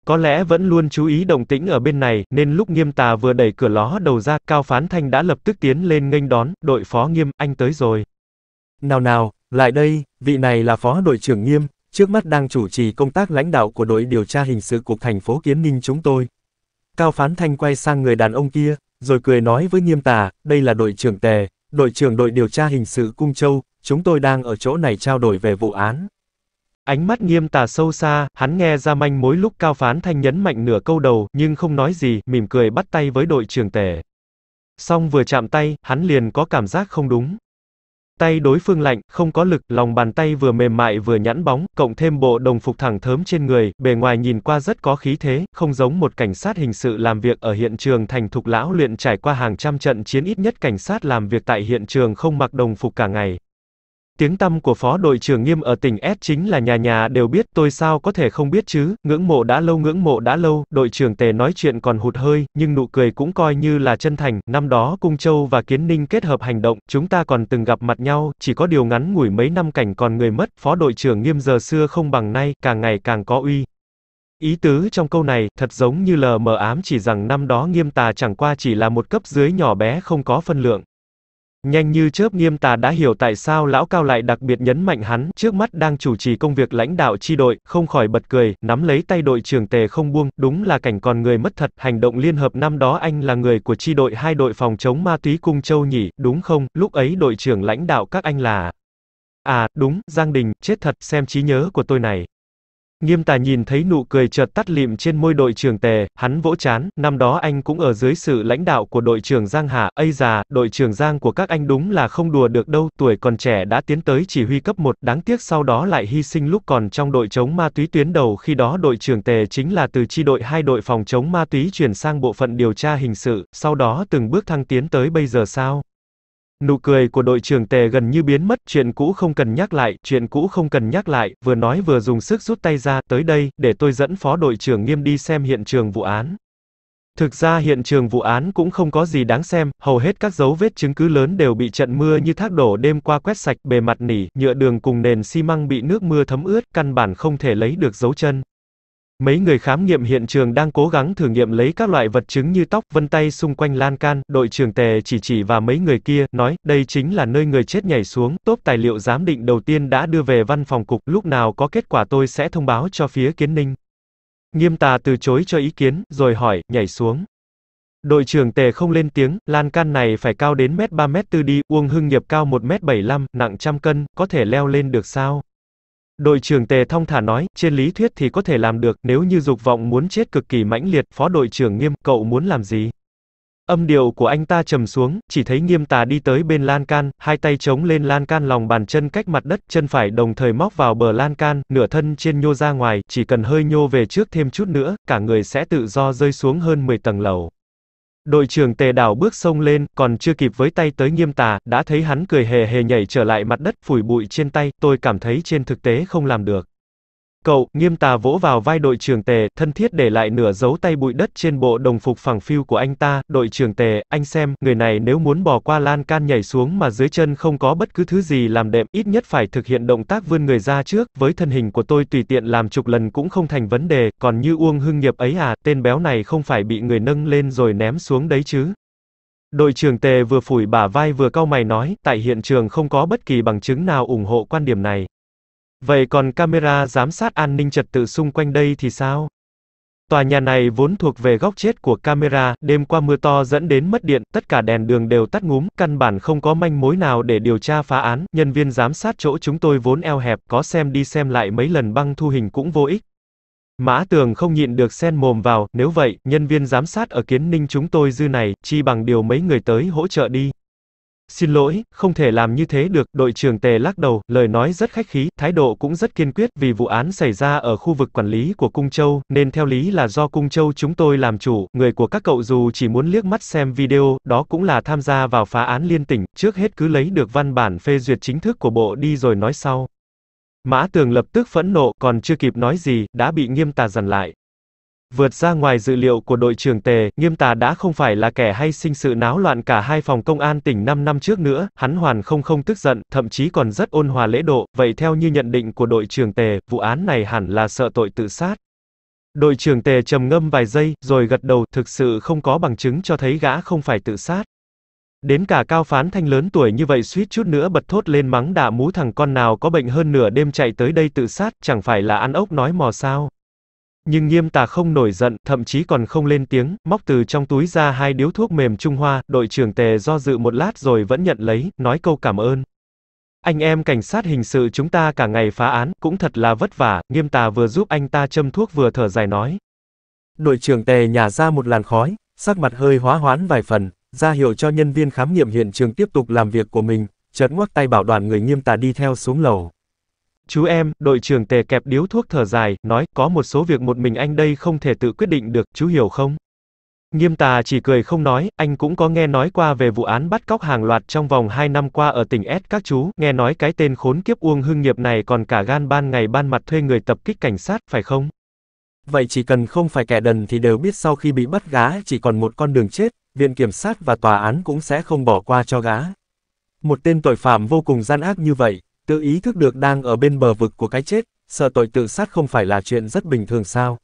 Có lẽ vẫn luôn chú ý động tĩnh ở bên này, nên lúc Nghiêm Tà vừa đẩy cửa ló đầu ra, Cao Phán Thanh đã lập tức tiến lên nghênh đón, "Đội phó Nghiêm, anh tới rồi." "Nào nào, lại đây, vị này là phó đội trưởng Nghiêm." trước mắt đang chủ trì công tác lãnh đạo của đội điều tra hình sự cục thành phố Kiến Ninh chúng tôi. Cao Phán Thanh quay sang người đàn ông kia, rồi cười nói với nghiêm tà, đây là đội trưởng Tề, đội trưởng đội điều tra hình sự Cung Châu, chúng tôi đang ở chỗ này trao đổi về vụ án. Ánh mắt nghiêm tà sâu xa, hắn nghe ra manh mối lúc Cao Phán Thanh nhấn mạnh nửa câu đầu, nhưng không nói gì, mỉm cười bắt tay với đội trưởng Tề. Xong vừa chạm tay, hắn liền có cảm giác không đúng. Tay đối phương lạnh, không có lực, lòng bàn tay vừa mềm mại vừa nhẵn bóng, cộng thêm bộ đồng phục thẳng thớm trên người, bề ngoài nhìn qua rất có khí thế, không giống một cảnh sát hình sự làm việc ở hiện trường thành thục lão luyện trải qua hàng trăm trận chiến ít nhất cảnh sát làm việc tại hiện trường không mặc đồng phục cả ngày. Tiếng tăm của phó đội trưởng Nghiêm ở tỉnh S chính là nhà nhà đều biết, tôi sao có thể không biết chứ, ngưỡng mộ đã lâu ngưỡng mộ đã lâu, đội trưởng Tề nói chuyện còn hụt hơi, nhưng nụ cười cũng coi như là chân thành, năm đó Cung Châu và Kiến Ninh kết hợp hành động, chúng ta còn từng gặp mặt nhau, chỉ có điều ngắn ngủi mấy năm cảnh còn người mất, phó đội trưởng Nghiêm giờ xưa không bằng nay, càng ngày càng có uy. Ý tứ trong câu này, thật giống như lờ mờ ám chỉ rằng năm đó Nghiêm Tà chẳng qua chỉ là một cấp dưới nhỏ bé không có phân lượng. Nhanh như chớp nghiêm tà đã hiểu tại sao lão cao lại đặc biệt nhấn mạnh hắn, trước mắt đang chủ trì công việc lãnh đạo chi đội, không khỏi bật cười, nắm lấy tay đội trưởng tề không buông, đúng là cảnh còn người mất thật, hành động liên hợp năm đó anh là người của chi đội hai đội phòng chống ma túy cung châu nhỉ, đúng không, lúc ấy đội trưởng lãnh đạo các anh là... À, đúng, Giang Đình, chết thật, xem trí nhớ của tôi này. Nghiêm Tà nhìn thấy nụ cười chợt tắt lịm trên môi đội trưởng Tề, hắn vỗ chán, năm đó anh cũng ở dưới sự lãnh đạo của đội trưởng Giang Hà, ây già, đội trưởng Giang của các anh đúng là không đùa được đâu, tuổi còn trẻ đã tiến tới chỉ huy cấp 1, đáng tiếc sau đó lại hy sinh lúc còn trong đội chống ma túy tuyến đầu khi đó đội trưởng Tề chính là từ chi đội hai đội phòng chống ma túy chuyển sang bộ phận điều tra hình sự, sau đó từng bước thăng tiến tới bây giờ sao? Nụ cười của đội trưởng Tề gần như biến mất, chuyện cũ không cần nhắc lại, chuyện cũ không cần nhắc lại, vừa nói vừa dùng sức rút tay ra, tới đây, để tôi dẫn phó đội trưởng Nghiêm đi xem hiện trường vụ án. Thực ra hiện trường vụ án cũng không có gì đáng xem, hầu hết các dấu vết chứng cứ lớn đều bị trận mưa như thác đổ đêm qua quét sạch, bề mặt nỉ, nhựa đường cùng nền xi măng bị nước mưa thấm ướt, căn bản không thể lấy được dấu chân. Mấy người khám nghiệm hiện trường đang cố gắng thử nghiệm lấy các loại vật chứng như tóc, vân tay xung quanh lan can, đội trưởng tề chỉ chỉ và mấy người kia, nói, đây chính là nơi người chết nhảy xuống, tốp tài liệu giám định đầu tiên đã đưa về văn phòng cục, lúc nào có kết quả tôi sẽ thông báo cho phía kiến ninh. Nghiêm tà từ chối cho ý kiến, rồi hỏi, nhảy xuống. Đội trưởng tề không lên tiếng, lan can này phải cao đến mét 3 mét 4 đi, Uông Hưng nghiệp cao 1 mét 75, nặng trăm cân, có thể leo lên được sao? Đội trưởng Tề thông thả nói, trên lý thuyết thì có thể làm được, nếu như dục vọng muốn chết cực kỳ mãnh liệt, phó đội trưởng Nghiêm, cậu muốn làm gì? Âm điệu của anh ta trầm xuống, chỉ thấy Nghiêm Tà đi tới bên lan can, hai tay chống lên lan can lòng bàn chân cách mặt đất, chân phải đồng thời móc vào bờ lan can, nửa thân trên nhô ra ngoài, chỉ cần hơi nhô về trước thêm chút nữa, cả người sẽ tự do rơi xuống hơn 10 tầng lầu. Đội trưởng tề đảo bước sông lên, còn chưa kịp với tay tới nghiêm tà, đã thấy hắn cười hề hề nhảy trở lại mặt đất phủi bụi trên tay, tôi cảm thấy trên thực tế không làm được. Cậu, nghiêm tà vỗ vào vai đội trưởng tề, thân thiết để lại nửa dấu tay bụi đất trên bộ đồng phục phẳng phiu của anh ta, đội trưởng tề, anh xem, người này nếu muốn bỏ qua lan can nhảy xuống mà dưới chân không có bất cứ thứ gì làm đệm, ít nhất phải thực hiện động tác vươn người ra trước, với thân hình của tôi tùy tiện làm chục lần cũng không thành vấn đề, còn như Uông Hưng Nghiệp ấy à, tên béo này không phải bị người nâng lên rồi ném xuống đấy chứ. Đội trưởng tề vừa phủi bả vai vừa cau mày nói, tại hiện trường không có bất kỳ bằng chứng nào ủng hộ quan điểm này. Vậy còn camera giám sát an ninh trật tự xung quanh đây thì sao? Tòa nhà này vốn thuộc về góc chết của camera, đêm qua mưa to dẫn đến mất điện, tất cả đèn đường đều tắt ngúm, căn bản không có manh mối nào để điều tra phá án, nhân viên giám sát chỗ chúng tôi vốn eo hẹp, có xem đi xem lại mấy lần băng thu hình cũng vô ích. Mã tường không nhịn được sen mồm vào, nếu vậy, nhân viên giám sát ở kiến ninh chúng tôi dư này, chi bằng điều mấy người tới hỗ trợ đi. Xin lỗi, không thể làm như thế được, đội trưởng Tề lắc đầu, lời nói rất khách khí, thái độ cũng rất kiên quyết vì vụ án xảy ra ở khu vực quản lý của Cung Châu, nên theo lý là do Cung Châu chúng tôi làm chủ, người của các cậu dù chỉ muốn liếc mắt xem video, đó cũng là tham gia vào phá án liên tỉnh, trước hết cứ lấy được văn bản phê duyệt chính thức của bộ đi rồi nói sau. Mã Tường lập tức phẫn nộ, còn chưa kịp nói gì, đã bị Nghiêm Tà dần lại. Vượt ra ngoài dự liệu của đội trưởng Tề, Nghiêm Tà đã không phải là kẻ hay sinh sự náo loạn cả hai phòng công an tỉnh 5 năm trước nữa, hắn hoàn không không tức giận, thậm chí còn rất ôn hòa lễ độ, vậy theo như nhận định của đội trưởng Tề, vụ án này hẳn là sợ tội tự sát. Đội trưởng Tề trầm ngâm vài giây, rồi gật đầu, thực sự không có bằng chứng cho thấy gã không phải tự sát. Đến cả cao phán thanh lớn tuổi như vậy suýt chút nữa bật thốt lên mắng đạ mú thằng con nào có bệnh hơn nửa đêm chạy tới đây tự sát, chẳng phải là ăn ốc nói mò sao. Nhưng nghiêm tà không nổi giận, thậm chí còn không lên tiếng, móc từ trong túi ra hai điếu thuốc mềm Trung Hoa, đội trưởng tề do dự một lát rồi vẫn nhận lấy, nói câu cảm ơn. Anh em cảnh sát hình sự chúng ta cả ngày phá án, cũng thật là vất vả, nghiêm tà vừa giúp anh ta châm thuốc vừa thở dài nói. Đội trưởng tề nhả ra một làn khói, sắc mặt hơi hóa hoán vài phần, ra hiệu cho nhân viên khám nghiệm hiện trường tiếp tục làm việc của mình, chợt ngoắc tay bảo đoàn người nghiêm tà đi theo xuống lầu. Chú em, đội trưởng tề kẹp điếu thuốc thở dài, nói, có một số việc một mình anh đây không thể tự quyết định được, chú hiểu không? Nghiêm tà chỉ cười không nói, anh cũng có nghe nói qua về vụ án bắt cóc hàng loạt trong vòng 2 năm qua ở tỉnh S các chú, nghe nói cái tên khốn kiếp Uông Hưng Nghiệp này còn cả gan ban ngày ban mặt thuê người tập kích cảnh sát, phải không? Vậy chỉ cần không phải kẻ đần thì đều biết sau khi bị bắt gá chỉ còn một con đường chết, viện kiểm sát và tòa án cũng sẽ không bỏ qua cho gá. Một tên tội phạm vô cùng gian ác như vậy, Tự ý thức được đang ở bên bờ vực của cái chết, sợ tội tự sát không phải là chuyện rất bình thường sao.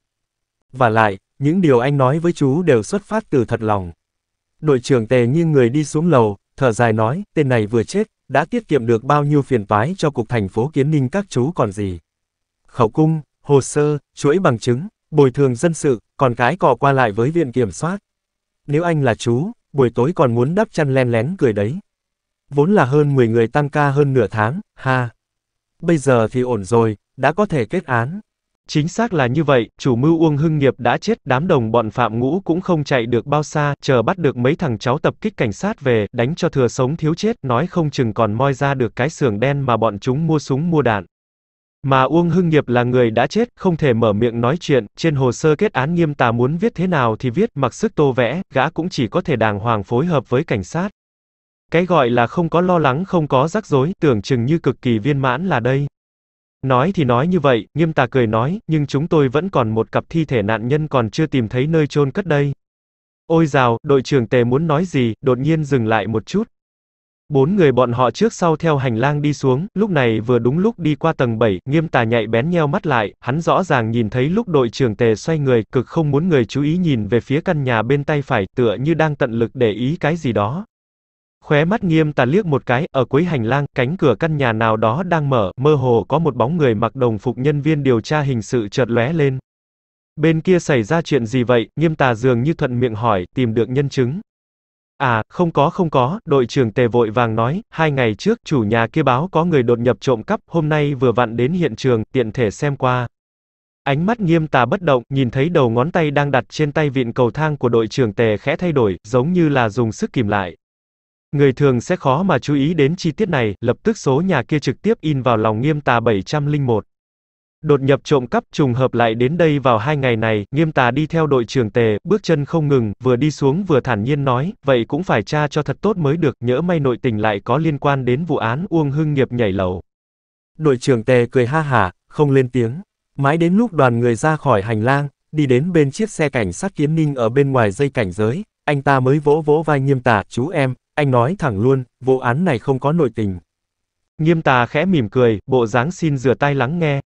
Và lại, những điều anh nói với chú đều xuất phát từ thật lòng. Đội trưởng tề như người đi xuống lầu, thở dài nói, tên này vừa chết, đã tiết kiệm được bao nhiêu phiền toái cho cục thành phố kiến ninh các chú còn gì. Khẩu cung, hồ sơ, chuỗi bằng chứng, bồi thường dân sự, còn cái cò qua lại với viện kiểm soát. Nếu anh là chú, buổi tối còn muốn đắp chăn len lén cười đấy vốn là hơn 10 người tăng ca hơn nửa tháng, ha. Bây giờ thì ổn rồi, đã có thể kết án. Chính xác là như vậy, chủ mưu Uông Hưng Nghiệp đã chết, đám đồng bọn Phạm Ngũ cũng không chạy được bao xa, chờ bắt được mấy thằng cháu tập kích cảnh sát về, đánh cho thừa sống thiếu chết, nói không chừng còn moi ra được cái xưởng đen mà bọn chúng mua súng mua đạn. Mà Uông Hưng Nghiệp là người đã chết, không thể mở miệng nói chuyện, trên hồ sơ kết án nghiêm tà muốn viết thế nào thì viết, mặc sức tô vẽ, gã cũng chỉ có thể đàng hoàng phối hợp với cảnh sát. Cái gọi là không có lo lắng không có rắc rối, tưởng chừng như cực kỳ viên mãn là đây. Nói thì nói như vậy, nghiêm tà cười nói, nhưng chúng tôi vẫn còn một cặp thi thể nạn nhân còn chưa tìm thấy nơi chôn cất đây. Ôi rào, đội trưởng tề muốn nói gì, đột nhiên dừng lại một chút. Bốn người bọn họ trước sau theo hành lang đi xuống, lúc này vừa đúng lúc đi qua tầng 7, nghiêm tà nhạy bén nheo mắt lại, hắn rõ ràng nhìn thấy lúc đội trưởng tề xoay người, cực không muốn người chú ý nhìn về phía căn nhà bên tay phải, tựa như đang tận lực để ý cái gì đó. Khóe mắt nghiêm tà liếc một cái, ở cuối hành lang, cánh cửa căn nhà nào đó đang mở, mơ hồ có một bóng người mặc đồng phục nhân viên điều tra hình sự chợt lóe lên. Bên kia xảy ra chuyện gì vậy, nghiêm tà dường như thuận miệng hỏi, tìm được nhân chứng. À, không có không có, đội trưởng tề vội vàng nói, hai ngày trước, chủ nhà kia báo có người đột nhập trộm cắp, hôm nay vừa vặn đến hiện trường, tiện thể xem qua. Ánh mắt nghiêm tà bất động, nhìn thấy đầu ngón tay đang đặt trên tay vịn cầu thang của đội trưởng tề khẽ thay đổi, giống như là dùng sức kìm lại. Người thường sẽ khó mà chú ý đến chi tiết này, lập tức số nhà kia trực tiếp in vào lòng Nghiêm Tà 701. Đột nhập trộm cắp trùng hợp lại đến đây vào hai ngày này, Nghiêm Tà đi theo đội trưởng Tề, bước chân không ngừng, vừa đi xuống vừa thản nhiên nói, vậy cũng phải tra cho thật tốt mới được, nhỡ may nội tình lại có liên quan đến vụ án Uông Hưng Nghiệp nhảy lầu. Đội trưởng Tề cười ha hả, không lên tiếng. Mãi đến lúc đoàn người ra khỏi hành lang, đi đến bên chiếc xe cảnh sát kiếm ninh ở bên ngoài dây cảnh giới, anh ta mới vỗ vỗ vai Nghiêm Tà, chú em, anh nói thẳng luôn, vụ án này không có nội tình. Nghiêm tà khẽ mỉm cười, bộ dáng xin rửa tay lắng nghe.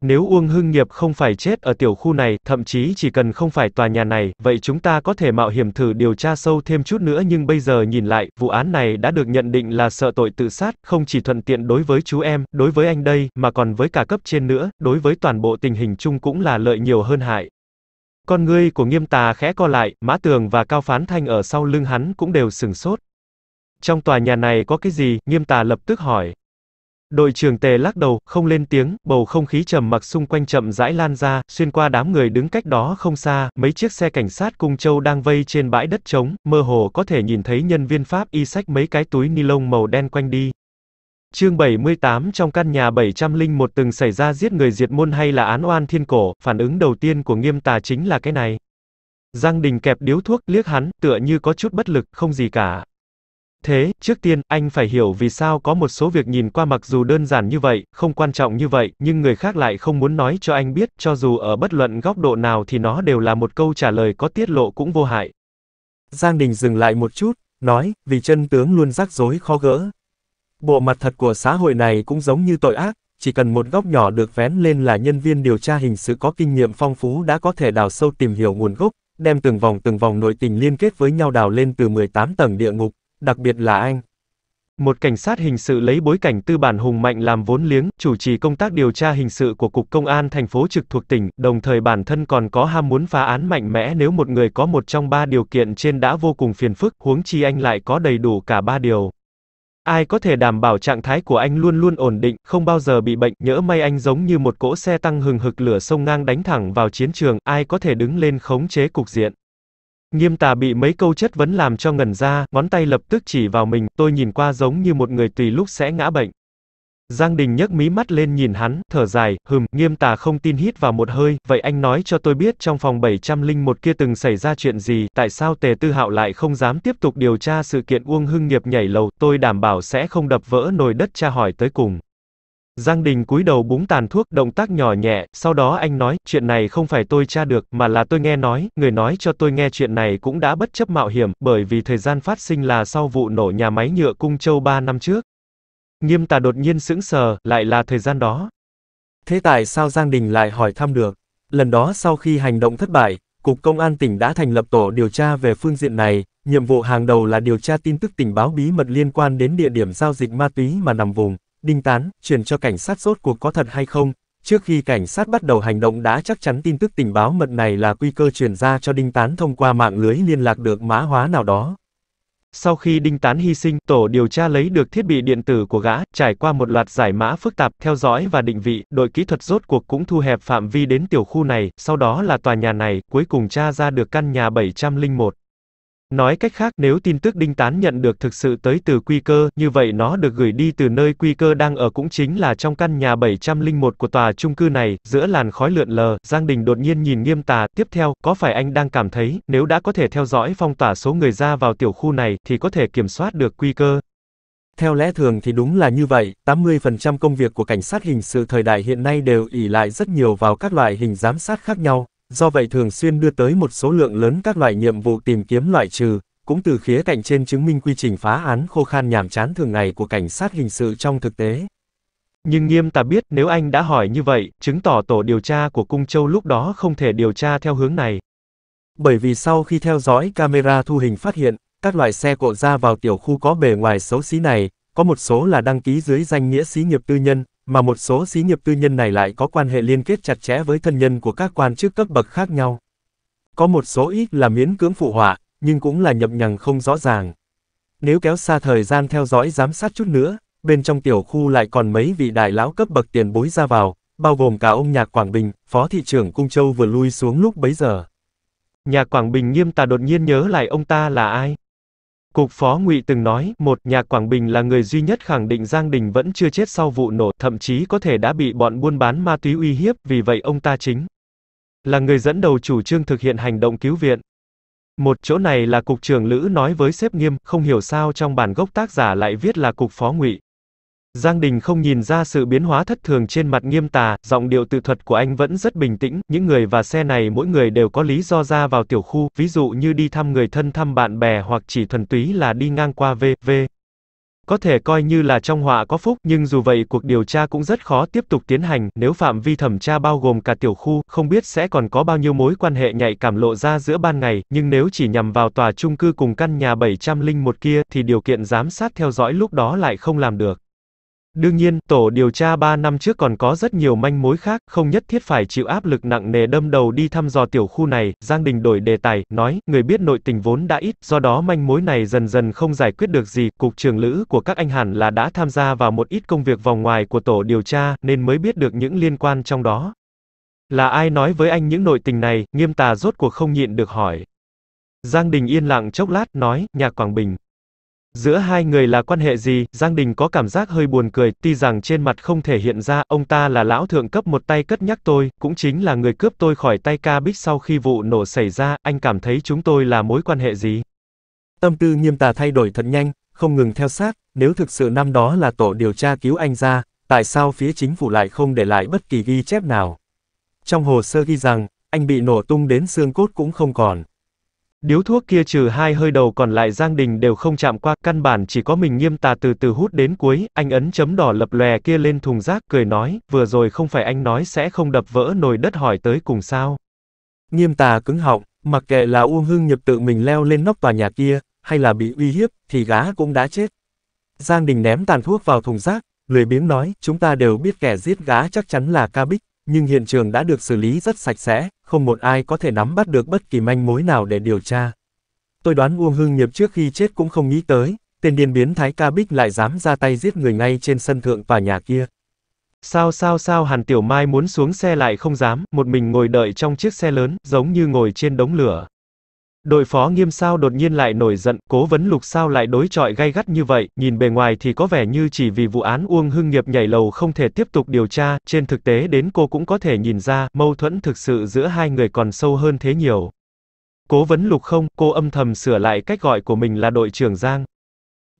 Nếu Uông Hưng Nghiệp không phải chết ở tiểu khu này, thậm chí chỉ cần không phải tòa nhà này, vậy chúng ta có thể mạo hiểm thử điều tra sâu thêm chút nữa nhưng bây giờ nhìn lại, vụ án này đã được nhận định là sợ tội tự sát, không chỉ thuận tiện đối với chú em, đối với anh đây, mà còn với cả cấp trên nữa, đối với toàn bộ tình hình chung cũng là lợi nhiều hơn hại. Con ngươi của nghiêm tà khẽ co lại, Mã Tường và Cao Phán Thanh ở sau lưng hắn cũng đều sừng sốt. Trong tòa nhà này có cái gì? Nghiêm tà lập tức hỏi. Đội trưởng tề lắc đầu, không lên tiếng, bầu không khí trầm mặc xung quanh chậm rãi lan ra, xuyên qua đám người đứng cách đó không xa, mấy chiếc xe cảnh sát cung châu đang vây trên bãi đất trống, mơ hồ có thể nhìn thấy nhân viên Pháp y sách mấy cái túi ni lông màu đen quanh đi. Chương 78 trong căn nhà 701 từng xảy ra giết người diệt môn hay là án oan thiên cổ, phản ứng đầu tiên của nghiêm tà chính là cái này. Giang đình kẹp điếu thuốc, liếc hắn, tựa như có chút bất lực, không gì cả. Thế, trước tiên, anh phải hiểu vì sao có một số việc nhìn qua mặc dù đơn giản như vậy, không quan trọng như vậy, nhưng người khác lại không muốn nói cho anh biết, cho dù ở bất luận góc độ nào thì nó đều là một câu trả lời có tiết lộ cũng vô hại. Giang Đình dừng lại một chút, nói, vì chân tướng luôn rắc rối khó gỡ. Bộ mặt thật của xã hội này cũng giống như tội ác, chỉ cần một góc nhỏ được vén lên là nhân viên điều tra hình sự có kinh nghiệm phong phú đã có thể đào sâu tìm hiểu nguồn gốc, đem từng vòng từng vòng nội tình liên kết với nhau đào lên từ 18 tầng địa ngục, đặc biệt là anh. Một cảnh sát hình sự lấy bối cảnh tư bản hùng mạnh làm vốn liếng, chủ trì công tác điều tra hình sự của Cục Công an thành phố trực thuộc tỉnh, đồng thời bản thân còn có ham muốn phá án mạnh mẽ nếu một người có một trong ba điều kiện trên đã vô cùng phiền phức, huống chi anh lại có đầy đủ cả ba điều. Ai có thể đảm bảo trạng thái của anh luôn luôn ổn định, không bao giờ bị bệnh, nhỡ may anh giống như một cỗ xe tăng hừng hực lửa sông ngang đánh thẳng vào chiến trường, ai có thể đứng lên khống chế cục diện. Nghiêm tà bị mấy câu chất vấn làm cho ngẩn ra, ngón tay lập tức chỉ vào mình, tôi nhìn qua giống như một người tùy lúc sẽ ngã bệnh. Giang Đình nhấc mí mắt lên nhìn hắn, thở dài, hừm, nghiêm tà không tin hít vào một hơi, vậy anh nói cho tôi biết trong phòng 701 kia từng xảy ra chuyện gì, tại sao Tề Tư Hạo lại không dám tiếp tục điều tra sự kiện Uông Hưng Nghiệp nhảy lầu, tôi đảm bảo sẽ không đập vỡ nồi đất tra hỏi tới cùng. Giang Đình cúi đầu búng tàn thuốc, động tác nhỏ nhẹ, sau đó anh nói, chuyện này không phải tôi tra được, mà là tôi nghe nói, người nói cho tôi nghe chuyện này cũng đã bất chấp mạo hiểm, bởi vì thời gian phát sinh là sau vụ nổ nhà máy nhựa Cung Châu 3 năm trước. Nghiêm tà đột nhiên sững sờ, lại là thời gian đó. Thế tại sao Giang Đình lại hỏi thăm được? Lần đó sau khi hành động thất bại, Cục Công an tỉnh đã thành lập tổ điều tra về phương diện này, nhiệm vụ hàng đầu là điều tra tin tức tình báo bí mật liên quan đến địa điểm giao dịch ma túy mà nằm vùng, Đinh Tán, truyền cho cảnh sát rốt cuộc có thật hay không? Trước khi cảnh sát bắt đầu hành động đã chắc chắn tin tức tình báo mật này là quy cơ truyền ra cho Đinh Tán thông qua mạng lưới liên lạc được mã hóa nào đó. Sau khi Đinh Tán hy sinh, tổ điều tra lấy được thiết bị điện tử của gã, trải qua một loạt giải mã phức tạp, theo dõi và định vị, đội kỹ thuật rốt cuộc cũng thu hẹp phạm vi đến tiểu khu này, sau đó là tòa nhà này, cuối cùng tra ra được căn nhà 701. Nói cách khác, nếu tin tức đinh tán nhận được thực sự tới từ quy cơ, như vậy nó được gửi đi từ nơi quy cơ đang ở cũng chính là trong căn nhà 701 của tòa chung cư này, giữa làn khói lượn lờ, Giang Đình đột nhiên nhìn nghiêm tà, tiếp theo, có phải anh đang cảm thấy, nếu đã có thể theo dõi phong tỏa số người ra vào tiểu khu này, thì có thể kiểm soát được quy cơ? Theo lẽ thường thì đúng là như vậy, 80% công việc của cảnh sát hình sự thời đại hiện nay đều ỉ lại rất nhiều vào các loại hình giám sát khác nhau, do vậy thường xuyên đưa tới một số lượng lớn các loại nhiệm vụ tìm kiếm loại trừ, cũng từ khía cạnh trên chứng minh quy trình phá án khô khan nhàm chán thường ngày của cảnh sát hình sự trong thực tế. Nhưng nghiêm ta biết nếu anh đã hỏi như vậy, chứng tỏ tổ điều tra của Cung Châu lúc đó không thể điều tra theo hướng này. Bởi vì sau khi theo dõi camera thu hình phát hiện, các loại xe cộ ra vào tiểu khu có bề ngoài xấu xí này, có một số là đăng ký dưới danh nghĩa xí nghiệp tư nhân, mà một số xí nghiệp tư nhân này lại có quan hệ liên kết chặt chẽ với thân nhân của các quan chức cấp bậc khác nhau. Có một số ít là miễn cưỡng phụ họa, nhưng cũng là nhập nhằng không rõ ràng. Nếu kéo xa thời gian theo dõi giám sát chút nữa, bên trong tiểu khu lại còn mấy vị đại lão cấp bậc tiền bối ra vào, bao gồm cả ông Nhạc Quảng Bình, phó thị trưởng Cung Châu vừa lui xuống lúc bấy giờ. Nhạc Quảng Bình nghiêm tà đột nhiên nhớ lại ông ta là ai. Cục phó Ngụy từng nói, một, nhà Quảng Bình là người duy nhất khẳng định Giang Đình vẫn chưa chết sau vụ nổ, thậm chí có thể đã bị bọn buôn bán ma túy uy hiếp, vì vậy ông ta chính là người dẫn đầu chủ trương thực hiện hành động cứu viện. Một chỗ này là cục trưởng Lữ nói với sếp Nghiêm, không hiểu sao trong bản gốc tác giả lại viết là cục phó Ngụy. Giang Đình không nhìn ra sự biến hóa thất thường trên mặt nghiêm tà, giọng điệu tự thuật của anh vẫn rất bình tĩnh, những người và xe này mỗi người đều có lý do ra vào tiểu khu, ví dụ như đi thăm người thân thăm bạn bè hoặc chỉ thuần túy là đi ngang qua v v. Có thể coi như là trong họa có phúc, nhưng dù vậy cuộc điều tra cũng rất khó tiếp tục tiến hành, nếu phạm vi thẩm tra bao gồm cả tiểu khu, không biết sẽ còn có bao nhiêu mối quan hệ nhạy cảm lộ ra giữa ban ngày, nhưng nếu chỉ nhằm vào tòa chung cư cùng căn nhà 701 kia, thì điều kiện giám sát theo dõi lúc đó lại không làm được. Đương nhiên, tổ điều tra 3 năm trước còn có rất nhiều manh mối khác, không nhất thiết phải chịu áp lực nặng nề đâm đầu đi thăm dò tiểu khu này, Giang Đình đổi đề tài, nói, người biết nội tình vốn đã ít, do đó manh mối này dần dần không giải quyết được gì, cục trưởng lữ của các anh hẳn là đã tham gia vào một ít công việc vòng ngoài của tổ điều tra, nên mới biết được những liên quan trong đó. Là ai nói với anh những nội tình này, nghiêm tà rốt cuộc không nhịn được hỏi. Giang Đình yên lặng chốc lát, nói, nhà Quảng Bình. Giữa hai người là quan hệ gì, Giang Đình có cảm giác hơi buồn cười, tuy rằng trên mặt không thể hiện ra, ông ta là lão thượng cấp một tay cất nhắc tôi, cũng chính là người cướp tôi khỏi tay ca bích sau khi vụ nổ xảy ra, anh cảm thấy chúng tôi là mối quan hệ gì? Tâm tư nghiêm tà thay đổi thật nhanh, không ngừng theo sát, nếu thực sự năm đó là tổ điều tra cứu anh ra, tại sao phía chính phủ lại không để lại bất kỳ ghi chép nào? Trong hồ sơ ghi rằng, anh bị nổ tung đến xương cốt cũng không còn. Điếu thuốc kia trừ hai hơi đầu còn lại Giang Đình đều không chạm qua, căn bản chỉ có mình nghiêm tà từ từ hút đến cuối, anh ấn chấm đỏ lập lòe kia lên thùng rác, cười nói, vừa rồi không phải anh nói sẽ không đập vỡ nồi đất hỏi tới cùng sao. Nghiêm tà cứng họng, mặc kệ là Uông Hưng nhập tự mình leo lên nóc tòa nhà kia, hay là bị uy hiếp, thì gá cũng đã chết. Giang Đình ném tàn thuốc vào thùng rác, lười biếng nói, chúng ta đều biết kẻ giết gá chắc chắn là ca bích nhưng hiện trường đã được xử lý rất sạch sẽ, không một ai có thể nắm bắt được bất kỳ manh mối nào để điều tra. Tôi đoán Uông Hưng Nghiệp trước khi chết cũng không nghĩ tới, tên điên biến Thái Ca Bích lại dám ra tay giết người ngay trên sân thượng tòa nhà kia. Sao sao sao Hàn Tiểu Mai muốn xuống xe lại không dám, một mình ngồi đợi trong chiếc xe lớn, giống như ngồi trên đống lửa. Đội phó nghiêm sao đột nhiên lại nổi giận, cố vấn lục sao lại đối chọi gay gắt như vậy, nhìn bề ngoài thì có vẻ như chỉ vì vụ án Uông Hưng Nghiệp nhảy lầu không thể tiếp tục điều tra, trên thực tế đến cô cũng có thể nhìn ra, mâu thuẫn thực sự giữa hai người còn sâu hơn thế nhiều. Cố vấn lục không, cô âm thầm sửa lại cách gọi của mình là đội trưởng Giang.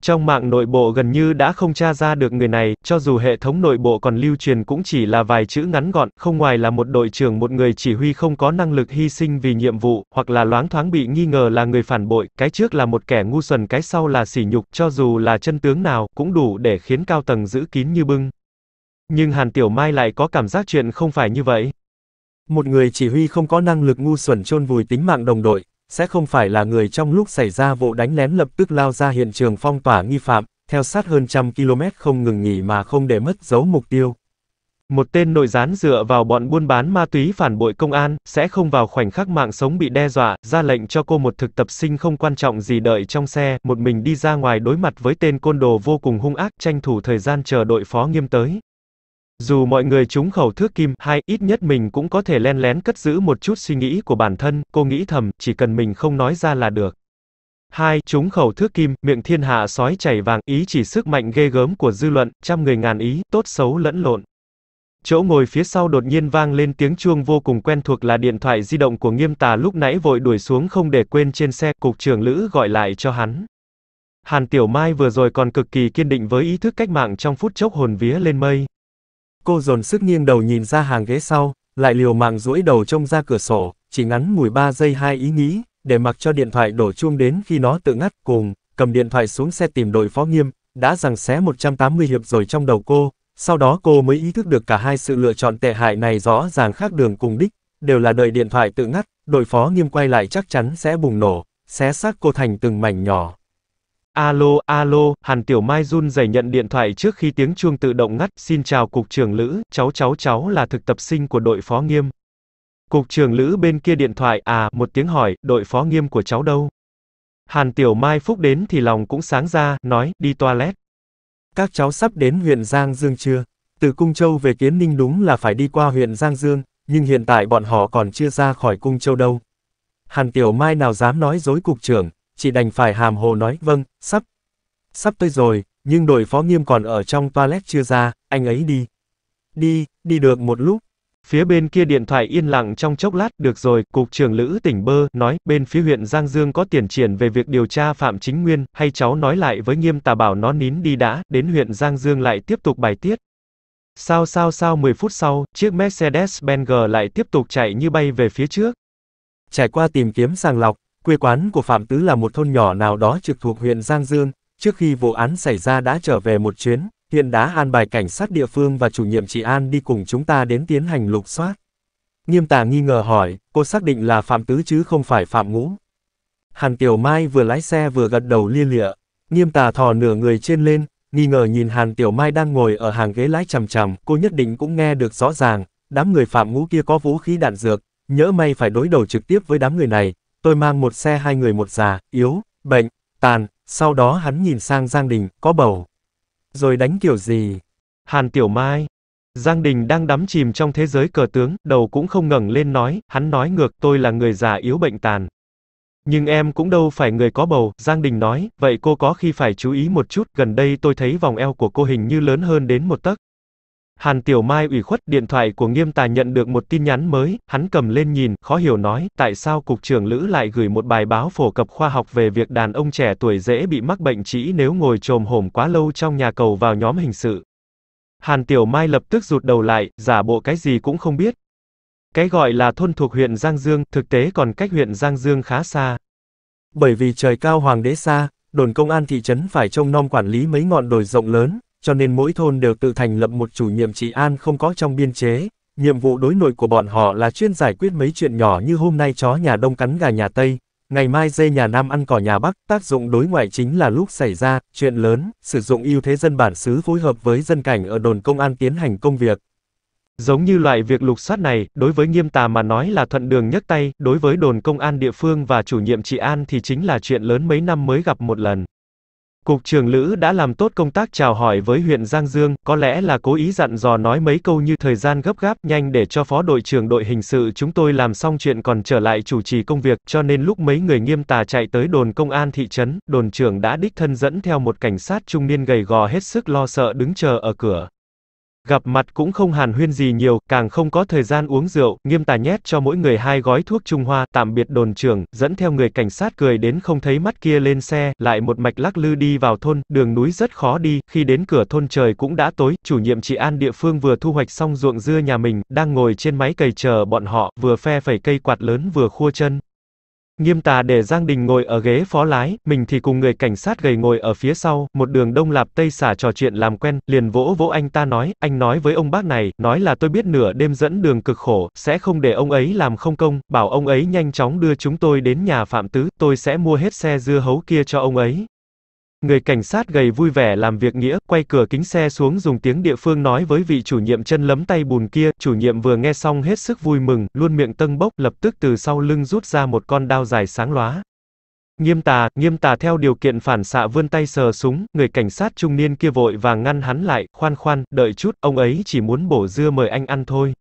Trong mạng nội bộ gần như đã không tra ra được người này, cho dù hệ thống nội bộ còn lưu truyền cũng chỉ là vài chữ ngắn gọn, không ngoài là một đội trưởng một người chỉ huy không có năng lực hy sinh vì nhiệm vụ, hoặc là loáng thoáng bị nghi ngờ là người phản bội, cái trước là một kẻ ngu xuẩn cái sau là sỉ nhục, cho dù là chân tướng nào, cũng đủ để khiến cao tầng giữ kín như bưng. Nhưng Hàn Tiểu Mai lại có cảm giác chuyện không phải như vậy. Một người chỉ huy không có năng lực ngu xuẩn chôn vùi tính mạng đồng đội, sẽ không phải là người trong lúc xảy ra vụ đánh lén lập tức lao ra hiện trường phong tỏa nghi phạm, theo sát hơn trăm km không ngừng nghỉ mà không để mất dấu mục tiêu. Một tên nội gián dựa vào bọn buôn bán ma túy phản bội công an, sẽ không vào khoảnh khắc mạng sống bị đe dọa, ra lệnh cho cô một thực tập sinh không quan trọng gì đợi trong xe, một mình đi ra ngoài đối mặt với tên côn đồ vô cùng hung ác, tranh thủ thời gian chờ đội phó nghiêm tới. Dù mọi người trúng khẩu thước kim, hay ít nhất mình cũng có thể len lén cất giữ một chút suy nghĩ của bản thân, cô nghĩ thầm, chỉ cần mình không nói ra là được. Hai, trúng khẩu thước kim, miệng thiên hạ sói chảy vàng, ý chỉ sức mạnh ghê gớm của dư luận, trăm người ngàn ý, tốt xấu lẫn lộn. Chỗ ngồi phía sau đột nhiên vang lên tiếng chuông vô cùng quen thuộc là điện thoại di động của nghiêm tà lúc nãy vội đuổi xuống không để quên trên xe, cục trưởng lữ gọi lại cho hắn. Hàn Tiểu Mai vừa rồi còn cực kỳ kiên định với ý thức cách mạng trong phút chốc hồn vía lên mây, Cô dồn sức nghiêng đầu nhìn ra hàng ghế sau, lại liều mạng duỗi đầu trông ra cửa sổ, chỉ ngắn mùi 3 giây hai ý nghĩ, để mặc cho điện thoại đổ chuông đến khi nó tự ngắt cùng, cầm điện thoại xuống xe tìm đội phó nghiêm, đã rằng xé 180 hiệp rồi trong đầu cô, sau đó cô mới ý thức được cả hai sự lựa chọn tệ hại này rõ ràng khác đường cùng đích, đều là đợi điện thoại tự ngắt, đội phó nghiêm quay lại chắc chắn sẽ bùng nổ, xé xác cô thành từng mảnh nhỏ. Alo, alo, Hàn Tiểu Mai run rẩy nhận điện thoại trước khi tiếng chuông tự động ngắt, xin chào Cục trưởng Lữ, cháu cháu cháu là thực tập sinh của đội phó nghiêm. Cục trưởng Lữ bên kia điện thoại, à, một tiếng hỏi, đội phó nghiêm của cháu đâu? Hàn Tiểu Mai phúc đến thì lòng cũng sáng ra, nói, đi toilet. Các cháu sắp đến huyện Giang Dương chưa? Từ Cung Châu về Kiến Ninh đúng là phải đi qua huyện Giang Dương, nhưng hiện tại bọn họ còn chưa ra khỏi Cung Châu đâu. Hàn Tiểu Mai nào dám nói dối cục trưởng, chỉ đành phải hàm hồ nói, vâng, sắp. Sắp tới rồi, nhưng đội phó nghiêm còn ở trong toilet chưa ra, anh ấy đi. Đi, đi được một lúc. Phía bên kia điện thoại yên lặng trong chốc lát, được rồi, Cục trưởng Lữ tỉnh Bơ, nói, bên phía huyện Giang Dương có tiền triển về việc điều tra Phạm Chính Nguyên, hay cháu nói lại với nghiêm tà bảo nó nín đi đã, đến huyện Giang Dương lại tiếp tục bài tiết. Sao sao sao 10 phút sau, chiếc Mercedes-Benz lại tiếp tục chạy như bay về phía trước. Trải qua tìm kiếm sàng lọc, Quê quán của Phạm Tứ là một thôn nhỏ nào đó trực thuộc huyện Giang Dương, trước khi vụ án xảy ra đã trở về một chuyến, hiện đã an bài cảnh sát địa phương và chủ nhiệm chị An đi cùng chúng ta đến tiến hành lục soát. Nghiêm tà nghi ngờ hỏi, cô xác định là Phạm Tứ chứ không phải Phạm Ngũ. Hàn Tiểu Mai vừa lái xe vừa gật đầu lia lịa, nghiêm tà thò nửa người trên lên, nghi ngờ nhìn Hàn Tiểu Mai đang ngồi ở hàng ghế lái chằm chằm, cô nhất định cũng nghe được rõ ràng, đám người Phạm Ngũ kia có vũ khí đạn dược, nhỡ may phải đối đầu trực tiếp với đám người này, tôi mang một xe hai người một già, yếu, bệnh, tàn, sau đó hắn nhìn sang Giang Đình, có bầu. Rồi đánh kiểu gì? Hàn Tiểu Mai. Giang Đình đang đắm chìm trong thế giới cờ tướng, đầu cũng không ngẩng lên nói, hắn nói ngược tôi là người già yếu bệnh tàn. Nhưng em cũng đâu phải người có bầu, Giang Đình nói, vậy cô có khi phải chú ý một chút, gần đây tôi thấy vòng eo của cô hình như lớn hơn đến một tấc. Hàn Tiểu Mai ủy khuất điện thoại của Nghiêm tài nhận được một tin nhắn mới, hắn cầm lên nhìn, khó hiểu nói, tại sao Cục trưởng Lữ lại gửi một bài báo phổ cập khoa học về việc đàn ông trẻ tuổi dễ bị mắc bệnh trĩ nếu ngồi trồm hổm quá lâu trong nhà cầu vào nhóm hình sự. Hàn Tiểu Mai lập tức rụt đầu lại, giả bộ cái gì cũng không biết. Cái gọi là thôn thuộc huyện Giang Dương, thực tế còn cách huyện Giang Dương khá xa. Bởi vì trời cao hoàng đế xa, đồn công an thị trấn phải trông nom quản lý mấy ngọn đồi rộng lớn, cho nên mỗi thôn đều tự thành lập một chủ nhiệm trị an không có trong biên chế. Nhiệm vụ đối nội của bọn họ là chuyên giải quyết mấy chuyện nhỏ như hôm nay chó nhà đông cắn gà nhà Tây, ngày mai dê nhà Nam ăn cỏ nhà Bắc, tác dụng đối ngoại chính là lúc xảy ra chuyện lớn, sử dụng ưu thế dân bản xứ phối hợp với dân cảnh ở đồn công an tiến hành công việc. Giống như loại việc lục soát này, đối với nghiêm tà mà nói là thuận đường nhấc tay, đối với đồn công an địa phương và chủ nhiệm trị an thì chính là chuyện lớn mấy năm mới gặp một lần. Cục trưởng Lữ đã làm tốt công tác chào hỏi với huyện Giang Dương, có lẽ là cố ý dặn dò nói mấy câu như thời gian gấp gáp nhanh để cho phó đội trưởng đội hình sự chúng tôi làm xong chuyện còn trở lại chủ trì công việc, cho nên lúc mấy người nghiêm tà chạy tới đồn công an thị trấn, đồn trưởng đã đích thân dẫn theo một cảnh sát trung niên gầy gò hết sức lo sợ đứng chờ ở cửa. Gặp mặt cũng không hàn huyên gì nhiều, càng không có thời gian uống rượu, nghiêm tà nhét cho mỗi người hai gói thuốc Trung Hoa, tạm biệt đồn trưởng, dẫn theo người cảnh sát cười đến không thấy mắt kia lên xe, lại một mạch lắc lư đi vào thôn, đường núi rất khó đi, khi đến cửa thôn trời cũng đã tối, chủ nhiệm chị an địa phương vừa thu hoạch xong ruộng dưa nhà mình, đang ngồi trên máy cày chờ bọn họ, vừa phe phẩy cây quạt lớn vừa khua chân. Nghiêm tà để Giang Đình ngồi ở ghế phó lái, mình thì cùng người cảnh sát gầy ngồi ở phía sau, một đường đông lạp tây xả trò chuyện làm quen, liền vỗ vỗ anh ta nói, anh nói với ông bác này, nói là tôi biết nửa đêm dẫn đường cực khổ, sẽ không để ông ấy làm không công, bảo ông ấy nhanh chóng đưa chúng tôi đến nhà Phạm Tứ, tôi sẽ mua hết xe dưa hấu kia cho ông ấy. Người cảnh sát gầy vui vẻ làm việc nghĩa, quay cửa kính xe xuống dùng tiếng địa phương nói với vị chủ nhiệm chân lấm tay bùn kia, chủ nhiệm vừa nghe xong hết sức vui mừng, luôn miệng tâng bốc, lập tức từ sau lưng rút ra một con đao dài sáng lóa. Nghiêm tà, nghiêm tà theo điều kiện phản xạ vươn tay sờ súng, người cảnh sát trung niên kia vội và ngăn hắn lại, khoan khoan, đợi chút, ông ấy chỉ muốn bổ dưa mời anh ăn thôi.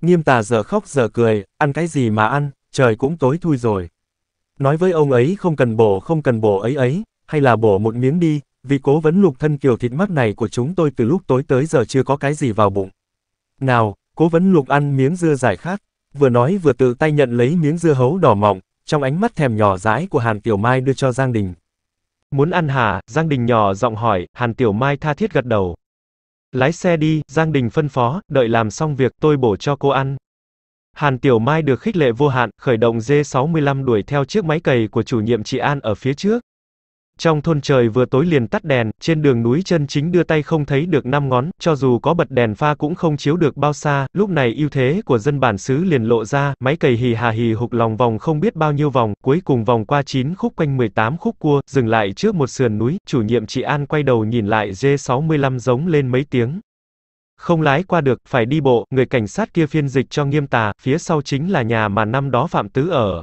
Nghiêm tà giờ khóc giờ cười, ăn cái gì mà ăn, trời cũng tối thui rồi. Nói với ông ấy không cần bổ không cần bổ ấy ấy, hay là bổ một miếng đi, vì cố vấn lục thân kiều thịt mắt này của chúng tôi từ lúc tối tới giờ chưa có cái gì vào bụng. Nào, cố vấn lục ăn miếng dưa giải khác, vừa nói vừa tự tay nhận lấy miếng dưa hấu đỏ mọng, trong ánh mắt thèm nhỏ dãi của Hàn Tiểu Mai đưa cho Giang Đình. Muốn ăn hả? Giang Đình nhỏ giọng hỏi, Hàn Tiểu Mai tha thiết gật đầu. Lái xe đi, Giang Đình phân phó, đợi làm xong việc tôi bổ cho cô ăn. Hàn Tiểu Mai được khích lệ vô hạn, khởi động D65 đuổi theo chiếc máy cày của chủ nhiệm chị An ở phía trước. Trong thôn trời vừa tối liền tắt đèn, trên đường núi chân chính đưa tay không thấy được năm ngón, cho dù có bật đèn pha cũng không chiếu được bao xa, lúc này ưu thế của dân bản xứ liền lộ ra, máy cày hì hà hì hục lòng vòng không biết bao nhiêu vòng, cuối cùng vòng qua 9 khúc quanh 18 khúc cua, dừng lại trước một sườn núi, chủ nhiệm chị An quay đầu nhìn lại G65 giống lên mấy tiếng. Không lái qua được, phải đi bộ, người cảnh sát kia phiên dịch cho nghiêm tà, phía sau chính là nhà mà năm đó Phạm Tứ ở,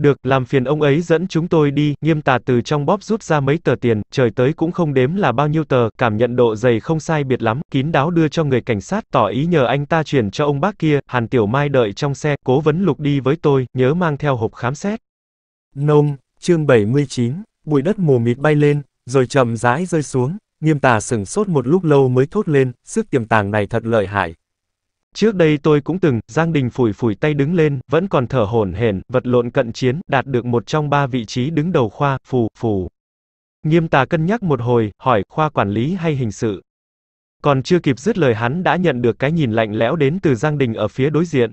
được, làm phiền ông ấy dẫn chúng tôi đi, nghiêm tà từ trong bóp rút ra mấy tờ tiền, trời tới cũng không đếm là bao nhiêu tờ, cảm nhận độ dày không sai biệt lắm, kín đáo đưa cho người cảnh sát, tỏ ý nhờ anh ta chuyển cho ông bác kia, Hàn Tiểu Mai đợi trong xe, cố vấn lục đi với tôi, nhớ mang theo hộp khám xét. Nông, chương 79, bụi đất mù mịt bay lên, rồi chậm rãi rơi xuống, nghiêm tà sừng sốt một lúc lâu mới thốt lên, sức tiềm tàng này thật lợi hại, Trước đây tôi cũng từng, Giang Đình phủi phủi tay đứng lên, vẫn còn thở hổn hển, vật lộn cận chiến, đạt được một trong ba vị trí đứng đầu khoa, phù, phù. Nghiêm tà cân nhắc một hồi, hỏi, khoa quản lý hay hình sự? Còn chưa kịp dứt lời hắn đã nhận được cái nhìn lạnh lẽo đến từ Giang Đình ở phía đối diện.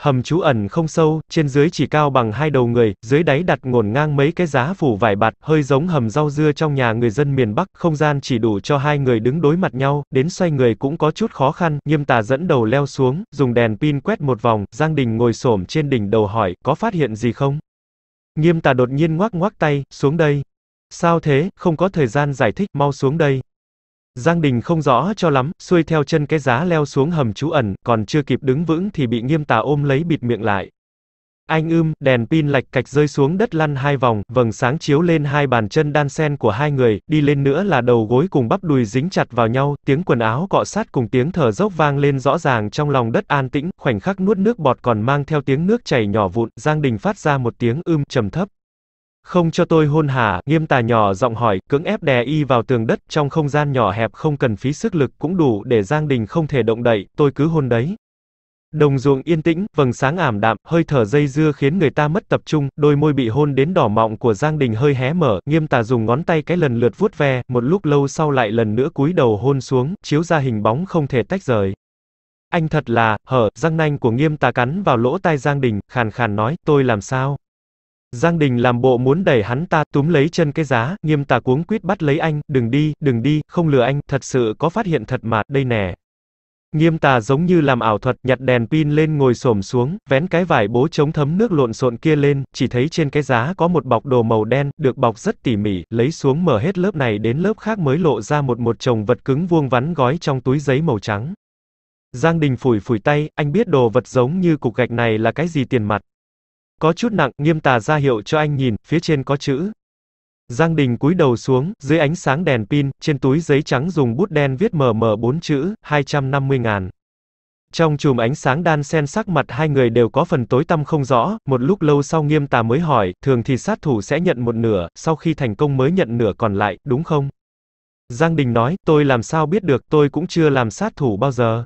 Hầm trú ẩn không sâu, trên dưới chỉ cao bằng hai đầu người, dưới đáy đặt ngổn ngang mấy cái giá phủ vải bạt, hơi giống hầm rau dưa trong nhà người dân miền Bắc, không gian chỉ đủ cho hai người đứng đối mặt nhau, đến xoay người cũng có chút khó khăn, nghiêm tà dẫn đầu leo xuống, dùng đèn pin quét một vòng, Giang Đình ngồi xổm trên đỉnh đầu hỏi, có phát hiện gì không? Nghiêm tà đột nhiên ngoắc ngoắc tay, xuống đây. Sao thế, không có thời gian giải thích, mau xuống đây. Giang Đình không rõ cho lắm, xuôi theo chân cái giá leo xuống hầm trú ẩn, còn chưa kịp đứng vững thì bị nghiêm tà ôm lấy bịt miệng lại. Anh ưm, đèn pin lạch cạch rơi xuống đất lăn hai vòng, vầng sáng chiếu lên hai bàn chân đan sen của hai người, đi lên nữa là đầu gối cùng bắp đùi dính chặt vào nhau, tiếng quần áo cọ sát cùng tiếng thở dốc vang lên rõ ràng trong lòng đất an tĩnh, khoảnh khắc nuốt nước bọt còn mang theo tiếng nước chảy nhỏ vụn, Giang Đình phát ra một tiếng ưm trầm thấp. Không cho tôi hôn hả, nghiêm tà nhỏ giọng hỏi, cưỡng ép đè y vào tường đất, trong không gian nhỏ hẹp không cần phí sức lực cũng đủ để Giang Đình không thể động đậy, tôi cứ hôn đấy. Đồng ruộng yên tĩnh, vầng sáng ảm đạm, hơi thở dây dưa khiến người ta mất tập trung, đôi môi bị hôn đến đỏ mọng của Giang Đình hơi hé mở, nghiêm tà dùng ngón tay cái lần lượt vuốt ve, một lúc lâu sau lại lần nữa cúi đầu hôn xuống, chiếu ra hình bóng không thể tách rời. Anh thật là, hở, răng nanh của nghiêm tà cắn vào lỗ tai Giang Đình, khàn khàn nói, tôi làm sao? Giang Đình làm bộ muốn đẩy hắn ta, túm lấy chân cái giá, nghiêm tà cuống quýt bắt lấy anh, đừng đi, đừng đi, không lừa anh, thật sự có phát hiện thật mà, đây nè. Nghiêm tà giống như làm ảo thuật, nhặt đèn pin lên ngồi xổm xuống, vén cái vải bố chống thấm nước lộn xộn kia lên, chỉ thấy trên cái giá có một bọc đồ màu đen, được bọc rất tỉ mỉ, lấy xuống mở hết lớp này đến lớp khác mới lộ ra một một chồng vật cứng vuông vắn gói trong túi giấy màu trắng. Giang Đình phủi phủi tay, anh biết đồ vật giống như cục gạch này là cái gì tiền mặt. Có chút nặng, nghiêm tà ra hiệu cho anh nhìn, phía trên có chữ. Giang Đình cúi đầu xuống, dưới ánh sáng đèn pin, trên túi giấy trắng dùng bút đen viết mờ mờ bốn chữ, 250 ngàn. Trong chùm ánh sáng đan sen sắc mặt hai người đều có phần tối tăm không rõ, một lúc lâu sau nghiêm tà mới hỏi, thường thì sát thủ sẽ nhận một nửa, sau khi thành công mới nhận nửa còn lại, đúng không? Giang Đình nói, tôi làm sao biết được, tôi cũng chưa làm sát thủ bao giờ.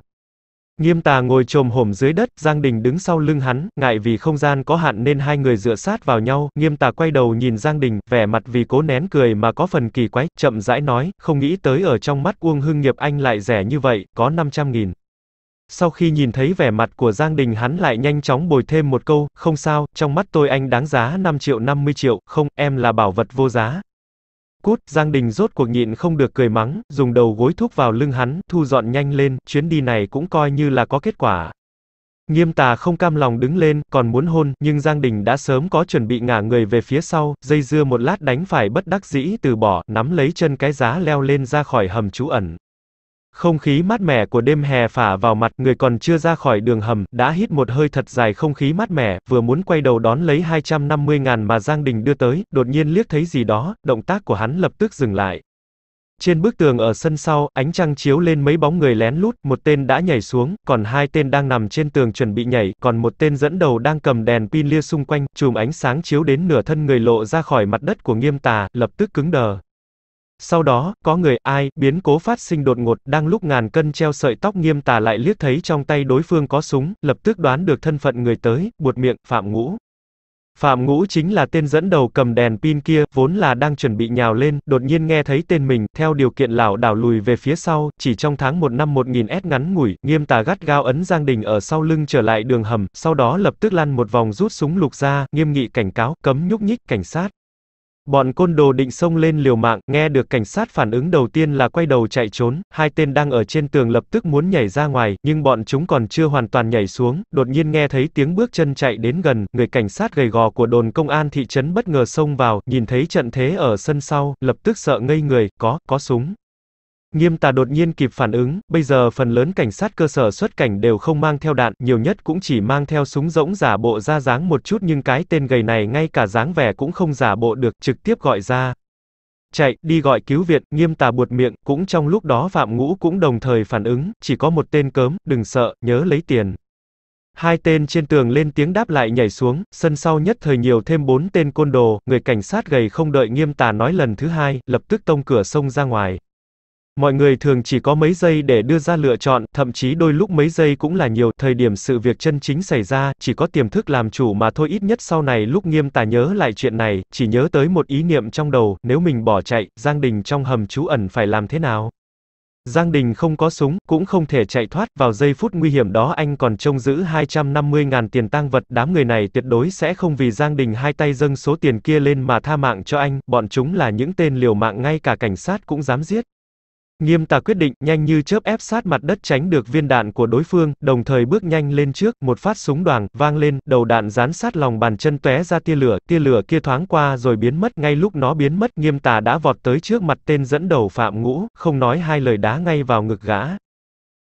Nghiêm tà ngồi trồm hổm dưới đất, Giang Đình đứng sau lưng hắn, ngại vì không gian có hạn nên hai người dựa sát vào nhau, nghiêm tà quay đầu nhìn Giang Đình, vẻ mặt vì cố nén cười mà có phần kỳ quái, chậm rãi nói, không nghĩ tới ở trong mắt Uông Hưng Nghiệp anh lại rẻ như vậy, có 500 nghìn. Sau khi nhìn thấy vẻ mặt của Giang Đình hắn lại nhanh chóng bồi thêm một câu, không sao, trong mắt tôi anh đáng giá 5 triệu 50 triệu, không, em là bảo vật vô giá, Cút, Giang Đình rốt cuộc nhịn không được cười mắng, dùng đầu gối thúc vào lưng hắn, thu dọn nhanh lên, chuyến đi này cũng coi như là có kết quả. Nghiêm tà không cam lòng đứng lên, còn muốn hôn, nhưng Giang Đình đã sớm có chuẩn bị ngả người về phía sau, dây dưa một lát đánh phải bất đắc dĩ từ bỏ, nắm lấy chân cái giá leo lên ra khỏi hầm trú ẩn. Không khí mát mẻ của đêm hè phả vào mặt, người còn chưa ra khỏi đường hầm, đã hít một hơi thật dài không khí mát mẻ, vừa muốn quay đầu đón lấy 250 ngàn mà Giang Đình đưa tới, đột nhiên liếc thấy gì đó, động tác của hắn lập tức dừng lại. Trên bức tường ở sân sau, ánh trăng chiếu lên mấy bóng người lén lút, một tên đã nhảy xuống, còn hai tên đang nằm trên tường chuẩn bị nhảy, còn một tên dẫn đầu đang cầm đèn pin lia xung quanh, chùm ánh sáng chiếu đến nửa thân người lộ ra khỏi mặt đất của nghiêm tà, lập tức cứng đờ. Sau đó, có người, ai, biến cố phát sinh đột ngột, đang lúc ngàn cân treo sợi tóc nghiêm tà lại liếc thấy trong tay đối phương có súng, lập tức đoán được thân phận người tới, buột miệng, Phạm Ngũ. Phạm Ngũ chính là tên dẫn đầu cầm đèn pin kia, vốn là đang chuẩn bị nhào lên, đột nhiên nghe thấy tên mình, theo điều kiện lảo đảo lùi về phía sau, chỉ trong tháng 1 năm 1000S ngắn ngủi, nghiêm tà gắt gao ấn Giang Đình ở sau lưng trở lại đường hầm, sau đó lập tức lăn một vòng rút súng lục ra, nghiêm nghị cảnh cáo, cấm nhúc nhích, cảnh sát. Bọn côn đồ định xông lên liều mạng, nghe được cảnh sát phản ứng đầu tiên là quay đầu chạy trốn, hai tên đang ở trên tường lập tức muốn nhảy ra ngoài, nhưng bọn chúng còn chưa hoàn toàn nhảy xuống, đột nhiên nghe thấy tiếng bước chân chạy đến gần, người cảnh sát gầy gò của đồn công an thị trấn bất ngờ xông vào, nhìn thấy trận thế ở sân sau, lập tức sợ ngây người, có, có súng. Nghiêm tà đột nhiên kịp phản ứng, bây giờ phần lớn cảnh sát cơ sở xuất cảnh đều không mang theo đạn, nhiều nhất cũng chỉ mang theo súng rỗng giả bộ ra dáng một chút nhưng cái tên gầy này ngay cả dáng vẻ cũng không giả bộ được, trực tiếp gọi ra. Chạy, đi gọi cứu viện, nghiêm tà buột miệng, cũng trong lúc đó Phạm Ngũ cũng đồng thời phản ứng, chỉ có một tên cớm, đừng sợ, nhớ lấy tiền. Hai tên trên tường lên tiếng đáp lại nhảy xuống, sân sau nhất thời nhiều thêm bốn tên côn đồ, người cảnh sát gầy không đợi nghiêm tà nói lần thứ hai, lập tức tông cửa sông ra ngoài. Mọi người thường chỉ có mấy giây để đưa ra lựa chọn, thậm chí đôi lúc mấy giây cũng là nhiều, thời điểm sự việc chân chính xảy ra, chỉ có tiềm thức làm chủ mà thôi ít nhất sau này lúc nghiêm tà nhớ lại chuyện này, chỉ nhớ tới một ý niệm trong đầu, nếu mình bỏ chạy, Giang Đình trong hầm trú ẩn phải làm thế nào? Giang Đình không có súng, cũng không thể chạy thoát, vào giây phút nguy hiểm đó anh còn trông giữ 250.000 tiền tang vật, đám người này tuyệt đối sẽ không vì Giang Đình hai tay dâng số tiền kia lên mà tha mạng cho anh, bọn chúng là những tên liều mạng ngay cả cảnh sát cũng dám giết. Nghiêm tà quyết định, nhanh như chớp ép sát mặt đất tránh được viên đạn của đối phương, đồng thời bước nhanh lên trước, một phát súng đoàn, vang lên, đầu đạn dán sát lòng bàn chân tóe ra tia lửa, tia lửa kia thoáng qua rồi biến mất, ngay lúc nó biến mất, nghiêm tà đã vọt tới trước mặt tên dẫn đầu Phạm Ngũ, không nói hai lời đá ngay vào ngực gã,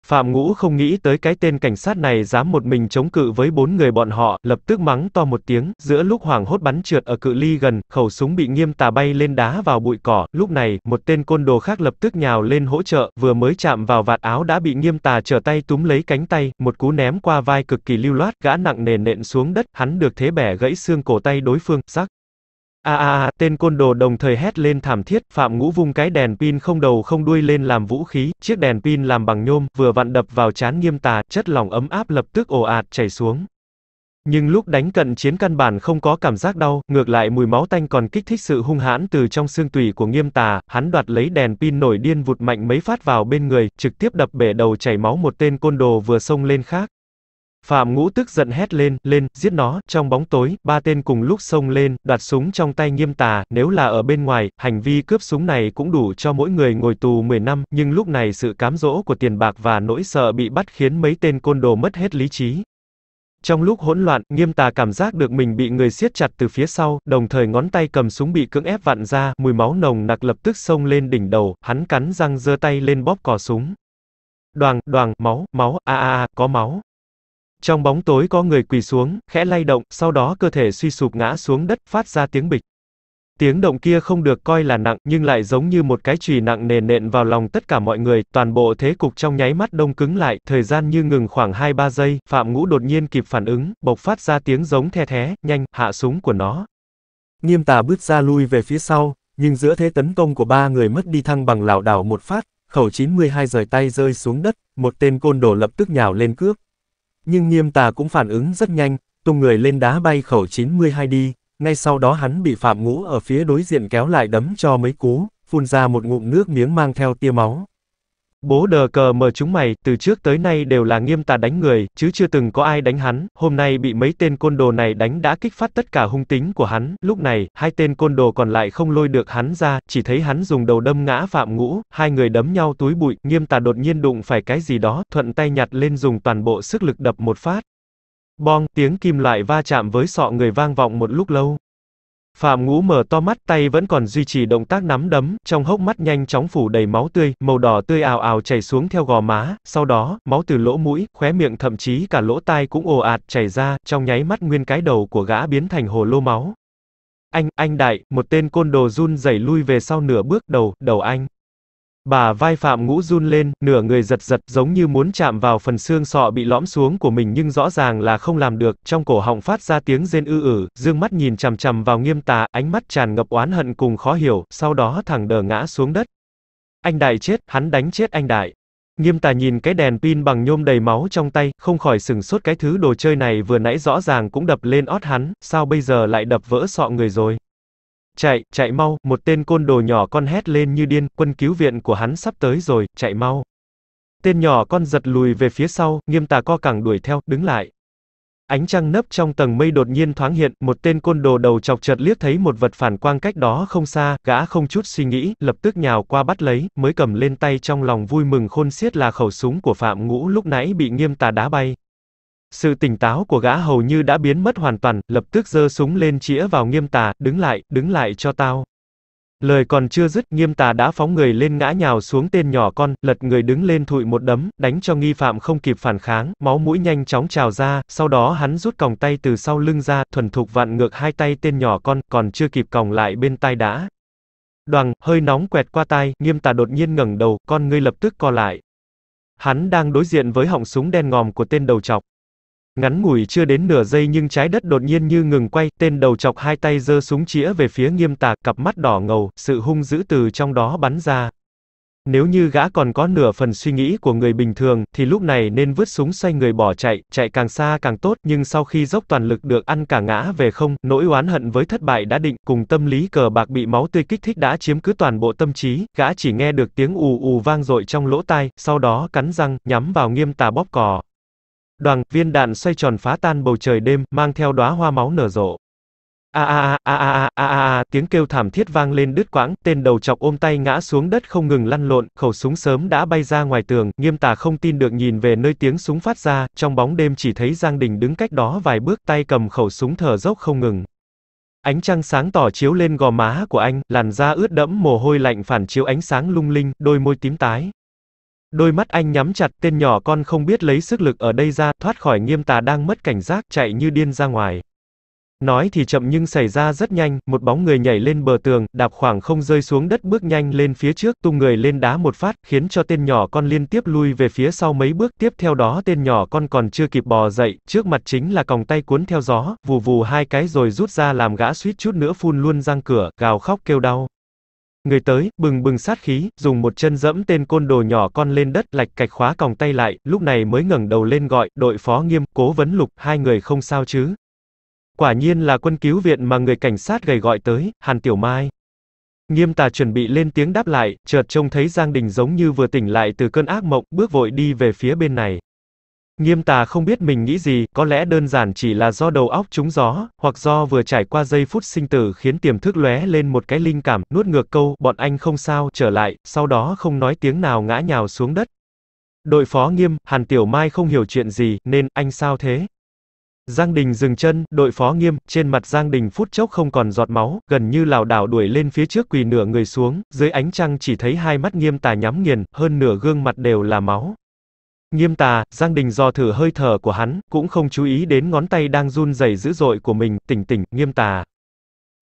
Phạm Ngũ không nghĩ tới cái tên cảnh sát này dám một mình chống cự với bốn người bọn họ, lập tức mắng to một tiếng, giữa lúc hoàng hốt bắn trượt ở cự ly gần, khẩu súng bị nghiêm tà bay lên đá vào bụi cỏ, lúc này, một tên côn đồ khác lập tức nhào lên hỗ trợ, vừa mới chạm vào vạt áo đã bị nghiêm tà trở tay túm lấy cánh tay, một cú ném qua vai cực kỳ lưu loát, gã nặng nề nện xuống đất, hắn được thế bẻ gãy xương cổ tay đối phương, rắc. À à, tên côn đồ đồng thời hét lên thảm thiết, Phạm Ngũ vung cái đèn pin không đầu không đuôi lên làm vũ khí, chiếc đèn pin làm bằng nhôm, vừa vặn đập vào chán nghiêm tà, chất lỏng ấm áp lập tức ồ ạt chảy xuống. Nhưng lúc đánh cận chiến căn bản không có cảm giác đau, ngược lại mùi máu tanh còn kích thích sự hung hãn từ trong xương tủy của nghiêm tà, hắn đoạt lấy đèn pin nổi điên vụt mạnh mấy phát vào bên người, trực tiếp đập bể đầu chảy máu một tên côn đồ vừa xông lên khác. Phạm Ngũ tức giận hét lên, lên, giết nó, trong bóng tối, ba tên cùng lúc xông lên, đoạt súng trong tay nghiêm tà, nếu là ở bên ngoài, hành vi cướp súng này cũng đủ cho mỗi người ngồi tù 10 năm, nhưng lúc này sự cám dỗ của tiền bạc và nỗi sợ bị bắt khiến mấy tên côn đồ mất hết lý trí. Trong lúc hỗn loạn, nghiêm tà cảm giác được mình bị người siết chặt từ phía sau, đồng thời ngón tay cầm súng bị cưỡng ép vặn ra, mùi máu nồng nặc lập tức xông lên đỉnh đầu, hắn cắn răng giơ tay lên bóp cò súng. Đoàn, đoàn, máu, máu, a a a, có máu. Trong bóng tối có người quỳ xuống, khẽ lay động, sau đó cơ thể suy sụp ngã xuống đất, phát ra tiếng bịch. Tiếng động kia không được coi là nặng, nhưng lại giống như một cái chùy nặng nề nện vào lòng tất cả mọi người, toàn bộ thế cục trong nháy mắt đông cứng lại, thời gian như ngừng khoảng 2-3 giây, Phạm Ngũ đột nhiên kịp phản ứng, bộc phát ra tiếng giống the thé, nhanh, hạ súng của nó. Nghiêm tà bước ra lui về phía sau, nhưng giữa thế tấn công của ba người mất đi thăng bằng lảo đảo một phát, khẩu 92 rời tay rơi xuống đất, một tên côn đồ lập tức nhào lên cướp, nhưng nghiêm tà cũng phản ứng rất nhanh, tung người lên đá bay khẩu 92 đi, ngay sau đó hắn bị phạm ngũ ở phía đối diện kéo lại đấm cho mấy cú, phun ra một ngụm nước miếng mang theo tia máu. Bố đờ cờ mờ chúng mày, từ trước tới nay đều là nghiêm tà đánh người, chứ chưa từng có ai đánh hắn, hôm nay bị mấy tên côn đồ này đánh đã kích phát tất cả hung tính của hắn, lúc này, hai tên côn đồ còn lại không lôi được hắn ra, chỉ thấy hắn dùng đầu đâm ngã phạm ngũ, hai người đấm nhau túi bụi, nghiêm tà đột nhiên đụng phải cái gì đó, thuận tay nhặt lên dùng toàn bộ sức lực đập một phát. Bong, tiếng kim loại va chạm với sọ người vang vọng một lúc lâu. Phạm Ngũ mở to mắt tay vẫn còn duy trì động tác nắm đấm, trong hốc mắt nhanh chóng phủ đầy máu tươi, màu đỏ tươi ào ào chảy xuống theo gò má, sau đó, máu từ lỗ mũi, khóe miệng thậm chí cả lỗ tai cũng ồ ạt chảy ra, trong nháy mắt nguyên cái đầu của gã biến thành hồ lô máu. Anh, anh đại, một tên côn đồ run rẩy lui về sau nửa bước đầu, đầu anh. Bà vai Phạm Ngũ run lên, nửa người giật giật, giống như muốn chạm vào phần xương sọ bị lõm xuống của mình nhưng rõ ràng là không làm được, trong cổ họng phát ra tiếng rên ư ử, dương mắt nhìn chằm chằm vào nghiêm tà, ánh mắt tràn ngập oán hận cùng khó hiểu, sau đó thẳng đờ ngã xuống đất. Anh đại chết, hắn đánh chết anh đại. Nghiêm tà nhìn cái đèn pin bằng nhôm đầy máu trong tay, không khỏi sừng sốt cái thứ đồ chơi này vừa nãy rõ ràng cũng đập lên ót hắn, sao bây giờ lại đập vỡ sọ người rồi. Chạy, chạy mau, một tên côn đồ nhỏ con hét lên như điên, quân cứu viện của hắn sắp tới rồi, chạy mau. Tên nhỏ con giật lùi về phía sau, nghiêm tà co cẳng đuổi theo, đứng lại. Ánh trăng nấp trong tầng mây đột nhiên thoáng hiện, một tên côn đồ đầu chọc chợt liếc thấy một vật phản quang cách đó không xa, gã không chút suy nghĩ, lập tức nhào qua bắt lấy, mới cầm lên tay trong lòng vui mừng khôn xiết là khẩu súng của Phạm Ngũ lúc nãy bị nghiêm tà đá bay. Sự tỉnh táo của gã hầu như đã biến mất hoàn toàn, lập tức giơ súng lên chĩa vào nghiêm tà, đứng lại, đứng lại cho tao. Lời còn chưa dứt, nghiêm tà đã phóng người lên ngã nhào xuống tên nhỏ con, lật người đứng lên thụi một đấm, đánh cho nghi phạm không kịp phản kháng, máu mũi nhanh chóng trào ra, sau đó hắn rút còng tay từ sau lưng ra, thuần thục vặn ngược hai tay tên nhỏ con, còn chưa kịp còng lại bên tai đã. đoàng hơi nóng quẹt qua tai, nghiêm tà đột nhiên ngẩng đầu, con ngươi lập tức co lại. Hắn đang đối diện với họng súng đen ngòm của tên đầu trọc. Ngắn ngủi chưa đến nửa giây nhưng trái đất đột nhiên như ngừng quay, tên đầu chọc hai tay giơ súng chĩa về phía nghiêm tạc, cặp mắt đỏ ngầu, sự hung dữ từ trong đó bắn ra. Nếu như gã còn có nửa phần suy nghĩ của người bình thường, thì lúc này nên vứt súng xoay người bỏ chạy, chạy càng xa càng tốt, nhưng sau khi dốc toàn lực được ăn cả ngã về không, nỗi oán hận với thất bại đã định, cùng tâm lý cờ bạc bị máu tươi kích thích đã chiếm cứ toàn bộ tâm trí, gã chỉ nghe được tiếng ù ù vang dội trong lỗ tai, sau đó cắn răng, nhắm vào nghiêm tà bóp cò. Đoàn, viên đạn xoay tròn phá tan bầu trời đêm, mang theo đóa hoa máu nở rộ. A a a a a a a tiếng kêu thảm thiết vang lên đứt quãng, tên đầu chọc ôm tay ngã xuống đất không ngừng lăn lộn, khẩu súng sớm đã bay ra ngoài tường, Nghiêm Tà không tin được nhìn về nơi tiếng súng phát ra, trong bóng đêm chỉ thấy Giang Đình đứng cách đó vài bước, tay cầm khẩu súng thở dốc không ngừng. Ánh trăng sáng tỏ chiếu lên gò má của anh, làn da ướt đẫm mồ hôi lạnh phản chiếu ánh sáng lung linh, đôi môi tím tái. Đôi mắt anh nhắm chặt, tên nhỏ con không biết lấy sức lực ở đây ra, thoát khỏi nghiêm tà đang mất cảnh giác, chạy như điên ra ngoài. Nói thì chậm nhưng xảy ra rất nhanh, một bóng người nhảy lên bờ tường, đạp khoảng không rơi xuống đất bước nhanh lên phía trước, tung người lên đá một phát, khiến cho tên nhỏ con liên tiếp lui về phía sau mấy bước, tiếp theo đó tên nhỏ con còn chưa kịp bò dậy, trước mặt chính là còng tay cuốn theo gió, vù vù hai cái rồi rút ra làm gã suýt chút nữa phun luôn răng cửa, gào khóc kêu đau. Người tới, bừng bừng sát khí, dùng một chân dẫm tên côn đồ nhỏ con lên đất, lạch cạch khóa còng tay lại, lúc này mới ngẩng đầu lên gọi, đội phó nghiêm, cố vấn lục, hai người không sao chứ. Quả nhiên là quân cứu viện mà người cảnh sát gầy gọi tới, Hàn Tiểu Mai. Nghiêm tà chuẩn bị lên tiếng đáp lại, chợt trông thấy Giang Đình giống như vừa tỉnh lại từ cơn ác mộng, bước vội đi về phía bên này. Nghiêm tà không biết mình nghĩ gì, có lẽ đơn giản chỉ là do đầu óc trúng gió, hoặc do vừa trải qua giây phút sinh tử khiến tiềm thức lóe lên một cái linh cảm, nuốt ngược câu, bọn anh không sao, trở lại, sau đó không nói tiếng nào ngã nhào xuống đất. Đội phó nghiêm, Hàn Tiểu Mai không hiểu chuyện gì, nên, anh sao thế? Giang Đình dừng chân, đội phó nghiêm, trên mặt Giang Đình phút chốc không còn giọt máu, gần như lảo đảo đuổi lên phía trước quỳ nửa người xuống, dưới ánh trăng chỉ thấy hai mắt nghiêm tà nhắm nghiền, hơn nửa gương mặt đều là máu. Nghiêm tà, Giang Đình do thử hơi thở của hắn, cũng không chú ý đến ngón tay đang run rẩy dữ dội của mình, tỉnh tỉnh, nghiêm tà.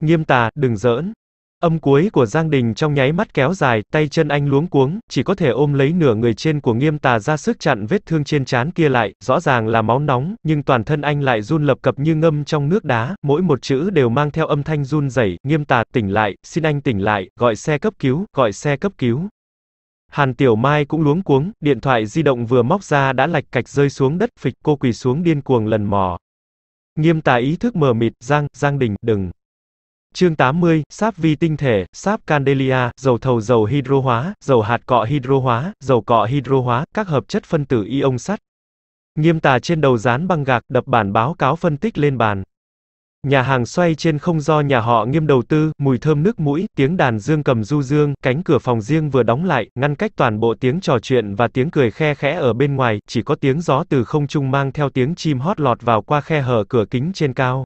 Nghiêm tà, đừng giỡn. Âm cuối của Giang Đình trong nháy mắt kéo dài, tay chân anh luống cuống, chỉ có thể ôm lấy nửa người trên của nghiêm tà ra sức chặn vết thương trên trán kia lại, rõ ràng là máu nóng, nhưng toàn thân anh lại run lập cập như ngâm trong nước đá, mỗi một chữ đều mang theo âm thanh run rẩy, nghiêm tà, tỉnh lại, xin anh tỉnh lại, gọi xe cấp cứu, gọi xe cấp cứu. Hàn Tiểu Mai cũng luống cuống, điện thoại di động vừa móc ra đã lạch cạch rơi xuống đất, phịch cô quỳ xuống điên cuồng lần mò. Nghiêm tà ý thức mờ mịt, Giang, Giang Đình, đừng. Chương 80, sáp vi tinh thể, sáp candelia, dầu thầu dầu hydro hóa, dầu hạt cọ hydro hóa, dầu cọ hydro hóa, các hợp chất phân tử ion sắt. Nghiêm tà trên đầu dán băng gạc, đập bản báo cáo phân tích lên bàn. Nhà hàng xoay trên không do nhà họ nghiêm đầu tư, mùi thơm nước mũi, tiếng đàn dương cầm du dương, cánh cửa phòng riêng vừa đóng lại, ngăn cách toàn bộ tiếng trò chuyện và tiếng cười khe khẽ ở bên ngoài, chỉ có tiếng gió từ không trung mang theo tiếng chim hót lọt vào qua khe hở cửa kính trên cao.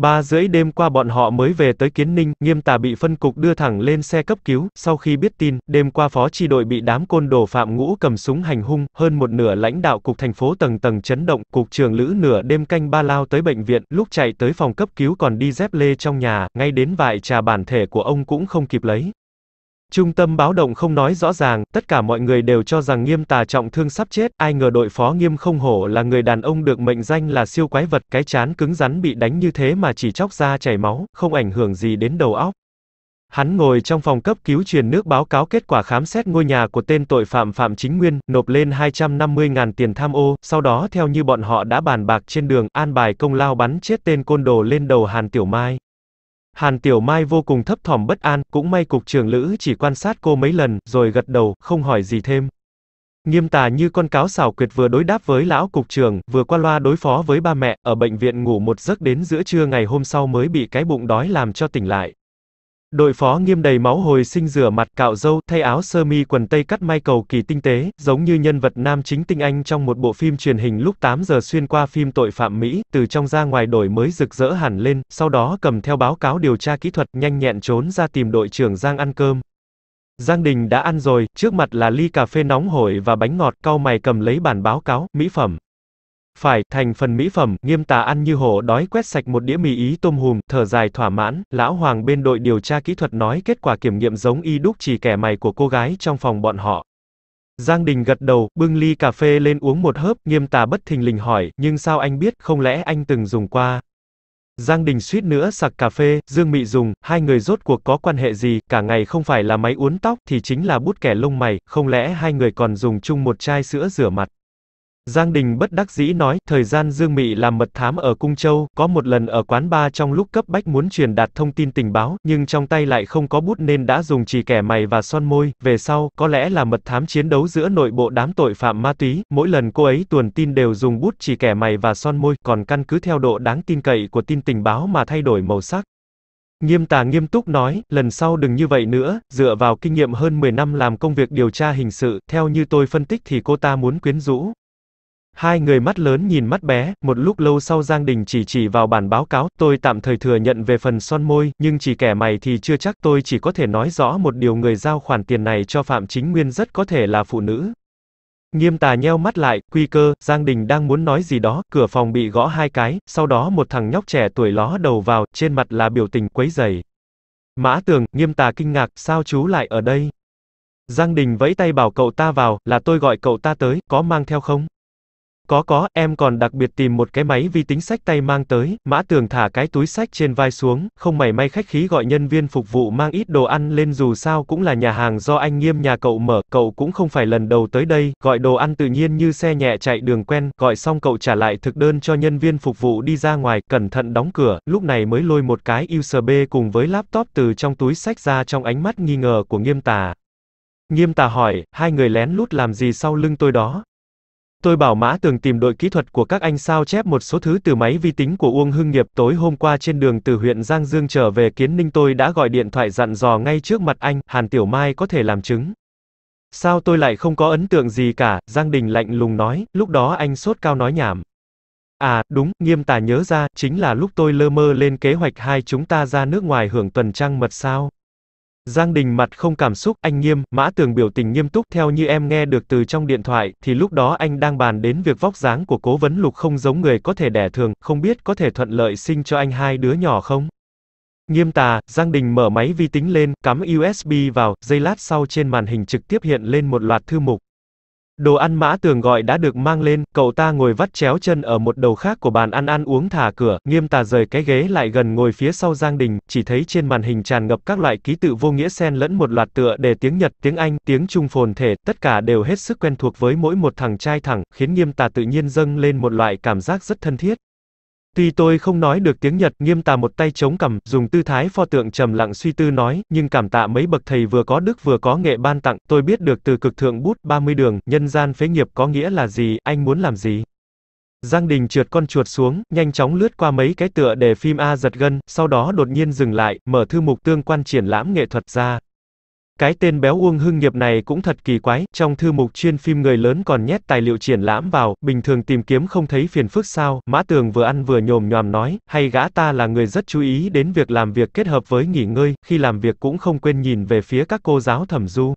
Ba rưỡi đêm qua bọn họ mới về tới Kiến Ninh, nghiêm tà bị phân cục đưa thẳng lên xe cấp cứu, sau khi biết tin, đêm qua phó tri đội bị đám côn đồ phạm ngũ cầm súng hành hung, hơn một nửa lãnh đạo cục thành phố tầng tầng chấn động, cục trưởng lữ nửa đêm canh ba lao tới bệnh viện, lúc chạy tới phòng cấp cứu còn đi dép lê trong nhà, ngay đến vại trà bản thể của ông cũng không kịp lấy. Trung tâm báo động không nói rõ ràng, tất cả mọi người đều cho rằng Nghiêm Tà trọng thương sắp chết, ai ngờ đội phó Nghiêm không hổ là người đàn ông được mệnh danh là siêu quái vật, cái chán cứng rắn bị đánh như thế mà chỉ chóc ra chảy máu, không ảnh hưởng gì đến đầu óc. Hắn ngồi trong phòng cấp cứu truyền nước báo cáo kết quả khám xét ngôi nhà của tên tội phạm Phạm Chính Nguyên, nộp lên 250.000 tiền tham ô, sau đó theo như bọn họ đã bàn bạc trên đường, an bài công lao bắn chết tên côn đồ lên đầu Hàn Tiểu Mai. Hàn Tiểu Mai vô cùng thấp thỏm bất an, cũng may cục trưởng lữ chỉ quan sát cô mấy lần, rồi gật đầu, không hỏi gì thêm. Nghiêm tà như con cáo xảo quyệt vừa đối đáp với lão cục trưởng, vừa qua loa đối phó với ba mẹ, ở bệnh viện ngủ một giấc đến giữa trưa ngày hôm sau mới bị cái bụng đói làm cho tỉnh lại. Đội phó nghiêm đầy máu hồi sinh rửa mặt, cạo râu, thay áo sơ mi quần tây cắt may cầu kỳ tinh tế, giống như nhân vật nam chính tinh anh trong một bộ phim truyền hình lúc 8 giờ xuyên qua phim tội phạm Mỹ, từ trong ra ngoài đổi mới rực rỡ hẳn lên, sau đó cầm theo báo cáo điều tra kỹ thuật, nhanh nhẹn trốn ra tìm đội trưởng Giang ăn cơm. Giang Đình đã ăn rồi, trước mặt là ly cà phê nóng hổi và bánh ngọt, cau mày cầm lấy bản báo cáo, mỹ phẩm phải, thành phần mỹ phẩm, nghiêm tà ăn như hổ đói quét sạch một đĩa mì ý tôm hùm, thở dài thỏa mãn, lão hoàng bên đội điều tra kỹ thuật nói kết quả kiểm nghiệm giống y đúc chỉ kẻ mày của cô gái trong phòng bọn họ. Giang Đình gật đầu, bưng ly cà phê lên uống một hớp, nghiêm tà bất thình lình hỏi, nhưng sao anh biết, không lẽ anh từng dùng qua. Giang Đình suýt nữa sặc cà phê, Dương Mị dùng, hai người rốt cuộc có quan hệ gì, cả ngày không phải là máy uốn tóc, thì chính là bút kẻ lông mày, không lẽ hai người còn dùng chung một chai sữa rửa mặt. Giang Đình bất đắc dĩ nói, thời gian Dương Mị làm mật thám ở Cung Châu, có một lần ở quán ba trong lúc cấp bách muốn truyền đạt thông tin tình báo, nhưng trong tay lại không có bút nên đã dùng chỉ kẻ mày và son môi, về sau, có lẽ là mật thám chiến đấu giữa nội bộ đám tội phạm ma túy, mỗi lần cô ấy tuồn tin đều dùng bút chỉ kẻ mày và son môi, còn căn cứ theo độ đáng tin cậy của tin tình báo mà thay đổi màu sắc. Nghiêm tà nghiêm túc nói, lần sau đừng như vậy nữa, dựa vào kinh nghiệm hơn 10 năm làm công việc điều tra hình sự, theo như tôi phân tích thì cô ta muốn quyến rũ, Hai người mắt lớn nhìn mắt bé, một lúc lâu sau Giang Đình chỉ chỉ vào bản báo cáo, tôi tạm thời thừa nhận về phần son môi, nhưng chỉ kẻ mày thì chưa chắc tôi chỉ có thể nói rõ một điều người giao khoản tiền này cho Phạm Chính Nguyên rất có thể là phụ nữ. Nghiêm tà nheo mắt lại, quy cơ, Giang Đình đang muốn nói gì đó, cửa phòng bị gõ hai cái, sau đó một thằng nhóc trẻ tuổi ló đầu vào, trên mặt là biểu tình quấy dày. Mã tường, nghiêm tà kinh ngạc, sao chú lại ở đây? Giang Đình vẫy tay bảo cậu ta vào, là tôi gọi cậu ta tới, có mang theo không? Có có, em còn đặc biệt tìm một cái máy vi tính sách tay mang tới, Mã Tường thả cái túi sách trên vai xuống, không mảy may khách khí gọi nhân viên phục vụ mang ít đồ ăn lên dù sao cũng là nhà hàng do anh nghiêm nhà cậu mở, cậu cũng không phải lần đầu tới đây, gọi đồ ăn tự nhiên như xe nhẹ chạy đường quen, gọi xong cậu trả lại thực đơn cho nhân viên phục vụ đi ra ngoài, cẩn thận đóng cửa, lúc này mới lôi một cái USB cùng với laptop từ trong túi sách ra trong ánh mắt nghi ngờ của nghiêm tà. Nghiêm tà hỏi, hai người lén lút làm gì sau lưng tôi đó, Tôi bảo Mã Tường tìm đội kỹ thuật của các anh sao chép một số thứ từ máy vi tính của Uông Hưng Nghiệp tối hôm qua trên đường từ huyện Giang Dương trở về Kiến Ninh tôi đã gọi điện thoại dặn dò ngay trước mặt anh, Hàn Tiểu Mai có thể làm chứng. Sao tôi lại không có ấn tượng gì cả, Giang Đình lạnh lùng nói, lúc đó anh sốt cao nói nhảm. À, đúng, nghiêm tà nhớ ra, chính là lúc tôi lơ mơ lên kế hoạch hai chúng ta ra nước ngoài hưởng tuần trăng mật sao. Giang Đình mặt không cảm xúc, anh nghiêm, Mã Tường biểu tình nghiêm túc theo như em nghe được từ trong điện thoại, thì lúc đó anh đang bàn đến việc vóc dáng của cố vấn lục không giống người có thể đẻ thường, không biết có thể thuận lợi sinh cho anh hai đứa nhỏ không? Nghiêm tà, Giang Đình mở máy vi tính lên, cắm USB vào, dây lát sau trên màn hình trực tiếp hiện lên một loạt thư mục. Đồ ăn mã tường gọi đã được mang lên, cậu ta ngồi vắt chéo chân ở một đầu khác của bàn ăn ăn uống thả cửa, nghiêm tà rời cái ghế lại gần ngồi phía sau Giang Đình, chỉ thấy trên màn hình tràn ngập các loại ký tự vô nghĩa xen lẫn một loạt tựa đề tiếng Nhật, tiếng Anh, tiếng Trung phồn thể, tất cả đều hết sức quen thuộc với mỗi một thằng trai thẳng, khiến nghiêm tà tự nhiên dâng lên một loại cảm giác rất thân thiết. Tuy tôi không nói được tiếng Nhật, nghiêm tà một tay chống cằm, dùng tư thái pho tượng trầm lặng suy tư nói, nhưng cảm tạ mấy bậc thầy vừa có đức vừa có nghệ ban tặng, tôi biết được từ cực thượng bút 30 đường, nhân gian phế nghiệp có nghĩa là gì, anh muốn làm gì. Giang Đình trượt con chuột xuống, nhanh chóng lướt qua mấy cái tựa để phim A giật gân, sau đó đột nhiên dừng lại, mở thư mục tương quan triển lãm nghệ thuật ra. Cái tên béo Uông Hưng Nghiệp này cũng thật kỳ quái, trong thư mục chuyên phim người lớn còn nhét tài liệu triển lãm vào, bình thường tìm kiếm không thấy phiền phức sao, Mã Tường vừa ăn vừa nhồm nhòm nói, hay gã ta là người rất chú ý đến việc làm việc kết hợp với nghỉ ngơi, khi làm việc cũng không quên nhìn về phía các cô giáo thẩm du.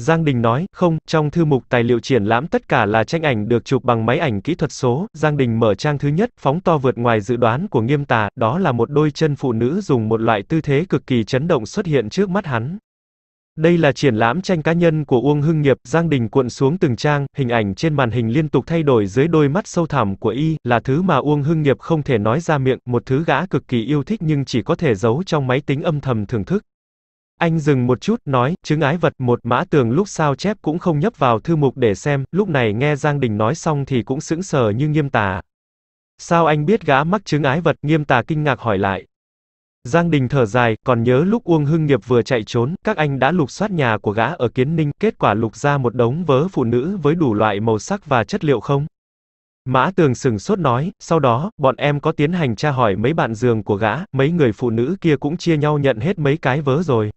Giang Đình nói, không, trong thư mục tài liệu triển lãm tất cả là tranh ảnh được chụp bằng máy ảnh kỹ thuật số, Giang Đình mở trang thứ nhất, phóng to vượt ngoài dự đoán của nghiêm tà, đó là một đôi chân phụ nữ dùng một loại tư thế cực kỳ chấn động xuất hiện trước mắt hắn. Đây là triển lãm tranh cá nhân của Uông Hưng Nghiệp, Giang Đình cuộn xuống từng trang, hình ảnh trên màn hình liên tục thay đổi dưới đôi mắt sâu thẳm của y, là thứ mà Uông Hưng Nghiệp không thể nói ra miệng, một thứ gã cực kỳ yêu thích nhưng chỉ có thể giấu trong máy tính âm thầm thưởng thức. Anh dừng một chút, nói, chứng ái vật, một mã tường lúc sao chép cũng không nhấp vào thư mục để xem, lúc này nghe Giang Đình nói xong thì cũng sững sờ như nghiêm tà. Sao anh biết gã mắc chứng ái vật, nghiêm tà kinh ngạc hỏi lại. Giang Đình thở dài, còn nhớ lúc Uông Hưng Nghiệp vừa chạy trốn, các anh đã lục soát nhà của gã ở Kiến Ninh, kết quả lục ra một đống vớ phụ nữ với đủ loại màu sắc và chất liệu không? Mã Tường sừng sốt nói, sau đó, bọn em có tiến hành tra hỏi mấy bạn giường của gã, mấy người phụ nữ kia cũng chia nhau nhận hết mấy cái vớ rồi.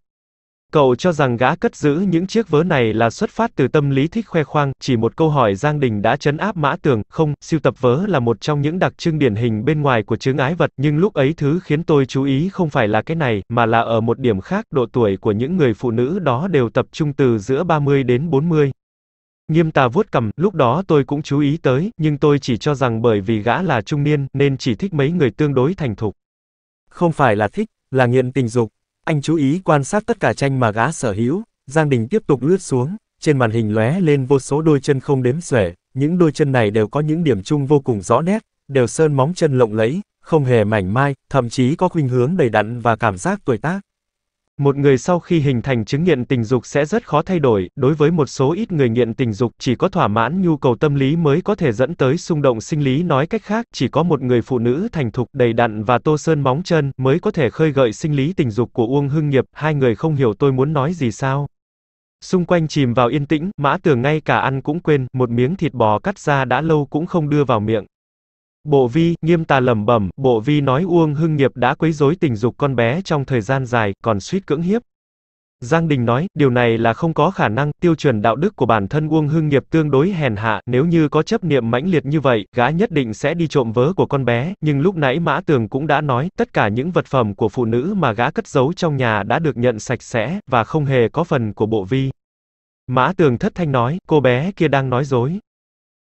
Cậu cho rằng gã cất giữ những chiếc vớ này là xuất phát từ tâm lý thích khoe khoang, chỉ một câu hỏi Giang Đình đã chấn áp mã tường, không, siêu tập vớ là một trong những đặc trưng điển hình bên ngoài của chứng ái vật, nhưng lúc ấy thứ khiến tôi chú ý không phải là cái này, mà là ở một điểm khác, độ tuổi của những người phụ nữ đó đều tập trung từ giữa 30 đến 40. Nghiêm tà vuốt cầm, lúc đó tôi cũng chú ý tới, nhưng tôi chỉ cho rằng bởi vì gã là trung niên, nên chỉ thích mấy người tương đối thành thục. Không phải là thích, là nghiện tình dục. Anh chú ý quan sát tất cả tranh mà gã sở hữu, Giang Đình tiếp tục lướt xuống, trên màn hình lóe lên vô số đôi chân không đếm xuể, những đôi chân này đều có những điểm chung vô cùng rõ nét, đều sơn móng chân lộng lẫy, không hề mảnh mai, thậm chí có khuynh hướng đầy đặn và cảm giác tuổi tác. Một người sau khi hình thành chứng nghiện tình dục sẽ rất khó thay đổi, đối với một số ít người nghiện tình dục chỉ có thỏa mãn nhu cầu tâm lý mới có thể dẫn tới xung động sinh lý nói cách khác, chỉ có một người phụ nữ thành thục, đầy đặn và tô sơn móng chân mới có thể khơi gợi sinh lý tình dục của Uông Hưng Nghiệp, hai người không hiểu tôi muốn nói gì sao. Xung quanh chìm vào yên tĩnh, mã tường ngay cả ăn cũng quên, một miếng thịt bò cắt ra đã lâu cũng không đưa vào miệng. Bộ vi, nghiêm tà lầm bẩm, bộ vi nói Uông Hưng Nghiệp đã quấy rối tình dục con bé trong thời gian dài, còn suýt cưỡng hiếp. Giang Đình nói, điều này là không có khả năng, tiêu chuẩn đạo đức của bản thân Uông Hưng Nghiệp tương đối hèn hạ, nếu như có chấp niệm mãnh liệt như vậy, gã nhất định sẽ đi trộm vớ của con bé, nhưng lúc nãy Mã Tường cũng đã nói, tất cả những vật phẩm của phụ nữ mà gã cất giấu trong nhà đã được nhận sạch sẽ, và không hề có phần của bộ vi. Mã Tường thất thanh nói, cô bé kia đang nói dối.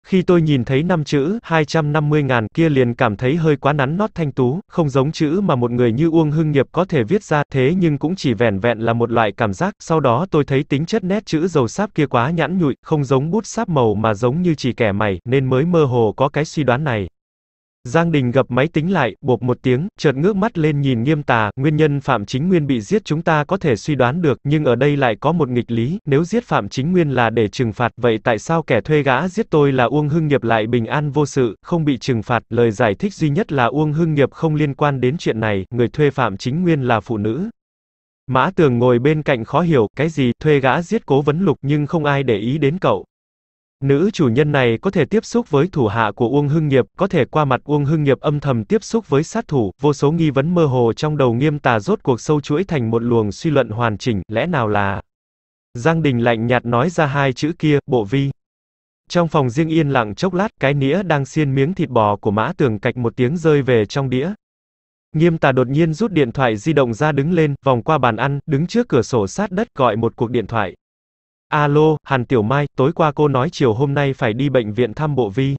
Khi tôi nhìn thấy năm chữ 250 ngàn kia liền cảm thấy hơi quá nắn nót thanh tú, không giống chữ mà một người như Uông Hưng Nghiệp có thể viết ra, thế nhưng cũng chỉ vẻn vẹn là một loại cảm giác, sau đó tôi thấy tính chất nét chữ dầu sáp kia quá nhãn nhụi, không giống bút sáp màu mà giống như chỉ kẻ mày, nên mới mơ hồ có cái suy đoán này. Giang Đình gập máy tính lại, bộp một tiếng, chợt ngước mắt lên nhìn nghiêm tà, nguyên nhân Phạm Chính Nguyên bị giết chúng ta có thể suy đoán được, nhưng ở đây lại có một nghịch lý, nếu giết Phạm Chính Nguyên là để trừng phạt, vậy tại sao kẻ thuê gã giết tôi là Uông Hưng Nghiệp lại bình an vô sự, không bị trừng phạt, lời giải thích duy nhất là Uông Hưng Nghiệp không liên quan đến chuyện này, người thuê Phạm Chính Nguyên là phụ nữ. Mã Tường ngồi bên cạnh khó hiểu, cái gì, thuê gã giết cố vấn lục nhưng không ai để ý đến cậu. Nữ chủ nhân này có thể tiếp xúc với thủ hạ của Uông Hưng Nghiệp, có thể qua mặt Uông Hưng Nghiệp âm thầm tiếp xúc với sát thủ, vô số nghi vấn mơ hồ trong đầu Nghiêm Tà rốt cuộc sâu chuỗi thành một luồng suy luận hoàn chỉnh, lẽ nào là Giang Đình lạnh nhạt nói ra hai chữ kia, bộ vi. Trong phòng riêng yên lặng chốc lát, cái nĩa đang xiên miếng thịt bò của Mã Tường cạch một tiếng rơi về trong đĩa. Nghiêm Tà đột nhiên rút điện thoại di động ra đứng lên, vòng qua bàn ăn, đứng trước cửa sổ sát đất gọi một cuộc điện thoại. Alo, Hàn Tiểu Mai, tối qua cô nói chiều hôm nay phải đi bệnh viện thăm bộ vi.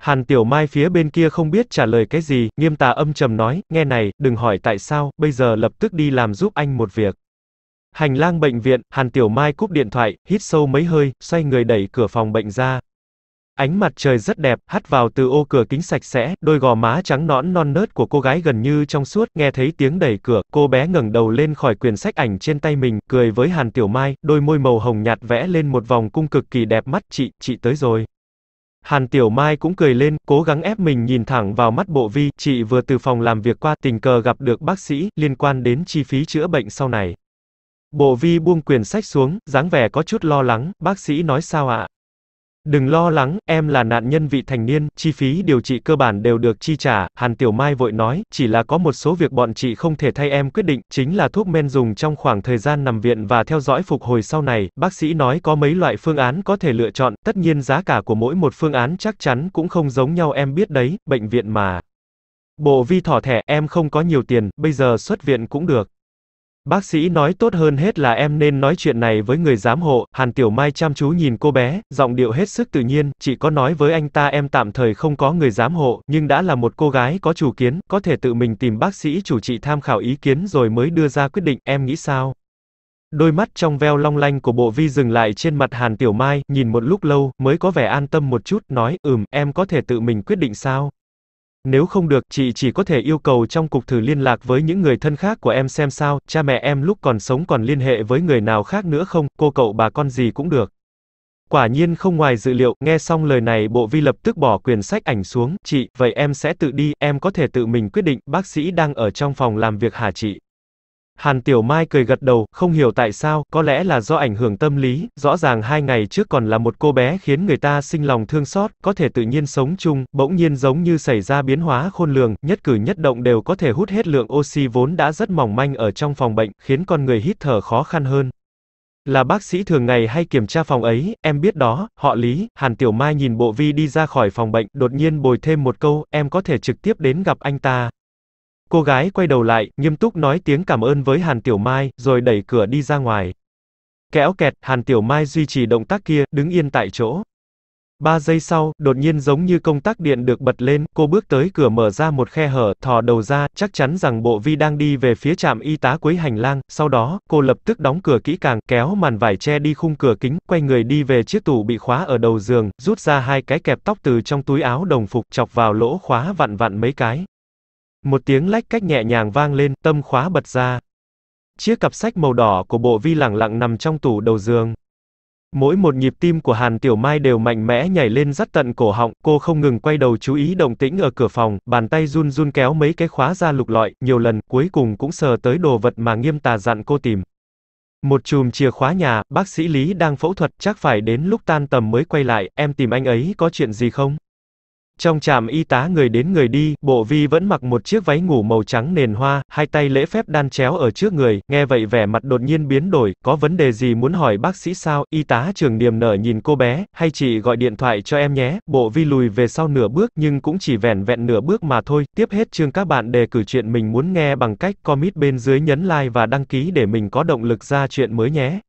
Hàn Tiểu Mai phía bên kia không biết trả lời cái gì, nghiêm tà âm trầm nói, nghe này, đừng hỏi tại sao, bây giờ lập tức đi làm giúp anh một việc. Hành lang bệnh viện, Hàn Tiểu Mai cúp điện thoại, hít sâu mấy hơi, xoay người đẩy cửa phòng bệnh ra. Ánh mặt trời rất đẹp, hắt vào từ ô cửa kính sạch sẽ, đôi gò má trắng nõn non nớt của cô gái gần như trong suốt, nghe thấy tiếng đẩy cửa, cô bé ngẩng đầu lên khỏi quyển sách ảnh trên tay mình, cười với Hàn Tiểu Mai, đôi môi màu hồng nhạt vẽ lên một vòng cung cực kỳ đẹp mắt, chị, chị tới rồi. Hàn Tiểu Mai cũng cười lên, cố gắng ép mình nhìn thẳng vào mắt bộ vi, chị vừa từ phòng làm việc qua, tình cờ gặp được bác sĩ, liên quan đến chi phí chữa bệnh sau này. Bộ vi buông quyển sách xuống, dáng vẻ có chút lo lắng, bác sĩ nói sao ạ? Đừng lo lắng, em là nạn nhân vị thành niên, chi phí điều trị cơ bản đều được chi trả, Hàn Tiểu Mai vội nói, chỉ là có một số việc bọn chị không thể thay em quyết định, chính là thuốc men dùng trong khoảng thời gian nằm viện và theo dõi phục hồi sau này, bác sĩ nói có mấy loại phương án có thể lựa chọn, tất nhiên giá cả của mỗi một phương án chắc chắn cũng không giống nhau em biết đấy, bệnh viện mà. Bộ vi thỏ thẻ, em không có nhiều tiền, bây giờ xuất viện cũng được. Bác sĩ nói tốt hơn hết là em nên nói chuyện này với người giám hộ, Hàn Tiểu Mai chăm chú nhìn cô bé, giọng điệu hết sức tự nhiên, chỉ có nói với anh ta em tạm thời không có người giám hộ, nhưng đã là một cô gái có chủ kiến, có thể tự mình tìm bác sĩ chủ trị tham khảo ý kiến rồi mới đưa ra quyết định, em nghĩ sao? Đôi mắt trong veo long lanh của bộ vi dừng lại trên mặt Hàn Tiểu Mai, nhìn một lúc lâu, mới có vẻ an tâm một chút, nói, ừm, em có thể tự mình quyết định sao? Nếu không được, chị chỉ có thể yêu cầu trong cục thử liên lạc với những người thân khác của em xem sao, cha mẹ em lúc còn sống còn liên hệ với người nào khác nữa không, cô cậu bà con gì cũng được. Quả nhiên không ngoài dự liệu, nghe xong lời này bộ vi lập tức bỏ quyền sách ảnh xuống, chị, vậy em sẽ tự đi, em có thể tự mình quyết định, bác sĩ đang ở trong phòng làm việc hả chị? Hàn Tiểu Mai cười gật đầu, không hiểu tại sao, có lẽ là do ảnh hưởng tâm lý, rõ ràng hai ngày trước còn là một cô bé khiến người ta sinh lòng thương xót, có thể tự nhiên sống chung, bỗng nhiên giống như xảy ra biến hóa khôn lường, nhất cử nhất động đều có thể hút hết lượng oxy vốn đã rất mỏng manh ở trong phòng bệnh, khiến con người hít thở khó khăn hơn. Là bác sĩ thường ngày hay kiểm tra phòng ấy, em biết đó, họ Lý, Hàn Tiểu Mai nhìn bộ vi đi ra khỏi phòng bệnh, đột nhiên bồi thêm một câu, em có thể trực tiếp đến gặp anh ta. Cô gái quay đầu lại, nghiêm túc nói tiếng cảm ơn với Hàn Tiểu Mai, rồi đẩy cửa đi ra ngoài. Kéo kẹt, Hàn Tiểu Mai duy trì động tác kia, đứng yên tại chỗ. Ba giây sau, đột nhiên giống như công tắc điện được bật lên, cô bước tới cửa mở ra một khe hở, thò đầu ra, chắc chắn rằng bộ vi đang đi về phía trạm y tá cuối hành lang, sau đó, cô lập tức đóng cửa kỹ càng, kéo màn vải che đi khung cửa kính, quay người đi về chiếc tủ bị khóa ở đầu giường, rút ra hai cái kẹp tóc từ trong túi áo đồng phục, chọc vào lỗ khóa vặn vặn mấy cái. Một tiếng lách cách nhẹ nhàng vang lên, tâm khóa bật ra. Chiếc cặp sách màu đỏ của bộ vi lẳng lặng nằm trong tủ đầu giường. Mỗi một nhịp tim của Hàn Tiểu Mai đều mạnh mẽ nhảy lên rất tận cổ họng, cô không ngừng quay đầu chú ý động tĩnh ở cửa phòng, bàn tay run run kéo mấy cái khóa ra lục lọi, nhiều lần, cuối cùng cũng sờ tới đồ vật mà nghiêm tà dặn cô tìm. Một chùm chìa khóa nhà, bác sĩ Lý đang phẫu thuật, chắc phải đến lúc tan tầm mới quay lại, em tìm anh ấy có chuyện gì không? Trong trạm y tá người đến người đi, bộ vi vẫn mặc một chiếc váy ngủ màu trắng nền hoa, hai tay lễ phép đan chéo ở trước người, nghe vậy vẻ mặt đột nhiên biến đổi, có vấn đề gì muốn hỏi bác sĩ sao, y tá trường niềm nở nhìn cô bé, hay chị gọi điện thoại cho em nhé, bộ vi lùi về sau nửa bước nhưng cũng chỉ vẻn vẹn nửa bước mà thôi, tiếp hết chương các bạn đề cử chuyện mình muốn nghe bằng cách comment bên dưới nhấn like và đăng ký để mình có động lực ra chuyện mới nhé.